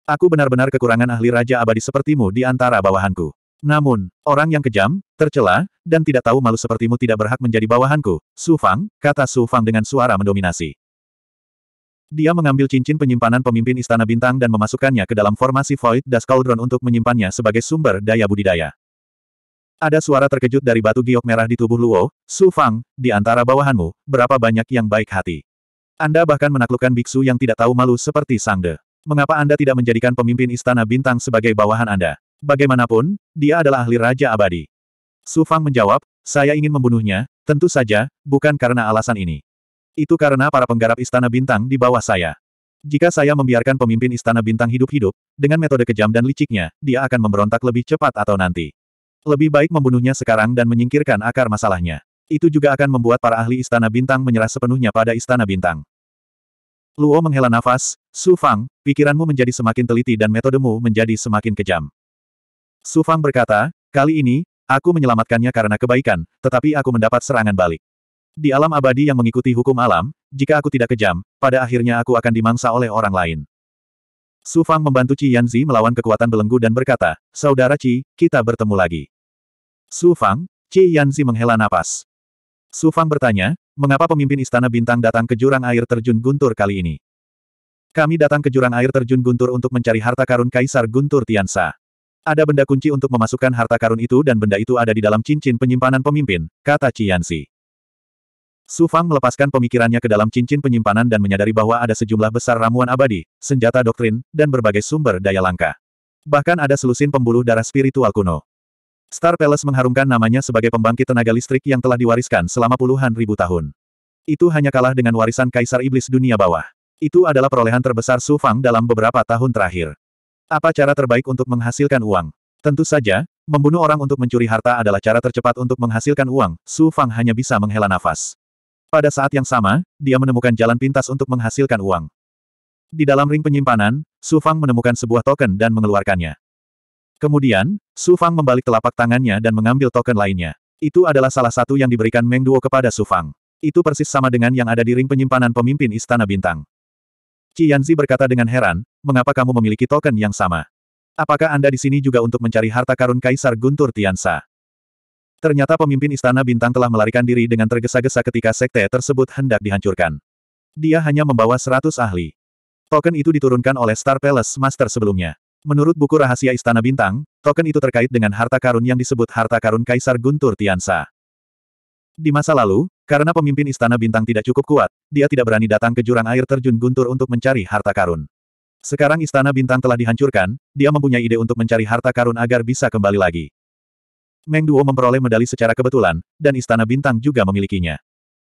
Aku benar-benar kekurangan ahli Raja Abadi sepertimu di antara bawahanku. Namun, orang yang kejam, tercela, dan tidak tahu malu sepertimu tidak berhak menjadi bawahanku, Su Fang, kata Su Fang dengan suara mendominasi. Dia mengambil cincin penyimpanan pemimpin Istana Bintang dan memasukkannya ke dalam formasi Void Das Cauldron untuk menyimpannya sebagai sumber daya budidaya. Ada suara terkejut dari batu giok merah di tubuh Luo, Su Fang, di antara bawahanmu, berapa banyak yang baik hati. Anda bahkan menaklukkan biksu yang tidak tahu malu seperti Sangde. Mengapa Anda tidak menjadikan pemimpin Istana Bintang sebagai bawahan Anda? Bagaimanapun, dia adalah ahli Raja Abadi. Su Fang menjawab, saya ingin membunuhnya, tentu saja, bukan karena alasan ini. Itu karena para penggarap Istana Bintang di bawah saya. Jika saya membiarkan pemimpin Istana Bintang hidup-hidup, dengan metode kejam dan liciknya, dia akan memberontak lebih cepat atau nanti. Lebih baik membunuhnya sekarang dan menyingkirkan akar masalahnya. Itu juga akan membuat para ahli Istana Bintang menyerah sepenuhnya pada Istana Bintang. Luo menghela nafas, Su Fang, pikiranmu menjadi semakin teliti dan metodemu menjadi semakin kejam. Sufang berkata, kali ini, aku menyelamatkannya karena kebaikan, tetapi aku mendapat serangan balik. Di alam abadi yang mengikuti hukum alam, jika aku tidak kejam, pada akhirnya aku akan dimangsa oleh orang lain. Sufang membantu Qi Yanzi melawan kekuatan belenggu dan berkata, Saudara Qi, kita bertemu lagi. Sufang, Qi Yanzi menghela napas. Sufang bertanya, mengapa pemimpin istana bintang datang ke jurang air terjun Guntur kali ini? Kami datang ke jurang air terjun Guntur untuk mencari harta karun Kaisar Guntur Tiansa. Ada benda kunci untuk memasukkan harta karun itu dan benda itu ada di dalam cincin penyimpanan pemimpin, kata Qianxi. Su Fang melepaskan pemikirannya ke dalam cincin penyimpanan dan menyadari bahwa ada sejumlah besar ramuan abadi, senjata doktrin, dan berbagai sumber daya langka. Bahkan ada selusin pembuluh darah spiritual kuno. Star Palace mengharumkan namanya sebagai pembangkit tenaga listrik yang telah diwariskan selama puluhan ribu tahun. Itu hanya kalah dengan warisan Kaisar Iblis dunia bawah. Itu adalah perolehan terbesar Su Fang dalam beberapa tahun terakhir. Apa cara terbaik untuk menghasilkan uang? Tentu saja, membunuh orang untuk mencuri harta adalah cara tercepat untuk menghasilkan uang, Su Fang hanya bisa menghela nafas. Pada saat yang sama, dia menemukan jalan pintas untuk menghasilkan uang. Di dalam ring penyimpanan, Su Fang menemukan sebuah token dan mengeluarkannya. Kemudian, Su Fang membalik telapak tangannya dan mengambil token lainnya. Itu adalah salah satu yang diberikan Meng Duo kepada Su Fang. Itu persis sama dengan yang ada di ring penyimpanan pemimpin Istana Bintang. Yanzi berkata dengan heran, mengapa kamu memiliki token yang sama? Apakah Anda di sini juga untuk mencari harta karun Kaisar Guntur Tiansa? Ternyata pemimpin Istana Bintang telah melarikan diri dengan tergesa-gesa ketika sekte tersebut hendak dihancurkan. Dia hanya membawa seratus ahli. Token itu diturunkan oleh Star Palace Master sebelumnya. Menurut buku rahasia Istana Bintang, token itu terkait dengan harta karun yang disebut harta karun Kaisar Guntur Tiansa. Di masa lalu, karena pemimpin istana bintang tidak cukup kuat, dia tidak berani datang ke jurang air terjun Guntur untuk mencari harta karun. Sekarang istana bintang telah dihancurkan, dia mempunyai ide untuk mencari harta karun agar bisa kembali lagi. Meng Duo memperoleh medali secara kebetulan, dan istana bintang juga memilikinya.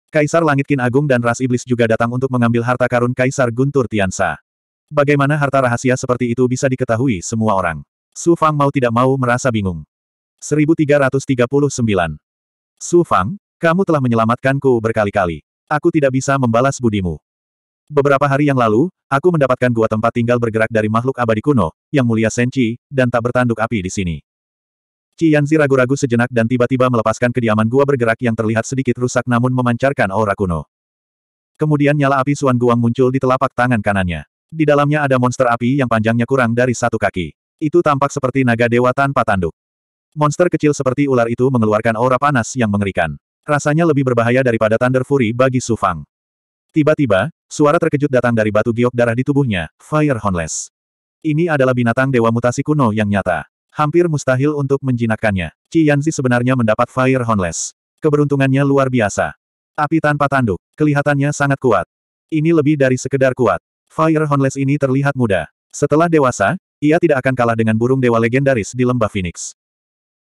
Kaisar Langit Kin Agung dan Ras Iblis juga datang untuk mengambil harta karun Kaisar Guntur Tiansa. Bagaimana harta rahasia seperti itu bisa diketahui semua orang? Su Fang mau tidak mau merasa bingung. 1339 Su Fang, kamu telah menyelamatkanku berkali-kali. Aku tidak bisa membalas budimu. Beberapa hari yang lalu, aku mendapatkan gua tempat tinggal bergerak dari makhluk abadi kuno, yang mulia Senchi, dan tak bertanduk api di sini. Qianzi ragu-ragu sejenak dan tiba-tiba melepaskan kediaman gua bergerak yang terlihat sedikit rusak namun memancarkan aura kuno. Kemudian nyala api Suan Guang muncul di telapak tangan kanannya. Di dalamnya ada monster api yang panjangnya kurang dari satu kaki. Itu tampak seperti naga dewa tanpa tanduk. Monster kecil seperti ular itu mengeluarkan aura panas yang mengerikan. Rasanya lebih berbahaya daripada Thunder Fury bagi Su Fang. Tiba-tiba, suara terkejut datang dari batu giok darah di tubuhnya, Fire Hornless. Ini adalah binatang dewa mutasi kuno yang nyata. Hampir mustahil untuk menjinakkannya. Qi Yanzi sebenarnya mendapat Fire Hornless. Keberuntungannya luar biasa. Api tanpa tanduk, kelihatannya sangat kuat. Ini lebih dari sekedar kuat. Fire Hornless ini terlihat muda. Setelah dewasa, ia tidak akan kalah dengan burung dewa legendaris di lembah Phoenix.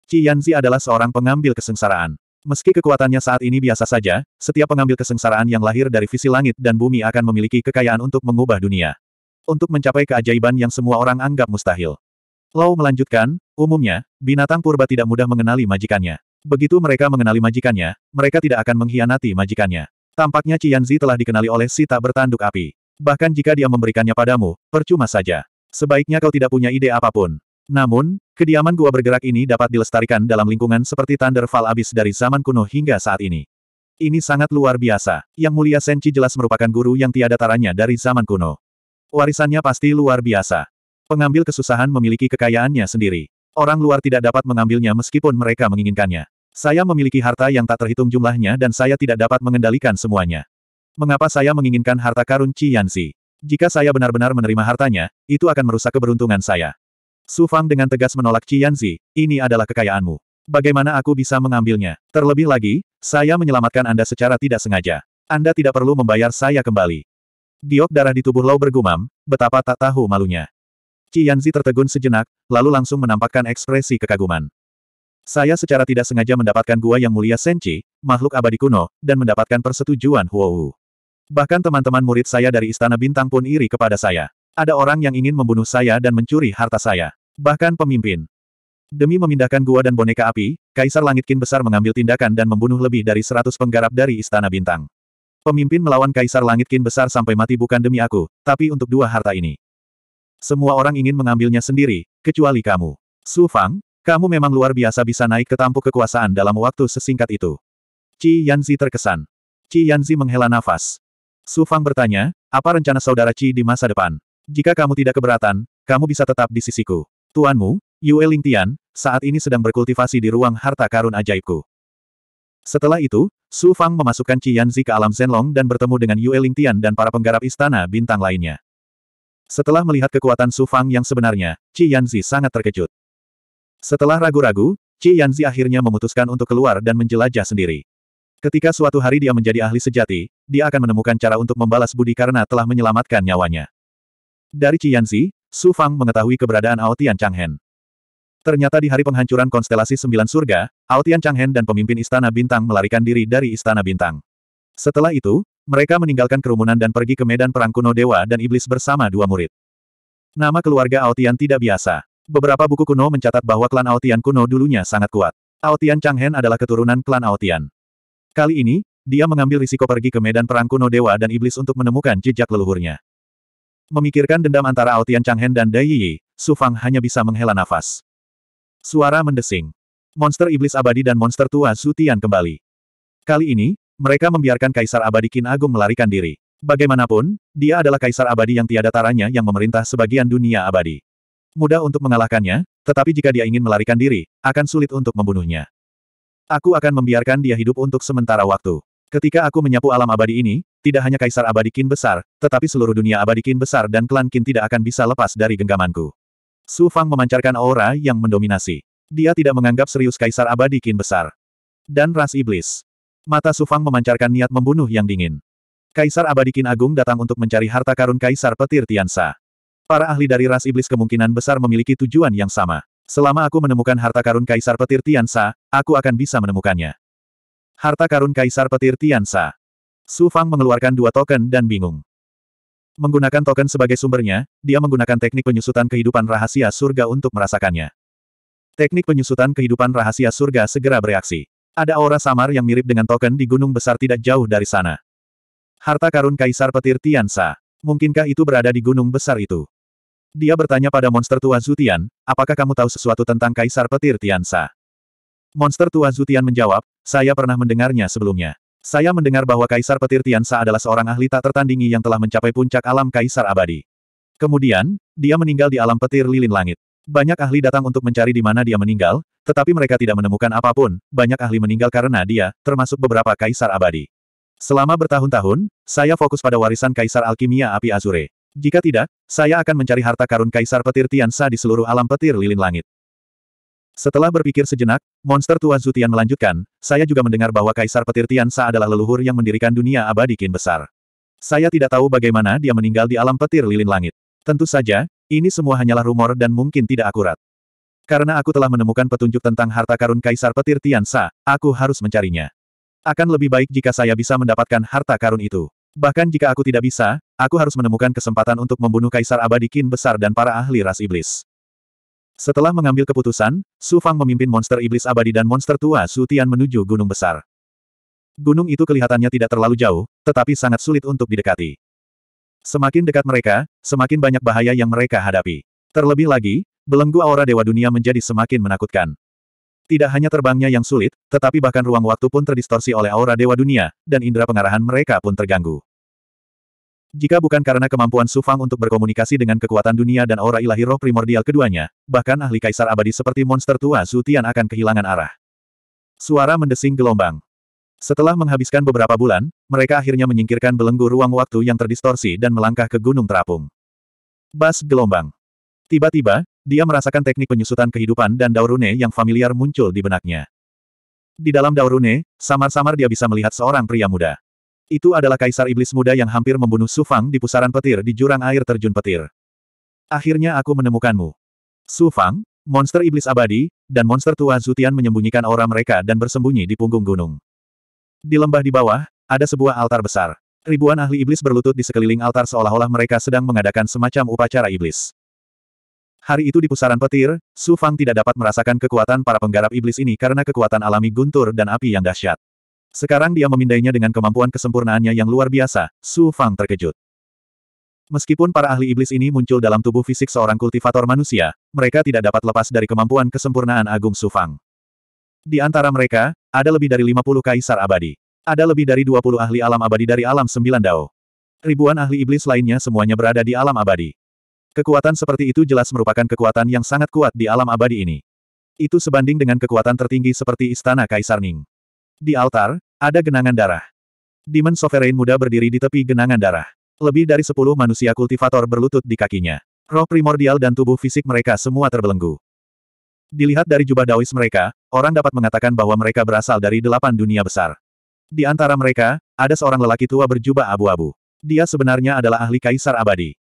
Qi Yanzi adalah seorang pengambil kesengsaraan. Meski kekuatannya saat ini biasa saja, setiap pengambil kesengsaraan yang lahir dari visi langit dan bumi akan memiliki kekayaan untuk mengubah dunia. Untuk mencapai keajaiban yang semua orang anggap mustahil. Lau melanjutkan, umumnya, binatang purba tidak mudah mengenali majikannya. Begitu mereka mengenali majikannya, mereka tidak akan mengkhianati majikannya. Tampaknya Cianzi telah dikenali oleh si tak bertanduk api. Bahkan jika dia memberikannya padamu, percuma saja. Sebaiknya kau tidak punya ide apapun. Namun, kediaman gua bergerak ini dapat dilestarikan dalam lingkungan seperti Thunderfall abis dari zaman kuno hingga saat ini. Ini sangat luar biasa. Yang mulia Senchi jelas merupakan guru yang tiada taranya dari zaman kuno. Warisannya pasti luar biasa. Pengambil kesusahan memiliki kekayaannya sendiri. Orang luar tidak dapat mengambilnya meskipun mereka menginginkannya. Saya memiliki harta yang tak terhitung jumlahnya dan saya tidak dapat mengendalikan semuanya. Mengapa saya menginginkan harta karun Ci Jika saya benar-benar menerima hartanya, itu akan merusak keberuntungan saya. Su Fang dengan tegas menolak Qianzi, ini adalah kekayaanmu. Bagaimana aku bisa mengambilnya? Terlebih lagi, saya menyelamatkan Anda secara tidak sengaja. Anda tidak perlu membayar saya kembali. Giok darah di tubuh Lau bergumam, betapa tak tahu malunya. Qianzi tertegun sejenak, lalu langsung menampakkan ekspresi kekaguman. Saya secara tidak sengaja mendapatkan gua yang mulia Senchi, makhluk abadi kuno, dan mendapatkan persetujuan Huowu. Bahkan teman-teman murid saya dari Istana Bintang pun iri kepada saya. Ada orang yang ingin membunuh saya dan mencuri harta saya. Bahkan pemimpin. Demi memindahkan gua dan boneka api, Kaisar Langit Kin Besar mengambil tindakan dan membunuh lebih dari seratus penggarap dari Istana Bintang. Pemimpin melawan Kaisar Langit Kin Besar sampai mati bukan demi aku, tapi untuk dua harta ini. Semua orang ingin mengambilnya sendiri, kecuali kamu. Su Fang, kamu memang luar biasa bisa naik ke tampuk kekuasaan dalam waktu sesingkat itu. Qi Yanzi terkesan. Qi Yanzi menghela nafas. Su Fang bertanya, apa rencana saudara Qi di masa depan? Jika kamu tidak keberatan, kamu bisa tetap di sisiku. Tuanmu, Yue Lingtian, saat ini sedang berkultivasi di ruang harta karun ajaibku. Setelah itu, Su Fang memasukkan Qi Yanzi ke alam Zenlong dan bertemu dengan Yue Lingtian dan para penggarap istana bintang lainnya. Setelah melihat kekuatan Su Fang yang sebenarnya, Qi Yanzi sangat terkejut. Setelah ragu-ragu, Qi Yanzi akhirnya memutuskan untuk keluar dan menjelajah sendiri. Ketika suatu hari dia menjadi ahli sejati, dia akan menemukan cara untuk membalas budi karena telah menyelamatkan nyawanya. Dari Qianzi, Su Fang mengetahui keberadaan Ao Tian Changhen. Ternyata di hari penghancuran konstelasi Sembilan Surga, Ao Tian Changhen dan pemimpin Istana Bintang melarikan diri dari Istana Bintang. Setelah itu, mereka meninggalkan kerumunan dan pergi ke medan perang kuno dewa dan iblis bersama dua murid. Nama keluarga Ao tidak biasa. Beberapa buku kuno mencatat bahwa klan Ao kuno dulunya sangat kuat. Ao Tian Changhen adalah keturunan klan Ao Kali ini, dia mengambil risiko pergi ke medan perang kuno dewa dan iblis untuk menemukan jejak leluhurnya. Memikirkan dendam antara Aotian Changhen dan Dai Yi, Su Fang hanya bisa menghela nafas. Suara mendesing. Monster Iblis Abadi dan Monster Tua Su Tian kembali. Kali ini, mereka membiarkan Kaisar Abadi Qin Agung melarikan diri. Bagaimanapun, dia adalah Kaisar Abadi yang tiada taranya yang memerintah sebagian dunia abadi. Mudah untuk mengalahkannya, tetapi jika dia ingin melarikan diri, akan sulit untuk membunuhnya. Aku akan membiarkan dia hidup untuk sementara waktu. Ketika aku menyapu alam abadi ini, tidak hanya Kaisar Abadi Kin besar, tetapi seluruh dunia Abadi Kin besar dan klan Kin tidak akan bisa lepas dari genggamanku. Su Fang memancarkan aura yang mendominasi. Dia tidak menganggap serius Kaisar Abadi Kin besar. Dan ras iblis. Mata Su Fang memancarkan niat membunuh yang dingin. Kaisar Abadi Kin Agung datang untuk mencari harta karun Kaisar Petir Tiansa. Para ahli dari ras iblis kemungkinan besar memiliki tujuan yang sama. Selama aku menemukan harta karun Kaisar Petir Tiansa, aku akan bisa menemukannya. Harta karun Kaisar Petir Tiansa. Su Fang mengeluarkan dua token dan bingung. Menggunakan token sebagai sumbernya, dia menggunakan teknik penyusutan kehidupan rahasia surga untuk merasakannya. Teknik penyusutan kehidupan rahasia surga segera bereaksi. Ada aura samar yang mirip dengan token di gunung besar tidak jauh dari sana. Harta karun Kaisar Petir Tiansa. Mungkinkah itu berada di gunung besar itu? Dia bertanya pada monster tua Zutian, apakah kamu tahu sesuatu tentang Kaisar Petir Tiansa? Monster tua Zutian menjawab, saya pernah mendengarnya sebelumnya. Saya mendengar bahwa Kaisar Petir Tiansa adalah seorang ahli tak tertandingi yang telah mencapai puncak alam Kaisar Abadi. Kemudian, dia meninggal di alam petir lilin langit. Banyak ahli datang untuk mencari di mana dia meninggal, tetapi mereka tidak menemukan apapun, banyak ahli meninggal karena dia, termasuk beberapa Kaisar Abadi. Selama bertahun-tahun, saya fokus pada warisan Kaisar Alkimia Api Azure. Jika tidak, saya akan mencari harta karun Kaisar Petir Tiansa di seluruh alam petir lilin langit. Setelah berpikir sejenak, monster Tuan Zutian melanjutkan, saya juga mendengar bahwa Kaisar Petir Tiansa adalah leluhur yang mendirikan dunia abadi kin besar. Saya tidak tahu bagaimana dia meninggal di alam petir lilin langit. Tentu saja, ini semua hanyalah rumor dan mungkin tidak akurat. Karena aku telah menemukan petunjuk tentang harta karun Kaisar Petir Tiansa, aku harus mencarinya. Akan lebih baik jika saya bisa mendapatkan harta karun itu. Bahkan jika aku tidak bisa, aku harus menemukan kesempatan untuk membunuh Kaisar Abadi Kin Besar dan para ahli ras iblis. Setelah mengambil keputusan, Su Fang memimpin monster iblis abadi dan monster tua Su Tian menuju gunung besar. Gunung itu kelihatannya tidak terlalu jauh, tetapi sangat sulit untuk didekati. Semakin dekat mereka, semakin banyak bahaya yang mereka hadapi. Terlebih lagi, belenggu aura Dewa Dunia menjadi semakin menakutkan. Tidak hanya terbangnya yang sulit, tetapi bahkan ruang waktu pun terdistorsi oleh aura Dewa Dunia, dan indera pengarahan mereka pun terganggu. Jika bukan karena kemampuan Su Fang untuk berkomunikasi dengan kekuatan dunia dan aura ilahi roh primordial keduanya, bahkan ahli kaisar abadi seperti monster tua Zutian akan kehilangan arah. Suara mendesing gelombang. Setelah menghabiskan beberapa bulan, mereka akhirnya menyingkirkan belenggu ruang waktu yang terdistorsi dan melangkah ke gunung terapung. Bas gelombang. Tiba-tiba, dia merasakan teknik penyusutan kehidupan dan daurune yang familiar muncul di benaknya. Di dalam daurune, samar-samar dia bisa melihat seorang pria muda. Itu adalah kaisar iblis muda yang hampir membunuh Su Fang di pusaran petir di jurang air terjun petir. Akhirnya aku menemukanmu. Su Fang, monster iblis abadi, dan monster tua Zutian menyembunyikan aura mereka dan bersembunyi di punggung gunung. Di lembah di bawah, ada sebuah altar besar. Ribuan ahli iblis berlutut di sekeliling altar seolah-olah mereka sedang mengadakan semacam upacara iblis. Hari itu di pusaran petir, Su Fang tidak dapat merasakan kekuatan para penggarap iblis ini karena kekuatan alami guntur dan api yang dahsyat. Sekarang dia memindainya dengan kemampuan kesempurnaannya yang luar biasa, Su Fang terkejut. Meskipun para ahli iblis ini muncul dalam tubuh fisik seorang kultivator manusia, mereka tidak dapat lepas dari kemampuan kesempurnaan Agung Su Fang. Di antara mereka, ada lebih dari 50 kaisar abadi. Ada lebih dari 20 ahli alam abadi dari alam sembilan dao. Ribuan ahli iblis lainnya semuanya berada di alam abadi. Kekuatan seperti itu jelas merupakan kekuatan yang sangat kuat di alam abadi ini. Itu sebanding dengan kekuatan tertinggi seperti Istana Kaisar Ning. Di altar, ada genangan darah. Demon Sovereign muda berdiri di tepi genangan darah. Lebih dari sepuluh manusia kultivator berlutut di kakinya. Roh primordial dan tubuh fisik mereka semua terbelenggu. Dilihat dari jubah daois mereka, orang dapat mengatakan bahwa mereka berasal dari delapan dunia besar. Di antara mereka, ada seorang lelaki tua berjubah abu-abu. Dia sebenarnya adalah ahli kaisar abadi.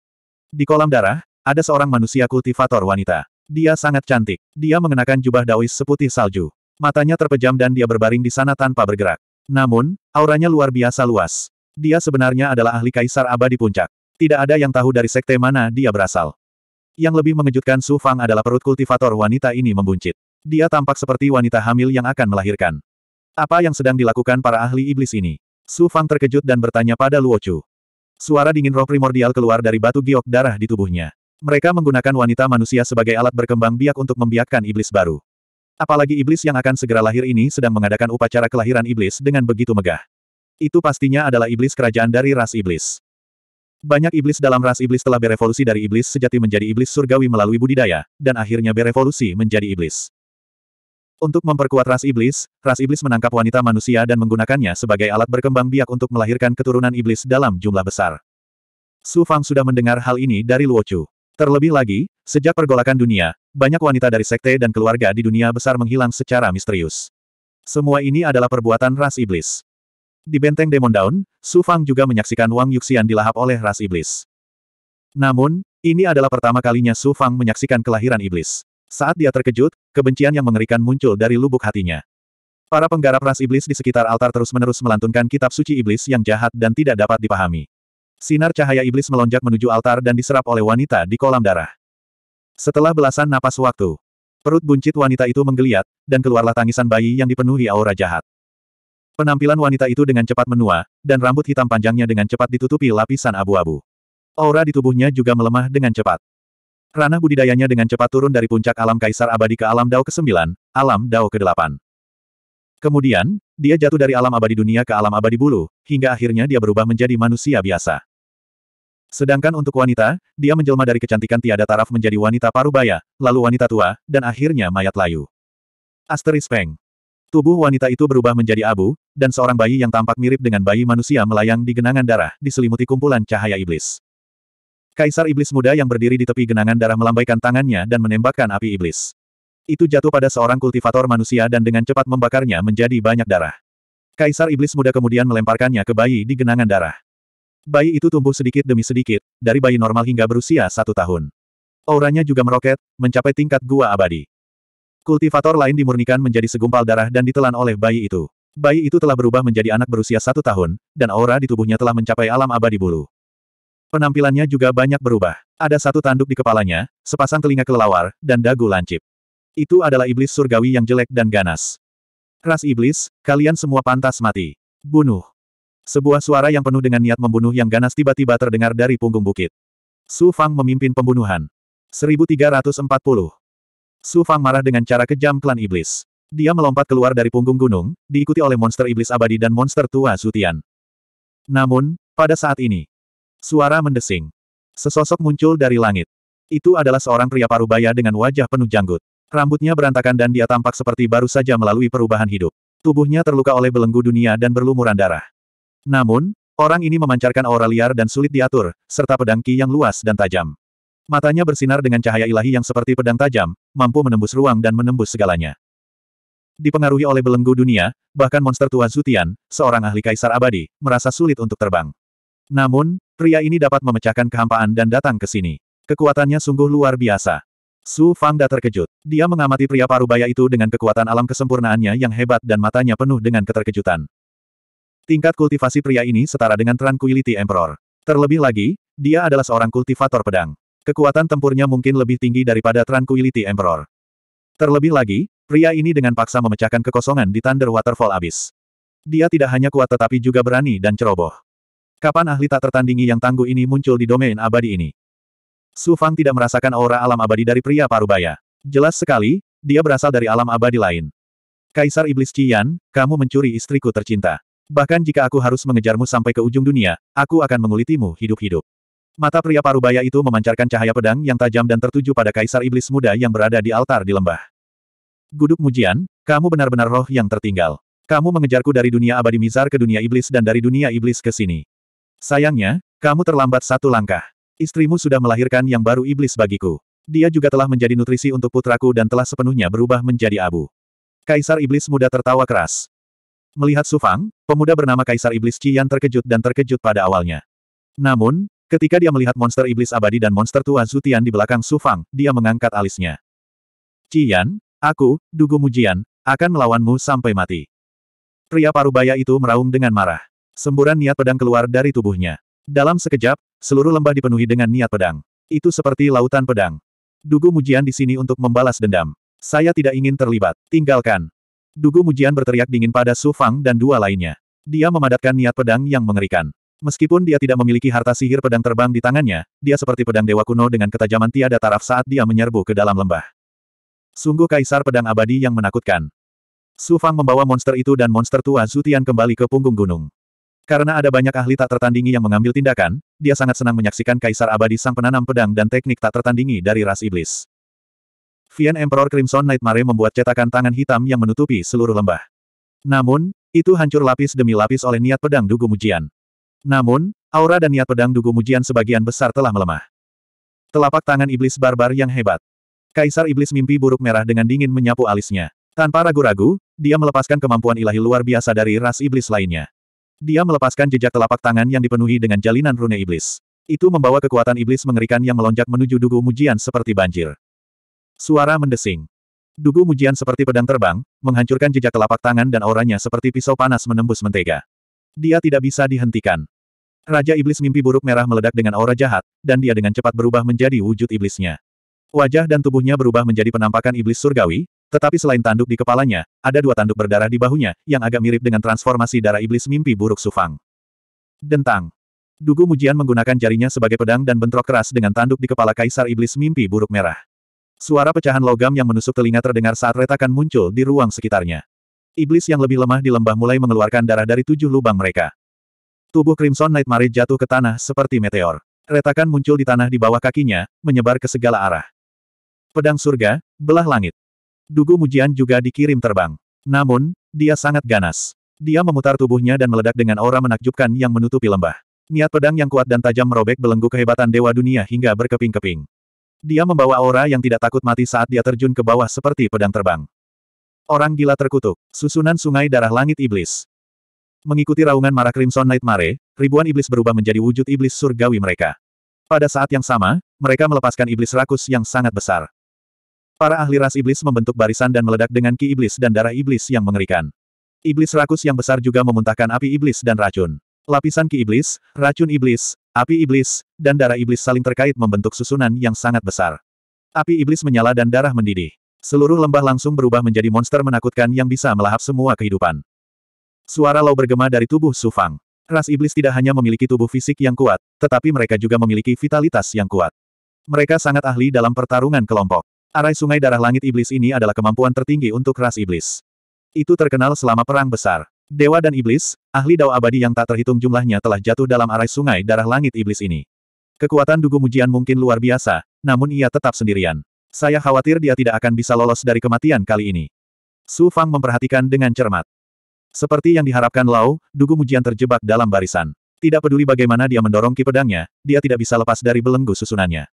Di kolam darah, ada seorang manusia kultivator wanita. Dia sangat cantik. Dia mengenakan jubah daois seputih salju. Matanya terpejam dan dia berbaring di sana tanpa bergerak. Namun, auranya luar biasa luas. Dia sebenarnya adalah ahli kaisar abadi puncak. Tidak ada yang tahu dari sekte mana dia berasal. Yang lebih mengejutkan Su Fang adalah perut kultivator wanita ini membuncit. Dia tampak seperti wanita hamil yang akan melahirkan. Apa yang sedang dilakukan para ahli iblis ini? Su Fang terkejut dan bertanya pada Luo Chu. Suara dingin roh primordial keluar dari batu giok darah di tubuhnya. Mereka menggunakan wanita manusia sebagai alat berkembang biak untuk membiakkan iblis baru. Apalagi iblis yang akan segera lahir ini sedang mengadakan upacara kelahiran iblis dengan begitu megah. Itu pastinya adalah iblis kerajaan dari ras iblis. Banyak iblis dalam ras iblis telah berevolusi dari iblis sejati menjadi iblis surgawi melalui budidaya, dan akhirnya berevolusi menjadi iblis. Untuk memperkuat ras iblis, ras iblis menangkap wanita manusia dan menggunakannya sebagai alat berkembang biak untuk melahirkan keturunan iblis dalam jumlah besar. Su Fang sudah mendengar hal ini dari Luo Chu. Terlebih lagi, sejak pergolakan dunia, banyak wanita dari sekte dan keluarga di dunia besar menghilang secara misterius. Semua ini adalah perbuatan ras iblis. Di benteng Demon Daun, Su Fang juga menyaksikan Wang Yuxian dilahap oleh ras iblis. Namun, ini adalah pertama kalinya Su Fang menyaksikan kelahiran iblis. Saat dia terkejut, kebencian yang mengerikan muncul dari lubuk hatinya. Para penggarap ras iblis di sekitar altar terus-menerus melantunkan kitab suci iblis yang jahat dan tidak dapat dipahami. Sinar cahaya iblis melonjak menuju altar dan diserap oleh wanita di kolam darah. Setelah belasan napas waktu, perut buncit wanita itu menggeliat, dan keluarlah tangisan bayi yang dipenuhi aura jahat. Penampilan wanita itu dengan cepat menua, dan rambut hitam panjangnya dengan cepat ditutupi lapisan abu-abu. Aura di tubuhnya juga melemah dengan cepat. Ranah budidayanya dengan cepat turun dari puncak alam kaisar abadi ke alam Dao ke-9, alam Dao ke-8. Kemudian, dia jatuh dari alam abadi dunia ke alam abadi bulu, hingga akhirnya dia berubah menjadi manusia biasa. Sedangkan untuk wanita, dia menjelma dari kecantikan tiada taraf menjadi wanita parubaya, lalu wanita tua, dan akhirnya mayat layu. Asteris Peng. Tubuh wanita itu berubah menjadi abu, dan seorang bayi yang tampak mirip dengan bayi manusia melayang di genangan darah, diselimuti kumpulan cahaya iblis. Kaisar iblis muda yang berdiri di tepi genangan darah melambaikan tangannya dan menembakkan api iblis. Itu jatuh pada seorang kultivator manusia dan dengan cepat membakarnya menjadi banyak darah. Kaisar iblis muda kemudian melemparkannya ke bayi di genangan darah. Bayi itu tumbuh sedikit demi sedikit, dari bayi normal hingga berusia satu tahun. Auranya juga meroket, mencapai tingkat gua abadi. Kultivator lain dimurnikan menjadi segumpal darah dan ditelan oleh bayi itu. Bayi itu telah berubah menjadi anak berusia satu tahun, dan aura di tubuhnya telah mencapai alam abadi bulu. Penampilannya juga banyak berubah. Ada satu tanduk di kepalanya, sepasang telinga kelelawar, dan dagu lancip. Itu adalah iblis surgawi yang jelek dan ganas. Ras iblis, kalian semua pantas mati. Bunuh. Sebuah suara yang penuh dengan niat membunuh yang ganas tiba-tiba terdengar dari punggung bukit. Su Fang memimpin pembunuhan. 1340. Su Fang marah dengan cara kejam klan iblis. Dia melompat keluar dari punggung gunung, diikuti oleh monster iblis abadi dan monster tua Zutian. Namun, pada saat ini, suara mendesing. Sesosok muncul dari langit. Itu adalah seorang pria parubaya dengan wajah penuh janggut. Rambutnya berantakan dan dia tampak seperti baru saja melalui perubahan hidup. Tubuhnya terluka oleh belenggu dunia dan berlumuran darah. Namun, orang ini memancarkan aura liar dan sulit diatur, serta pedang ki yang luas dan tajam. Matanya bersinar dengan cahaya ilahi yang seperti pedang tajam, mampu menembus ruang dan menembus segalanya. Dipengaruhi oleh belenggu dunia, bahkan monster tua Zutian, seorang ahli kaisar abadi, merasa sulit untuk terbang. Namun, pria ini dapat memecahkan kehampaan dan datang ke sini. Kekuatannya sungguh luar biasa. Su Fangda terkejut. Dia mengamati pria parubaya itu dengan kekuatan alam kesempurnaannya yang hebat dan matanya penuh dengan keterkejutan. Tingkat kultivasi pria ini setara dengan Tranquility Emperor. Terlebih lagi, dia adalah seorang kultivator pedang. Kekuatan tempurnya mungkin lebih tinggi daripada Tranquility Emperor. Terlebih lagi, pria ini dengan paksa memecahkan kekosongan di Thunder Waterfall Abyss. Dia tidak hanya kuat tetapi juga berani dan ceroboh. Kapan ahli tak tertandingi yang tangguh ini muncul di domain abadi ini? Su Fang tidak merasakan aura alam abadi dari pria parubaya. Jelas sekali, dia berasal dari alam abadi lain. Kaisar Iblis Cian, kamu mencuri istriku tercinta. Bahkan jika aku harus mengejarmu sampai ke ujung dunia, aku akan mengulitimu hidup-hidup. Mata pria parubaya itu memancarkan cahaya pedang yang tajam dan tertuju pada kaisar iblis muda yang berada di altar di lembah. Guduk Mujian, kamu benar-benar roh yang tertinggal. Kamu mengejarku dari dunia abadi mizar ke dunia iblis dan dari dunia iblis ke sini. Sayangnya, kamu terlambat satu langkah. Istrimu sudah melahirkan yang baru iblis bagiku. Dia juga telah menjadi nutrisi untuk putraku dan telah sepenuhnya berubah menjadi abu. Kaisar Iblis Muda tertawa keras. Melihat Sufang, pemuda bernama Kaisar Iblis Cian terkejut dan terkejut pada awalnya. Namun, ketika dia melihat monster iblis abadi dan monster tua Zutian di belakang Sufang, dia mengangkat alisnya. Cian, aku, Dugu Mujian, akan melawanmu sampai mati. Pria parubaya itu meraung dengan marah. Semburan niat pedang keluar dari tubuhnya. Dalam sekejap, seluruh lembah dipenuhi dengan niat pedang. Itu seperti lautan pedang. Dugu Mujian di sini untuk membalas dendam. Saya tidak ingin terlibat. Tinggalkan. Dugu mujian berteriak dingin pada Su Fang dan dua lainnya. Dia memadatkan niat pedang yang mengerikan. Meskipun dia tidak memiliki harta sihir pedang terbang di tangannya, dia seperti pedang dewa kuno dengan ketajaman tiada taraf saat dia menyerbu ke dalam lembah. Sungguh kaisar pedang abadi yang menakutkan. Su Fang membawa monster itu dan monster tua Zutian kembali ke punggung gunung. Karena ada banyak ahli tak tertandingi yang mengambil tindakan, dia sangat senang menyaksikan kaisar abadi sang penanam pedang dan teknik tak tertandingi dari ras iblis. Vian Emperor Crimson Nightmare membuat cetakan tangan hitam yang menutupi seluruh lembah. Namun, itu hancur lapis demi lapis oleh niat pedang Dugu Mujian. Namun, aura dan niat pedang Dugu Mujian sebagian besar telah melemah. Telapak tangan iblis barbar yang hebat. Kaisar iblis mimpi buruk merah dengan dingin menyapu alisnya. Tanpa ragu-ragu, dia melepaskan kemampuan ilahi luar biasa dari ras iblis lainnya. Dia melepaskan jejak telapak tangan yang dipenuhi dengan jalinan rune iblis. Itu membawa kekuatan iblis mengerikan yang melonjak menuju Dugu Mujian seperti banjir. Suara mendesing. Dugu mujian seperti pedang terbang, menghancurkan jejak telapak tangan dan auranya seperti pisau panas menembus mentega. Dia tidak bisa dihentikan. Raja Iblis mimpi buruk merah meledak dengan aura jahat, dan dia dengan cepat berubah menjadi wujud iblisnya. Wajah dan tubuhnya berubah menjadi penampakan iblis surgawi, tetapi selain tanduk di kepalanya, ada dua tanduk berdarah di bahunya, yang agak mirip dengan transformasi darah iblis mimpi buruk Sufang. Dentang. Dugu Mujian menggunakan jarinya sebagai pedang dan bentrok keras dengan tanduk di kepala Kaisar Iblis Mimpi Buruk Merah. Suara pecahan logam yang menusuk telinga terdengar saat retakan muncul di ruang sekitarnya. Iblis yang lebih lemah di lembah mulai mengeluarkan darah dari tujuh lubang mereka. Tubuh Crimson Knight Mare jatuh ke tanah seperti meteor. Retakan muncul di tanah di bawah kakinya, menyebar ke segala arah. Pedang surga, belah langit. Dugu mujian juga dikirim terbang. Namun, dia sangat ganas. Dia memutar tubuhnya dan meledak dengan aura menakjubkan yang menutupi lembah. Niat pedang yang kuat dan tajam merobek belenggu kehebatan Dewa Dunia hingga berkeping-keping. Dia membawa aura yang tidak takut mati saat dia terjun ke bawah seperti pedang terbang. Orang gila terkutuk. Susunan sungai darah langit iblis. Mengikuti raungan marah Crimson Night ribuan iblis berubah menjadi wujud iblis surgawi mereka. Pada saat yang sama, mereka melepaskan iblis rakus yang sangat besar. Para ahli ras iblis membentuk barisan dan meledak dengan ki iblis dan darah iblis yang mengerikan. Iblis rakus yang besar juga memuntahkan api iblis dan racun. Lapisan ki iblis, racun iblis, Api iblis, dan darah iblis saling terkait membentuk susunan yang sangat besar. Api iblis menyala dan darah mendidih. Seluruh lembah langsung berubah menjadi monster menakutkan yang bisa melahap semua kehidupan. Suara lau bergema dari tubuh Sufang. Ras iblis tidak hanya memiliki tubuh fisik yang kuat, tetapi mereka juga memiliki vitalitas yang kuat. Mereka sangat ahli dalam pertarungan kelompok. Arai sungai darah langit iblis ini adalah kemampuan tertinggi untuk ras iblis. Itu terkenal selama Perang Besar. Dewa dan Iblis, ahli dao abadi yang tak terhitung jumlahnya telah jatuh dalam arai sungai darah langit Iblis ini. Kekuatan Dugu Mujian mungkin luar biasa, namun ia tetap sendirian. Saya khawatir dia tidak akan bisa lolos dari kematian kali ini. Su Fang memperhatikan dengan cermat. Seperti yang diharapkan Lau, Dugu Mujian terjebak dalam barisan. Tidak peduli bagaimana dia mendorong ki pedangnya, dia tidak bisa lepas dari belenggu susunannya.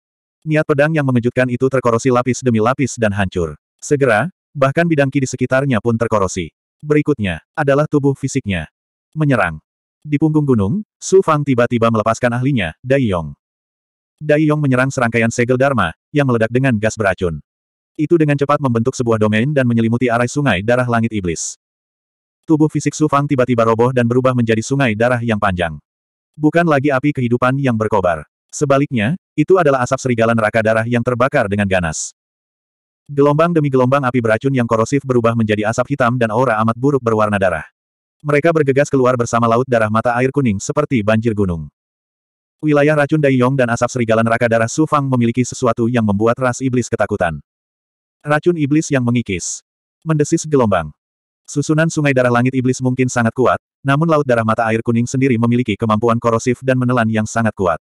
Niat pedang yang mengejutkan itu terkorosi lapis demi lapis dan hancur. Segera, Bahkan bidang ki di sekitarnya pun terkorosi. Berikutnya, adalah tubuh fisiknya. Menyerang. Di punggung gunung, Su Fang tiba-tiba melepaskan ahlinya, Dai Yong. Dai Yong menyerang serangkaian segel Dharma, yang meledak dengan gas beracun. Itu dengan cepat membentuk sebuah domain dan menyelimuti arai sungai darah langit iblis. Tubuh fisik Su Fang tiba-tiba roboh dan berubah menjadi sungai darah yang panjang. Bukan lagi api kehidupan yang berkobar. Sebaliknya, itu adalah asap serigala neraka darah yang terbakar dengan ganas. Gelombang demi gelombang api beracun yang korosif berubah menjadi asap hitam dan aura amat buruk berwarna darah. Mereka bergegas keluar bersama laut darah mata air kuning seperti banjir gunung. Wilayah racun Daiyong dan asap serigala neraka darah Sufang memiliki sesuatu yang membuat ras iblis ketakutan. Racun iblis yang mengikis. Mendesis gelombang. Susunan sungai darah langit iblis mungkin sangat kuat, namun laut darah mata air kuning sendiri memiliki kemampuan korosif dan menelan yang sangat kuat.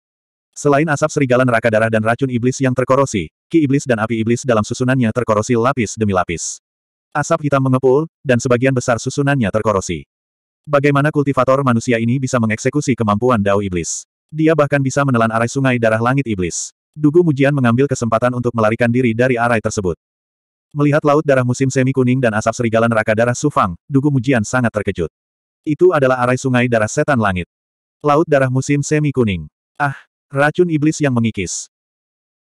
Selain asap serigala neraka darah dan racun iblis yang terkorosi, ki iblis dan api iblis dalam susunannya terkorosi lapis demi lapis. Asap hitam mengepul, dan sebagian besar susunannya terkorosi. Bagaimana kultivator manusia ini bisa mengeksekusi kemampuan dao iblis? Dia bahkan bisa menelan arai sungai darah langit iblis. Dugu Mujian mengambil kesempatan untuk melarikan diri dari arai tersebut. Melihat laut darah musim semi kuning dan asap serigala neraka darah Sufang, Dugu Mujian sangat terkejut. Itu adalah arai sungai darah setan langit. Laut darah musim semi kuning. Ah, Racun iblis yang mengikis.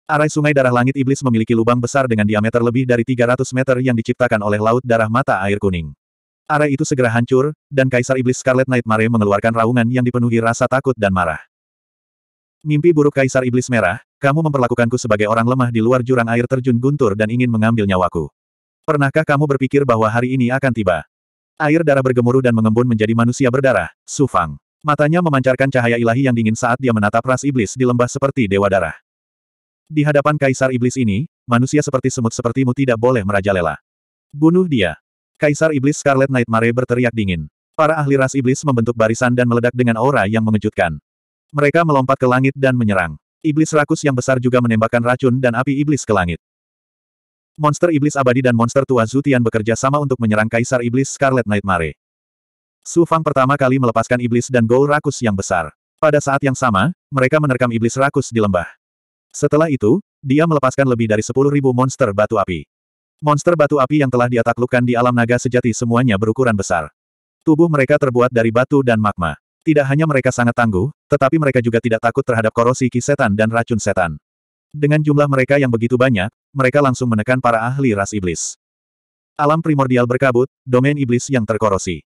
Arai sungai darah langit iblis memiliki lubang besar dengan diameter lebih dari 300 meter yang diciptakan oleh laut darah mata air kuning. Arai itu segera hancur, dan Kaisar Iblis Scarlet Nightmare mengeluarkan raungan yang dipenuhi rasa takut dan marah. Mimpi buruk Kaisar Iblis Merah, kamu memperlakukanku sebagai orang lemah di luar jurang air terjun guntur dan ingin mengambil nyawaku. Pernahkah kamu berpikir bahwa hari ini akan tiba? Air darah bergemuruh dan mengembun menjadi manusia berdarah, Sufang. Matanya memancarkan cahaya ilahi yang dingin saat dia menatap ras iblis di lembah seperti dewa darah. Di hadapan kaisar iblis ini, manusia seperti semut sepertimu tidak boleh merajalela. Bunuh dia. Kaisar iblis Scarlet Nightmare berteriak dingin. Para ahli ras iblis membentuk barisan dan meledak dengan aura yang mengejutkan. Mereka melompat ke langit dan menyerang. Iblis rakus yang besar juga menembakkan racun dan api iblis ke langit. Monster iblis abadi dan monster tua Zutian bekerja sama untuk menyerang kaisar iblis Scarlet Nightmare. Su Fang pertama kali melepaskan iblis dan gol rakus yang besar. Pada saat yang sama, mereka menerkam iblis rakus di lembah. Setelah itu, dia melepaskan lebih dari 10.000 monster batu api. Monster batu api yang telah dia di alam naga sejati semuanya berukuran besar. Tubuh mereka terbuat dari batu dan magma. Tidak hanya mereka sangat tangguh, tetapi mereka juga tidak takut terhadap korosi kisetan dan racun setan. Dengan jumlah mereka yang begitu banyak, mereka langsung menekan para ahli ras iblis. Alam primordial berkabut, domain iblis yang terkorosi.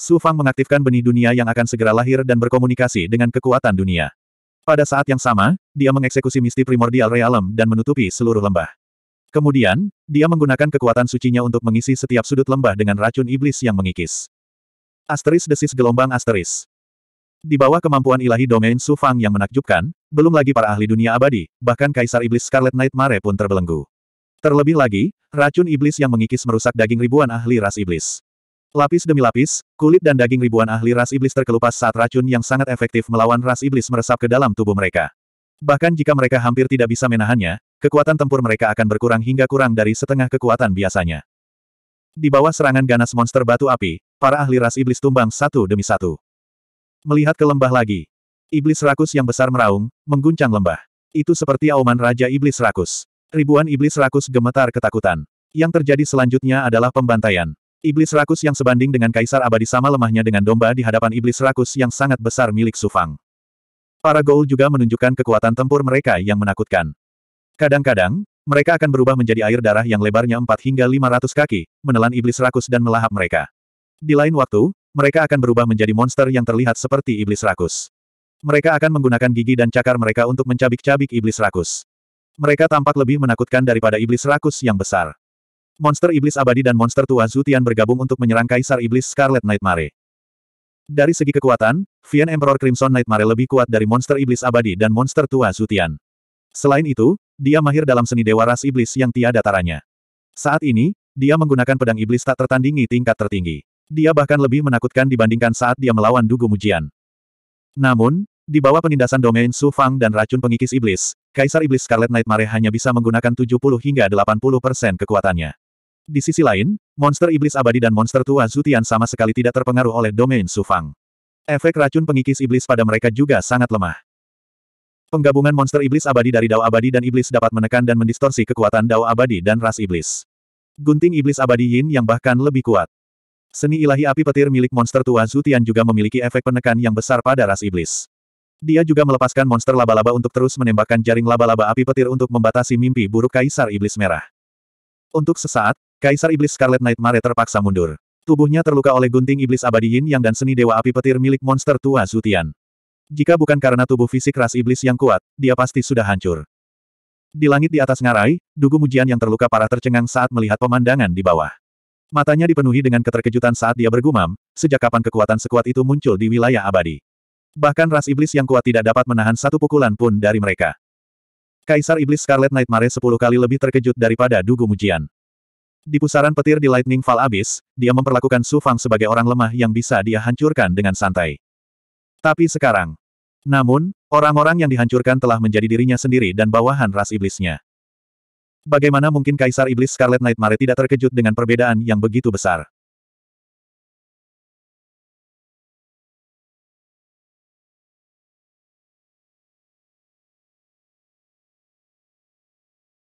Su Fang mengaktifkan benih dunia yang akan segera lahir dan berkomunikasi dengan kekuatan dunia. Pada saat yang sama, dia mengeksekusi misti primordial realm dan menutupi seluruh lembah. Kemudian, dia menggunakan kekuatan sucinya untuk mengisi setiap sudut lembah dengan racun iblis yang mengikis. Asteris desis gelombang asteris. Di bawah kemampuan ilahi domain Su Fang yang menakjubkan, belum lagi para ahli dunia abadi, bahkan Kaisar Iblis Scarlet Knight Mare pun terbelenggu. Terlebih lagi, racun iblis yang mengikis merusak daging ribuan ahli ras iblis. Lapis demi lapis, kulit dan daging ribuan ahli ras iblis terkelupas saat racun yang sangat efektif melawan ras iblis meresap ke dalam tubuh mereka. Bahkan jika mereka hampir tidak bisa menahannya, kekuatan tempur mereka akan berkurang hingga kurang dari setengah kekuatan biasanya. Di bawah serangan ganas monster batu api, para ahli ras iblis tumbang satu demi satu. Melihat ke lembah lagi. Iblis rakus yang besar meraung, mengguncang lembah. Itu seperti auman Raja Iblis Rakus. Ribuan iblis rakus gemetar ketakutan. Yang terjadi selanjutnya adalah pembantaian. Iblis rakus yang sebanding dengan kaisar abadi sama lemahnya dengan domba di hadapan iblis rakus yang sangat besar milik Sufang. Para Goul juga menunjukkan kekuatan tempur mereka yang menakutkan. Kadang-kadang, mereka akan berubah menjadi air darah yang lebarnya 4 hingga 500 kaki, menelan iblis rakus dan melahap mereka. Di lain waktu, mereka akan berubah menjadi monster yang terlihat seperti iblis rakus. Mereka akan menggunakan gigi dan cakar mereka untuk mencabik-cabik iblis rakus. Mereka tampak lebih menakutkan daripada iblis rakus yang besar. Monster Iblis Abadi dan Monster Tua Zutian bergabung untuk menyerang Kaisar Iblis Scarlet Nightmare. Dari segi kekuatan, Vian Emperor Crimson Nightmare lebih kuat dari Monster Iblis Abadi dan Monster Tua Zutian. Selain itu, dia mahir dalam seni dewa ras iblis yang tiada taranya. Saat ini, dia menggunakan pedang iblis tak tertandingi tingkat tertinggi. Dia bahkan lebih menakutkan dibandingkan saat dia melawan Dugu Mujian. Namun, di bawah penindasan domain Su Fang dan racun pengikis iblis, Kaisar Iblis Scarlet Nightmare hanya bisa menggunakan 70 hingga 80 persen kekuatannya. Di sisi lain, monster iblis abadi dan monster tua Zutian sama sekali tidak terpengaruh oleh domain Sufang. Efek racun pengikis iblis pada mereka juga sangat lemah. Penggabungan monster iblis abadi dari dao abadi dan iblis dapat menekan dan mendistorsi kekuatan dao abadi dan ras iblis. Gunting iblis abadi yin yang bahkan lebih kuat. Seni ilahi api petir milik monster tua Zutian juga memiliki efek penekan yang besar pada ras iblis. Dia juga melepaskan monster laba-laba untuk terus menembakkan jaring laba-laba api petir untuk membatasi mimpi buruk Kaisar Iblis Merah. Untuk sesaat, Kaisar Iblis Scarlet Knight Mare terpaksa mundur. Tubuhnya terluka oleh gunting iblis abadi Yin Yang dan seni dewa api petir milik monster tua Zutian. Jika bukan karena tubuh fisik ras iblis yang kuat, dia pasti sudah hancur. Di langit di atas ngarai, Dugu Mujian yang terluka parah tercengang saat melihat pemandangan di bawah. Matanya dipenuhi dengan keterkejutan saat dia bergumam, sejak kapan kekuatan sekuat itu muncul di wilayah abadi. Bahkan ras iblis yang kuat tidak dapat menahan satu pukulan pun dari mereka. Kaisar Iblis Scarlet Nightmare sepuluh kali lebih terkejut daripada Dugu Mujian. Di pusaran petir di Lightning Fall abis, dia memperlakukan Su Fang sebagai orang lemah yang bisa dia hancurkan dengan santai. Tapi sekarang. Namun, orang-orang yang dihancurkan telah menjadi dirinya sendiri dan bawahan ras iblisnya. Bagaimana mungkin Kaisar Iblis Scarlet Nightmare tidak terkejut dengan perbedaan yang begitu besar?